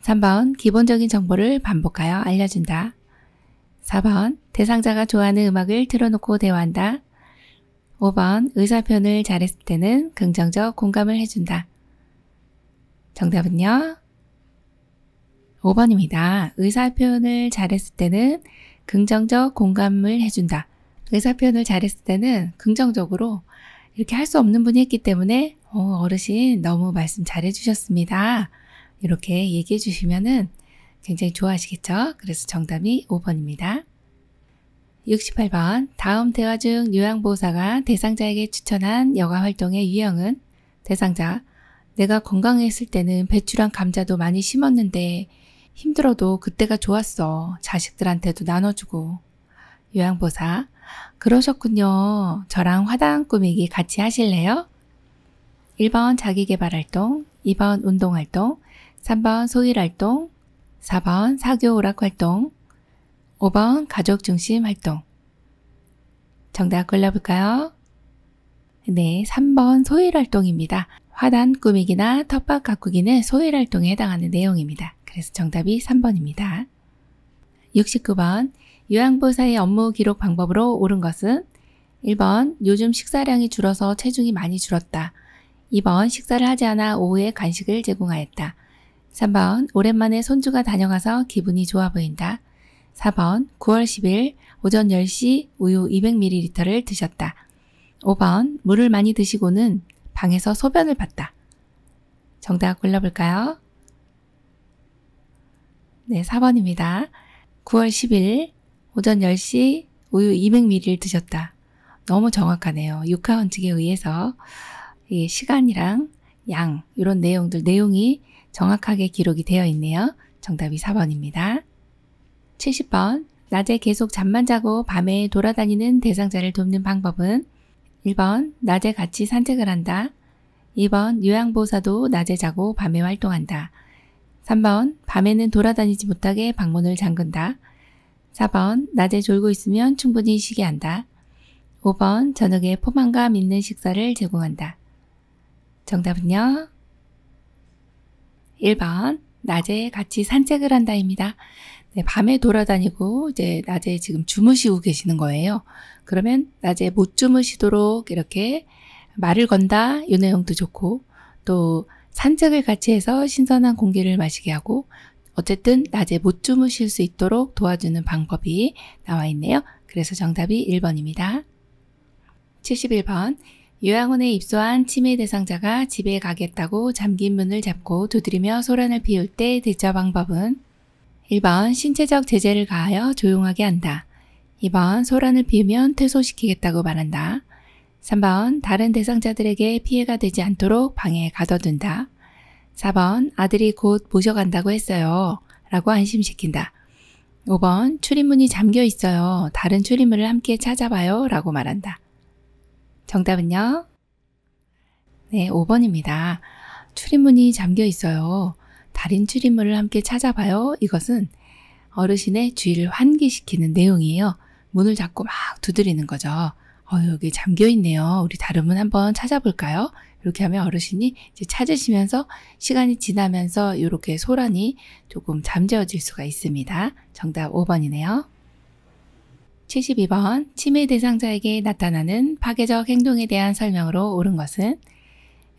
3번 기본적인 정보를 반복하여 알려준다. 4번 대상자가 좋아하는 음악을 틀어놓고 대화한다. 5번 의사표현을 잘했을 때는 긍정적 공감을 해준다. 정답은요? 5번입니다. 의사 표현을 잘했을 때는 긍정적 공감을 해준다. 의사 표현을 잘했을 때는 긍정적으로 이렇게 할 수 없는 분이 했기 때문에 어, 어르신 너무 말씀 잘해주셨습니다. 이렇게 얘기해 주시면은 굉장히 좋아하시겠죠? 그래서 정답이 5번입니다. 68번 다음 대화 중 요양보호사가 대상자에게 추천한 여가 활동의 유형은 대상자 내가 건강했을 때는 배추랑 감자도 많이 심었는데 힘들어도 그때가 좋았어. 자식들한테도 나눠주고. 요양보사, 그러셨군요. 저랑 화단 꾸미기 같이 하실래요? 1번 자기개발 활동, 2번 운동 활동, 3번 소일 활동, 4번 사교 오락 활동, 5번 가족 중심 활동. 정답 골라볼까요? 네, 3번 소일 활동입니다. 화단 꾸미기나 텃밭 가꾸기는 소일 활동에 해당하는 내용입니다. 그래서 정답이 3번입니다. 69번. 요양보사의 업무 기록 방법으로 옳은 것은 1번. 요즘 식사량이 줄어서 체중이 많이 줄었다. 2번. 식사를 하지 않아 오후에 간식을 제공하였다. 3번. 오랜만에 손주가 다녀가서 기분이 좋아 보인다. 4번. 9월 10일 오전 10시 우유 200ml를 드셨다. 5번. 물을 많이 드시고는 방에서 소변을 봤다. 정답 골라볼까요? 네, 4번입니다. 9월 10일 오전 10시 우유 200ml를 드셨다. 너무 정확하네요. 육하원칙에 의해서 이 시간이랑 양 이런 내용들 내용이 정확하게 기록이 되어 있네요. 정답이 4번입니다. 70번 낮에 계속 잠만 자고 밤에 돌아다니는 대상자를 돕는 방법은 1번 낮에 같이 산책을 한다. 2번 요양보사도 낮에 자고 밤에 활동한다. 3번 밤에는 돌아다니지 못하게 방문을 잠근다. 4번 낮에 졸고 있으면 충분히 쉬게 한다. 5번 저녁에 포만감 있는 식사를 제공한다. 정답은요. 1번 낮에 같이 산책을 한다입니다. 네, 밤에 돌아다니고 이제 낮에 지금 주무시고 계시는 거예요. 그러면 낮에 못 주무시도록 이렇게 말을 건다 이 내용도 좋고 또 산책을 같이 해서 신선한 공기를 마시게 하고 어쨌든 낮에 못 주무실 수 있도록 도와주는 방법이 나와 있네요. 그래서 정답이 1번입니다. 71번. 요양원에 입소한 치매 대상자가 집에 가겠다고 잠긴 문을 잡고 두드리며 소란을 피울 때 대처 방법은 1번 신체적 제재를 가하여 조용하게 한다. 2번 소란을 피우면 퇴소시키겠다고 말한다. 3번 다른 대상자들에게 피해가 되지 않도록 방에 가둬둔다. 4번 아들이 곧 모셔간다고 했어요. 라고 안심시킨다. 5번 출입문이 잠겨 있어요. 다른 출입문을 함께 찾아봐요. 라고 말한다. 정답은요? 네, 5번입니다. 출입문이 잠겨 있어요. 다른 출입문을 함께 찾아봐요. 이것은 어르신의 주의를 환기시키는 내용이에요. 문을 잡고 막 두드리는 거죠. 어, 여기 잠겨 있네요. 우리 다름은 한번 찾아볼까요? 이렇게 하면 어르신이 이제 찾으시면서 시간이 지나면서 이렇게 소란이 조금 잠재워질 수가 있습니다. 정답 5번이네요. 72번 치매 대상자에게 나타나는 파괴적 행동에 대한 설명으로 옳은 것은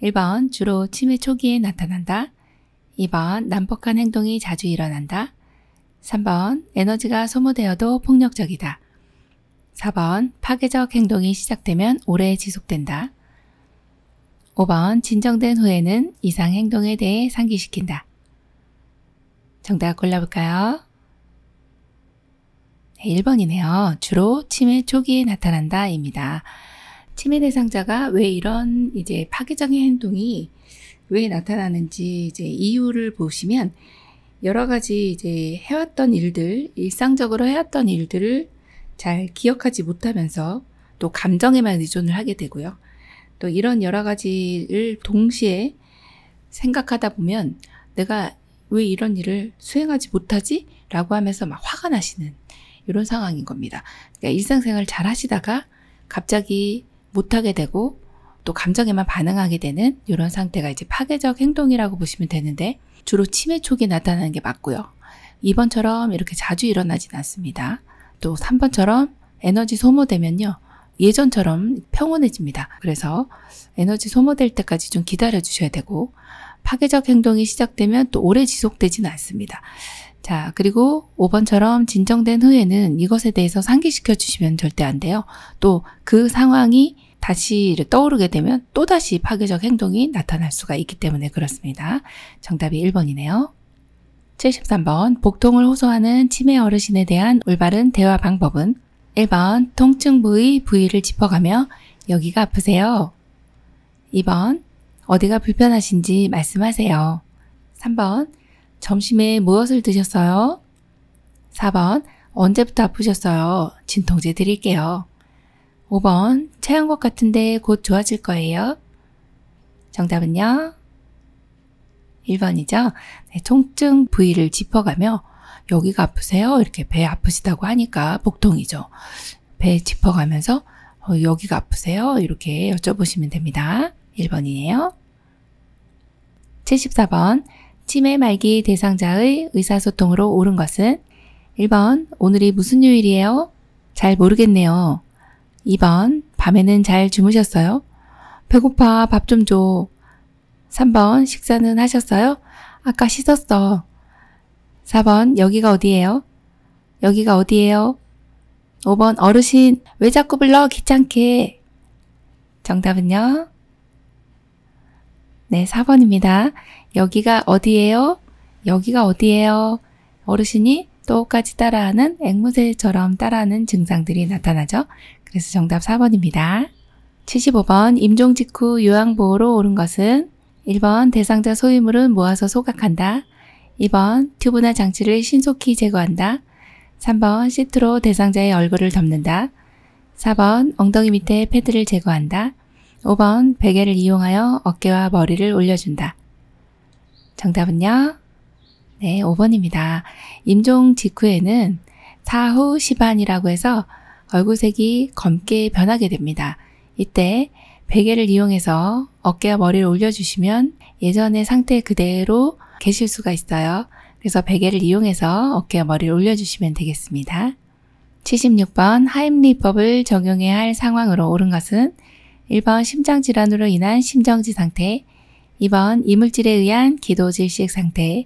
1번 주로 치매 초기에 나타난다. 2번 난폭한 행동이 자주 일어난다. 3번 에너지가 소모되어도 폭력적이다. 4번 파괴적 행동이 시작되면 오래 지속된다. 5번 진정된 후에는 이상 행동에 대해 상기시킨다. 정답 골라볼까요? 네, 1번이네요. 주로 치매 초기에 나타난다 입니다. 치매 대상자가 왜 이런 이제 파괴적인 행동이 왜 나타나는지 이제 이유를 보시면 여러 가지 이제 해왔던 일들, 일상적으로 해왔던 일들을 잘 기억하지 못하면서 또 감정에만 의존을 하게 되고요. 또 이런 여러 가지를 동시에 생각하다 보면 내가 왜 이런 일을 수행하지 못하지? 라고 하면서 막 화가 나시는 이런 상황인 겁니다. 그러니까 일상생활 잘 하시다가 갑자기 못하게 되고 또 감정에만 반응하게 되는 이런 상태가 이제 파괴적 행동이라고 보시면 되는데 주로 치매 촉이 나타나는 게 맞고요. 이번처럼 이렇게 자주 일어나진 않습니다. 또 3번처럼 에너지 소모되면요. 예전처럼 평온해집니다. 그래서 에너지 소모될 때까지 좀 기다려 주셔야 되고 파괴적 행동이 시작되면 또 오래 지속되지는 않습니다. 자, 그리고 5번처럼 진정된 후에는 이것에 대해서 상기시켜 주시면 절대 안 돼요. 또 그 상황이 다시 떠오르게 되면 또다시 파괴적 행동이 나타날 수가 있기 때문에 그렇습니다. 정답이 1번이네요. 73번 복통을 호소하는 치매 어르신에 대한 올바른 대화 방법은 1번 통증 부위 부위를 짚어가며 여기가 아프세요. 2번 어디가 불편하신지 말씀하세요. 3번 점심에 무엇을 드셨어요? 4번 언제부터 아프셨어요? 진통제 드릴게요. 5번 체한 것 같은데 곧 좋아질 거예요. 정답은요? 1번이죠 네, 통증 부위를 짚어가며 여기가 아프세요? 이렇게 배 아프시다고 하니까 복통이죠. 배 짚어가면서 어, 여기가 아프세요? 이렇게 여쭤보시면 됩니다. 1번이에요. 74번 치매 말기 대상자의 의사소통으로 옳은 것은 1번 오늘이 무슨 요일이에요? 잘 모르겠네요. 2번 밤에는 잘 주무셨어요? 배고파 밥 좀 줘. 3번 식사는 하셨어요? 아까 씻었어. 4번 여기가 어디예요? 여기가 어디예요? 5번 어르신 왜 자꾸 불러 귀찮게 정답은요? 네 4번입니다. 여기가 어디예요? 여기가 어디예요? 어르신이 똑같이 따라하는 앵무새처럼 따라하는 증상들이 나타나죠. 그래서 정답 4번입니다. 75번 임종 직후 요양보호로 오른 것은 1번 대상자 소유물은 모아서 소각한다. 2번 튜브나 장치를 신속히 제거한다. 3번 시트로 대상자의 얼굴을 덮는다. 4번 엉덩이 밑에 패드를 제거한다. 5번 베개를 이용하여 어깨와 머리를 올려준다. 정답은요? 네, 5번입니다. 임종 직후에는 사후 시반이라고 해서 얼굴색이 검게 변하게 됩니다. 이때 베개를 이용해서 어깨와 머리를 올려주시면 예전의 상태 그대로 계실 수가 있어요. 그래서 베개를 이용해서 어깨와 머리를 올려주시면 되겠습니다. 76번 하임리법을 적용해야 할 상황으로 옳은 것은 1번 심장질환으로 인한 심정지 상태 2번 이물질에 의한 기도 질식 상태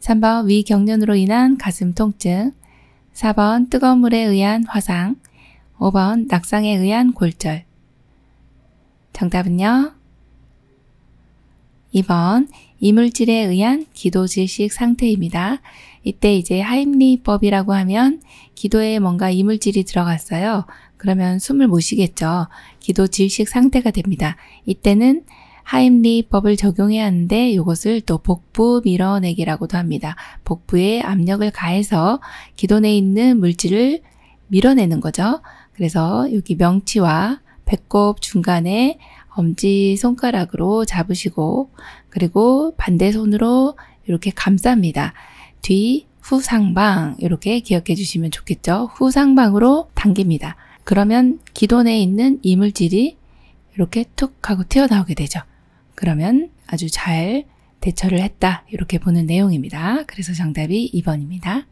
3번 위경련으로 인한 가슴 통증 4번 뜨거운 물에 의한 화상 5번 낙상에 의한 골절 정답은요? 2번 이물질에 의한 기도 질식 상태입니다. 이때 이제 하임리법이라고 하면 기도에 뭔가 이물질이 들어갔어요. 그러면 숨을 못 쉬겠죠. 기도 질식 상태가 됩니다. 이때는 하임리법을 적용해야 하는데 이것을 또 복부 밀어내기라고도 합니다. 복부에 압력을 가해서 기도 내에 있는 물질을 밀어내는 거죠. 그래서 여기 명치와 배꼽 중간에 엄지 손가락으로 잡으시고 그리고 반대 손으로 이렇게 감쌉니다. 뒤, 후, 상방 이렇게 기억해 주시면 좋겠죠. 후, 상방으로 당깁니다. 그러면 기존에 있는 이물질이 이렇게 툭 하고 튀어나오게 되죠. 그러면 아주 잘 대처를 했다 이렇게 보는 내용입니다. 그래서 정답이 2번입니다.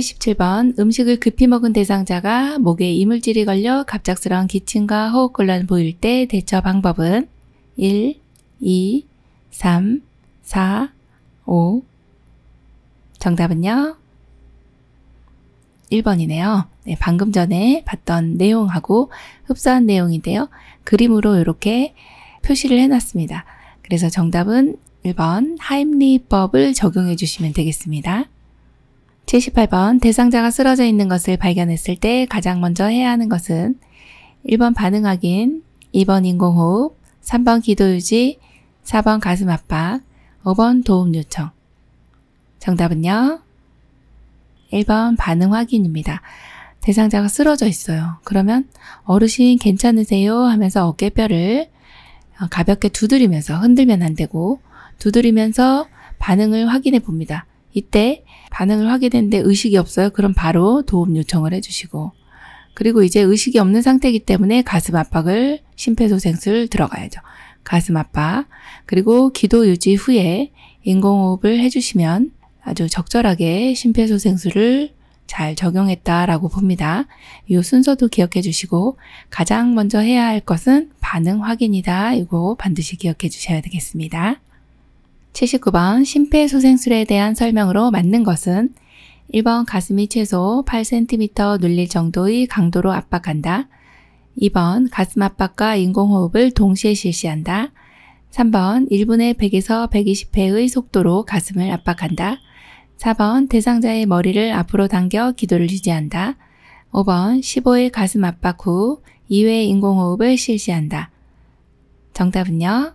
77번 음식을 급히 먹은 대상자가 목에 이물질이 걸려 갑작스러운 기침과 호흡곤란을 보일 때 대처 방법은 1, 2, 3, 4, 5 정답은요? 1번이네요. 네, 방금 전에 봤던 내용하고 흡사한 내용인데요. 그림으로 이렇게 표시를 해놨습니다. 그래서 정답은 1번 하임리법을 적용해 주시면 되겠습니다. 78번 대상자가 쓰러져 있는 것을 발견했을 때 가장 먼저 해야 하는 것은 1번 반응 확인, 2번 인공호흡, 3번 기도 유지, 4번 가슴 압박, 5번 도움 요청. 정답은요? 1번 반응 확인입니다. 대상자가 쓰러져 있어요. 그러면 어르신 괜찮으세요? 하면서 어깨뼈를 어, 가볍게 두드리면서 흔들면 안 되고 두드리면서 반응을 확인해 봅니다. 이때 반응을 확인했는데 의식이 없어요. 그럼 바로 도움 요청을 해주시고 그리고 이제 의식이 없는 상태이기 때문에 가슴 압박을 심폐소생술 들어가야죠. 가슴 압박 그리고 기도 유지 후에 인공호흡을 해주시면 아주 적절하게 심폐소생술을 잘 적용했다라고 봅니다. 이 순서도 기억해 주시고 가장 먼저 해야 할 것은 반응 확인이다. 이거 반드시 기억해 주셔야 되겠습니다. 79번 심폐소생술에 대한 설명으로 맞는 것은 1번 가슴이 최소 8cm 눌릴 정도의 강도로 압박한다. 2번 가슴 압박과 인공호흡을 동시에 실시한다. 3번 1분에 100에서 120회의 속도로 가슴을 압박한다. 4번 대상자의 머리를 앞으로 당겨 기도를 유지한다. 5번 15일 가슴 압박 후 2회 인공호흡을 실시한다. 정답은요?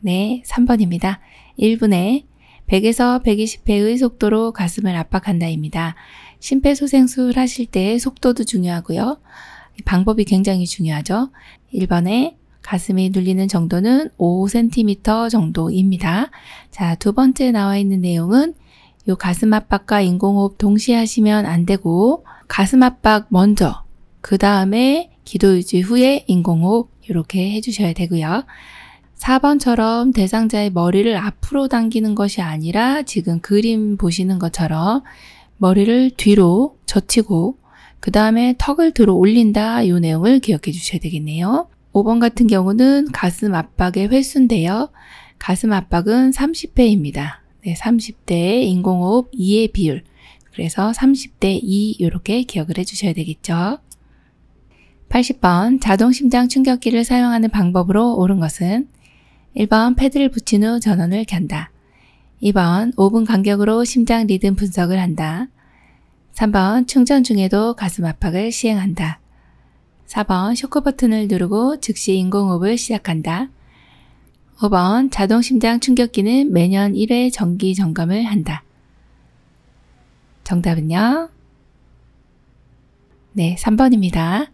네, 3번입니다. 1분에 100에서 120회의 속도로 가슴을 압박한다입니다. 심폐소생술 하실 때 속도도 중요하고요. 방법이 굉장히 중요하죠. 1번에 가슴이 눌리는 정도는 5cm 정도입니다. 자, 두 번째 나와 있는 내용은 요 가슴 압박과 인공호흡 동시에 하시면 안 되고 가슴 압박 먼저 그 다음에 기도 유지 후에 인공호흡 이렇게 해주셔야 되고요. 4번처럼 대상자의 머리를 앞으로 당기는 것이 아니라 지금 그림 보시는 것처럼 머리를 뒤로 젖히고 그 다음에 턱을 들어 올린다 이 내용을 기억해 주셔야 되겠네요. 5번 같은 경우는 가슴 압박의 횟수인데요. 가슴 압박은 30회입니다. 네, 30대 의 인공호흡 2의 비율. 그래서 30대 2 이렇게 기억을 해주셔야 되겠죠. 80번 자동심장 충격기를 사용하는 방법으로 옳은 것은 1번 패드를 붙인 후 전원을 켠다. 2번 5분 간격으로 심장 리듬 분석을 한다. 3번 충전 중에도 가슴 압박을 시행한다. 4번 쇼크 버튼을 누르고 즉시 인공호흡을 시작한다. 5번 자동 심장 충격기는 매년 1회 정기 점검을 한다. 정답은요? 네, 3번입니다.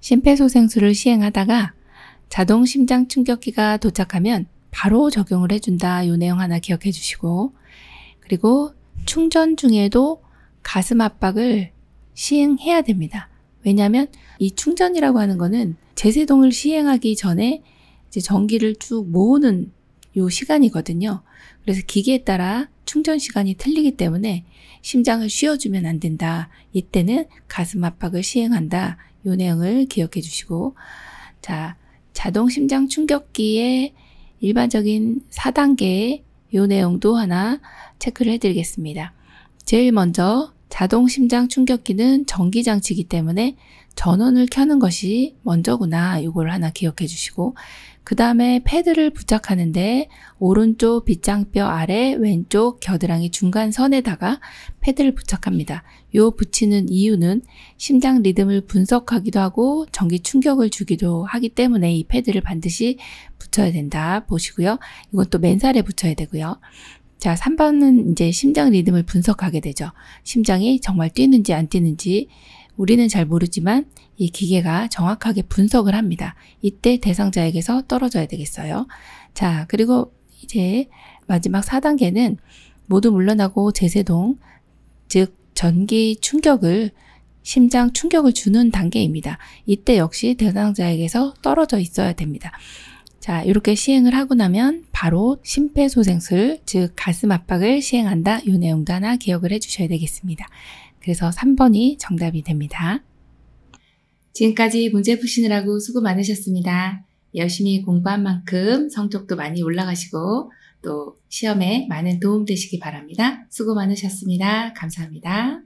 심폐소생술을 시행하다가 자동 심장 충격기가 도착하면 바로 적용을 해준다. 요 내용 하나 기억해 주시고. 그리고 충전 중에도 가슴 압박을 시행해야 됩니다. 왜냐하면 이 충전이라고 하는 거는 제세동을 시행하기 전에 이제 전기를 쭉 모으는 요 시간이거든요. 그래서 기계에 따라 충전 시간이 틀리기 때문에 심장을 쉬어주면 안 된다. 이때는 가슴 압박을 시행한다. 요 내용을 기억해 주시고. 자, 자동 심장 충격기의 일반적인 4단계의 요 내용도 하나 체크를 해드리겠습니다. 제일 먼저 자동 심장 충격기는 전기 장치이기 때문에 전원을 켜는 것이 먼저구나 이걸 하나 기억해 주시고 그 다음에 패드를 부착하는데 오른쪽 빗장뼈 아래 왼쪽 겨드랑이 중간 선에다가 패드를 부착합니다. 요 붙이는 이유는 심장 리듬을 분석하기도 하고 전기 충격을 주기도 하기 때문에 이 패드를 반드시 붙여야 된다 보시고요. 이건 또 맨살에 붙여야 되고요. 자, 3번은 이제 심장 리듬을 분석하게 되죠. 심장이 정말 뛰는지 안 뛰는지 우리는 잘 모르지만 이 기계가 정확하게 분석을 합니다. 이때 대상자에게서 떨어져야 되겠어요. 자, 그리고 이제 마지막 4단계는 모두 물러나고 제세동, 즉 전기 충격을 심장 충격을 주는 단계입니다. 이때 역시 대상자에게서 떨어져 있어야 됩니다. 자, 이렇게 시행을 하고 나면 바로 심폐소생술, 즉 가슴 압박을 시행한다. 이 내용도 하나 기억을 해주셔야 되겠습니다. 그래서 3번이 정답이 됩니다. 지금까지 문제 푸시느라고 수고 많으셨습니다. 열심히 공부한 만큼 성적도 많이 올라가시고 또 시험에 많은 도움 되시기 바랍니다. 수고 많으셨습니다. 감사합니다.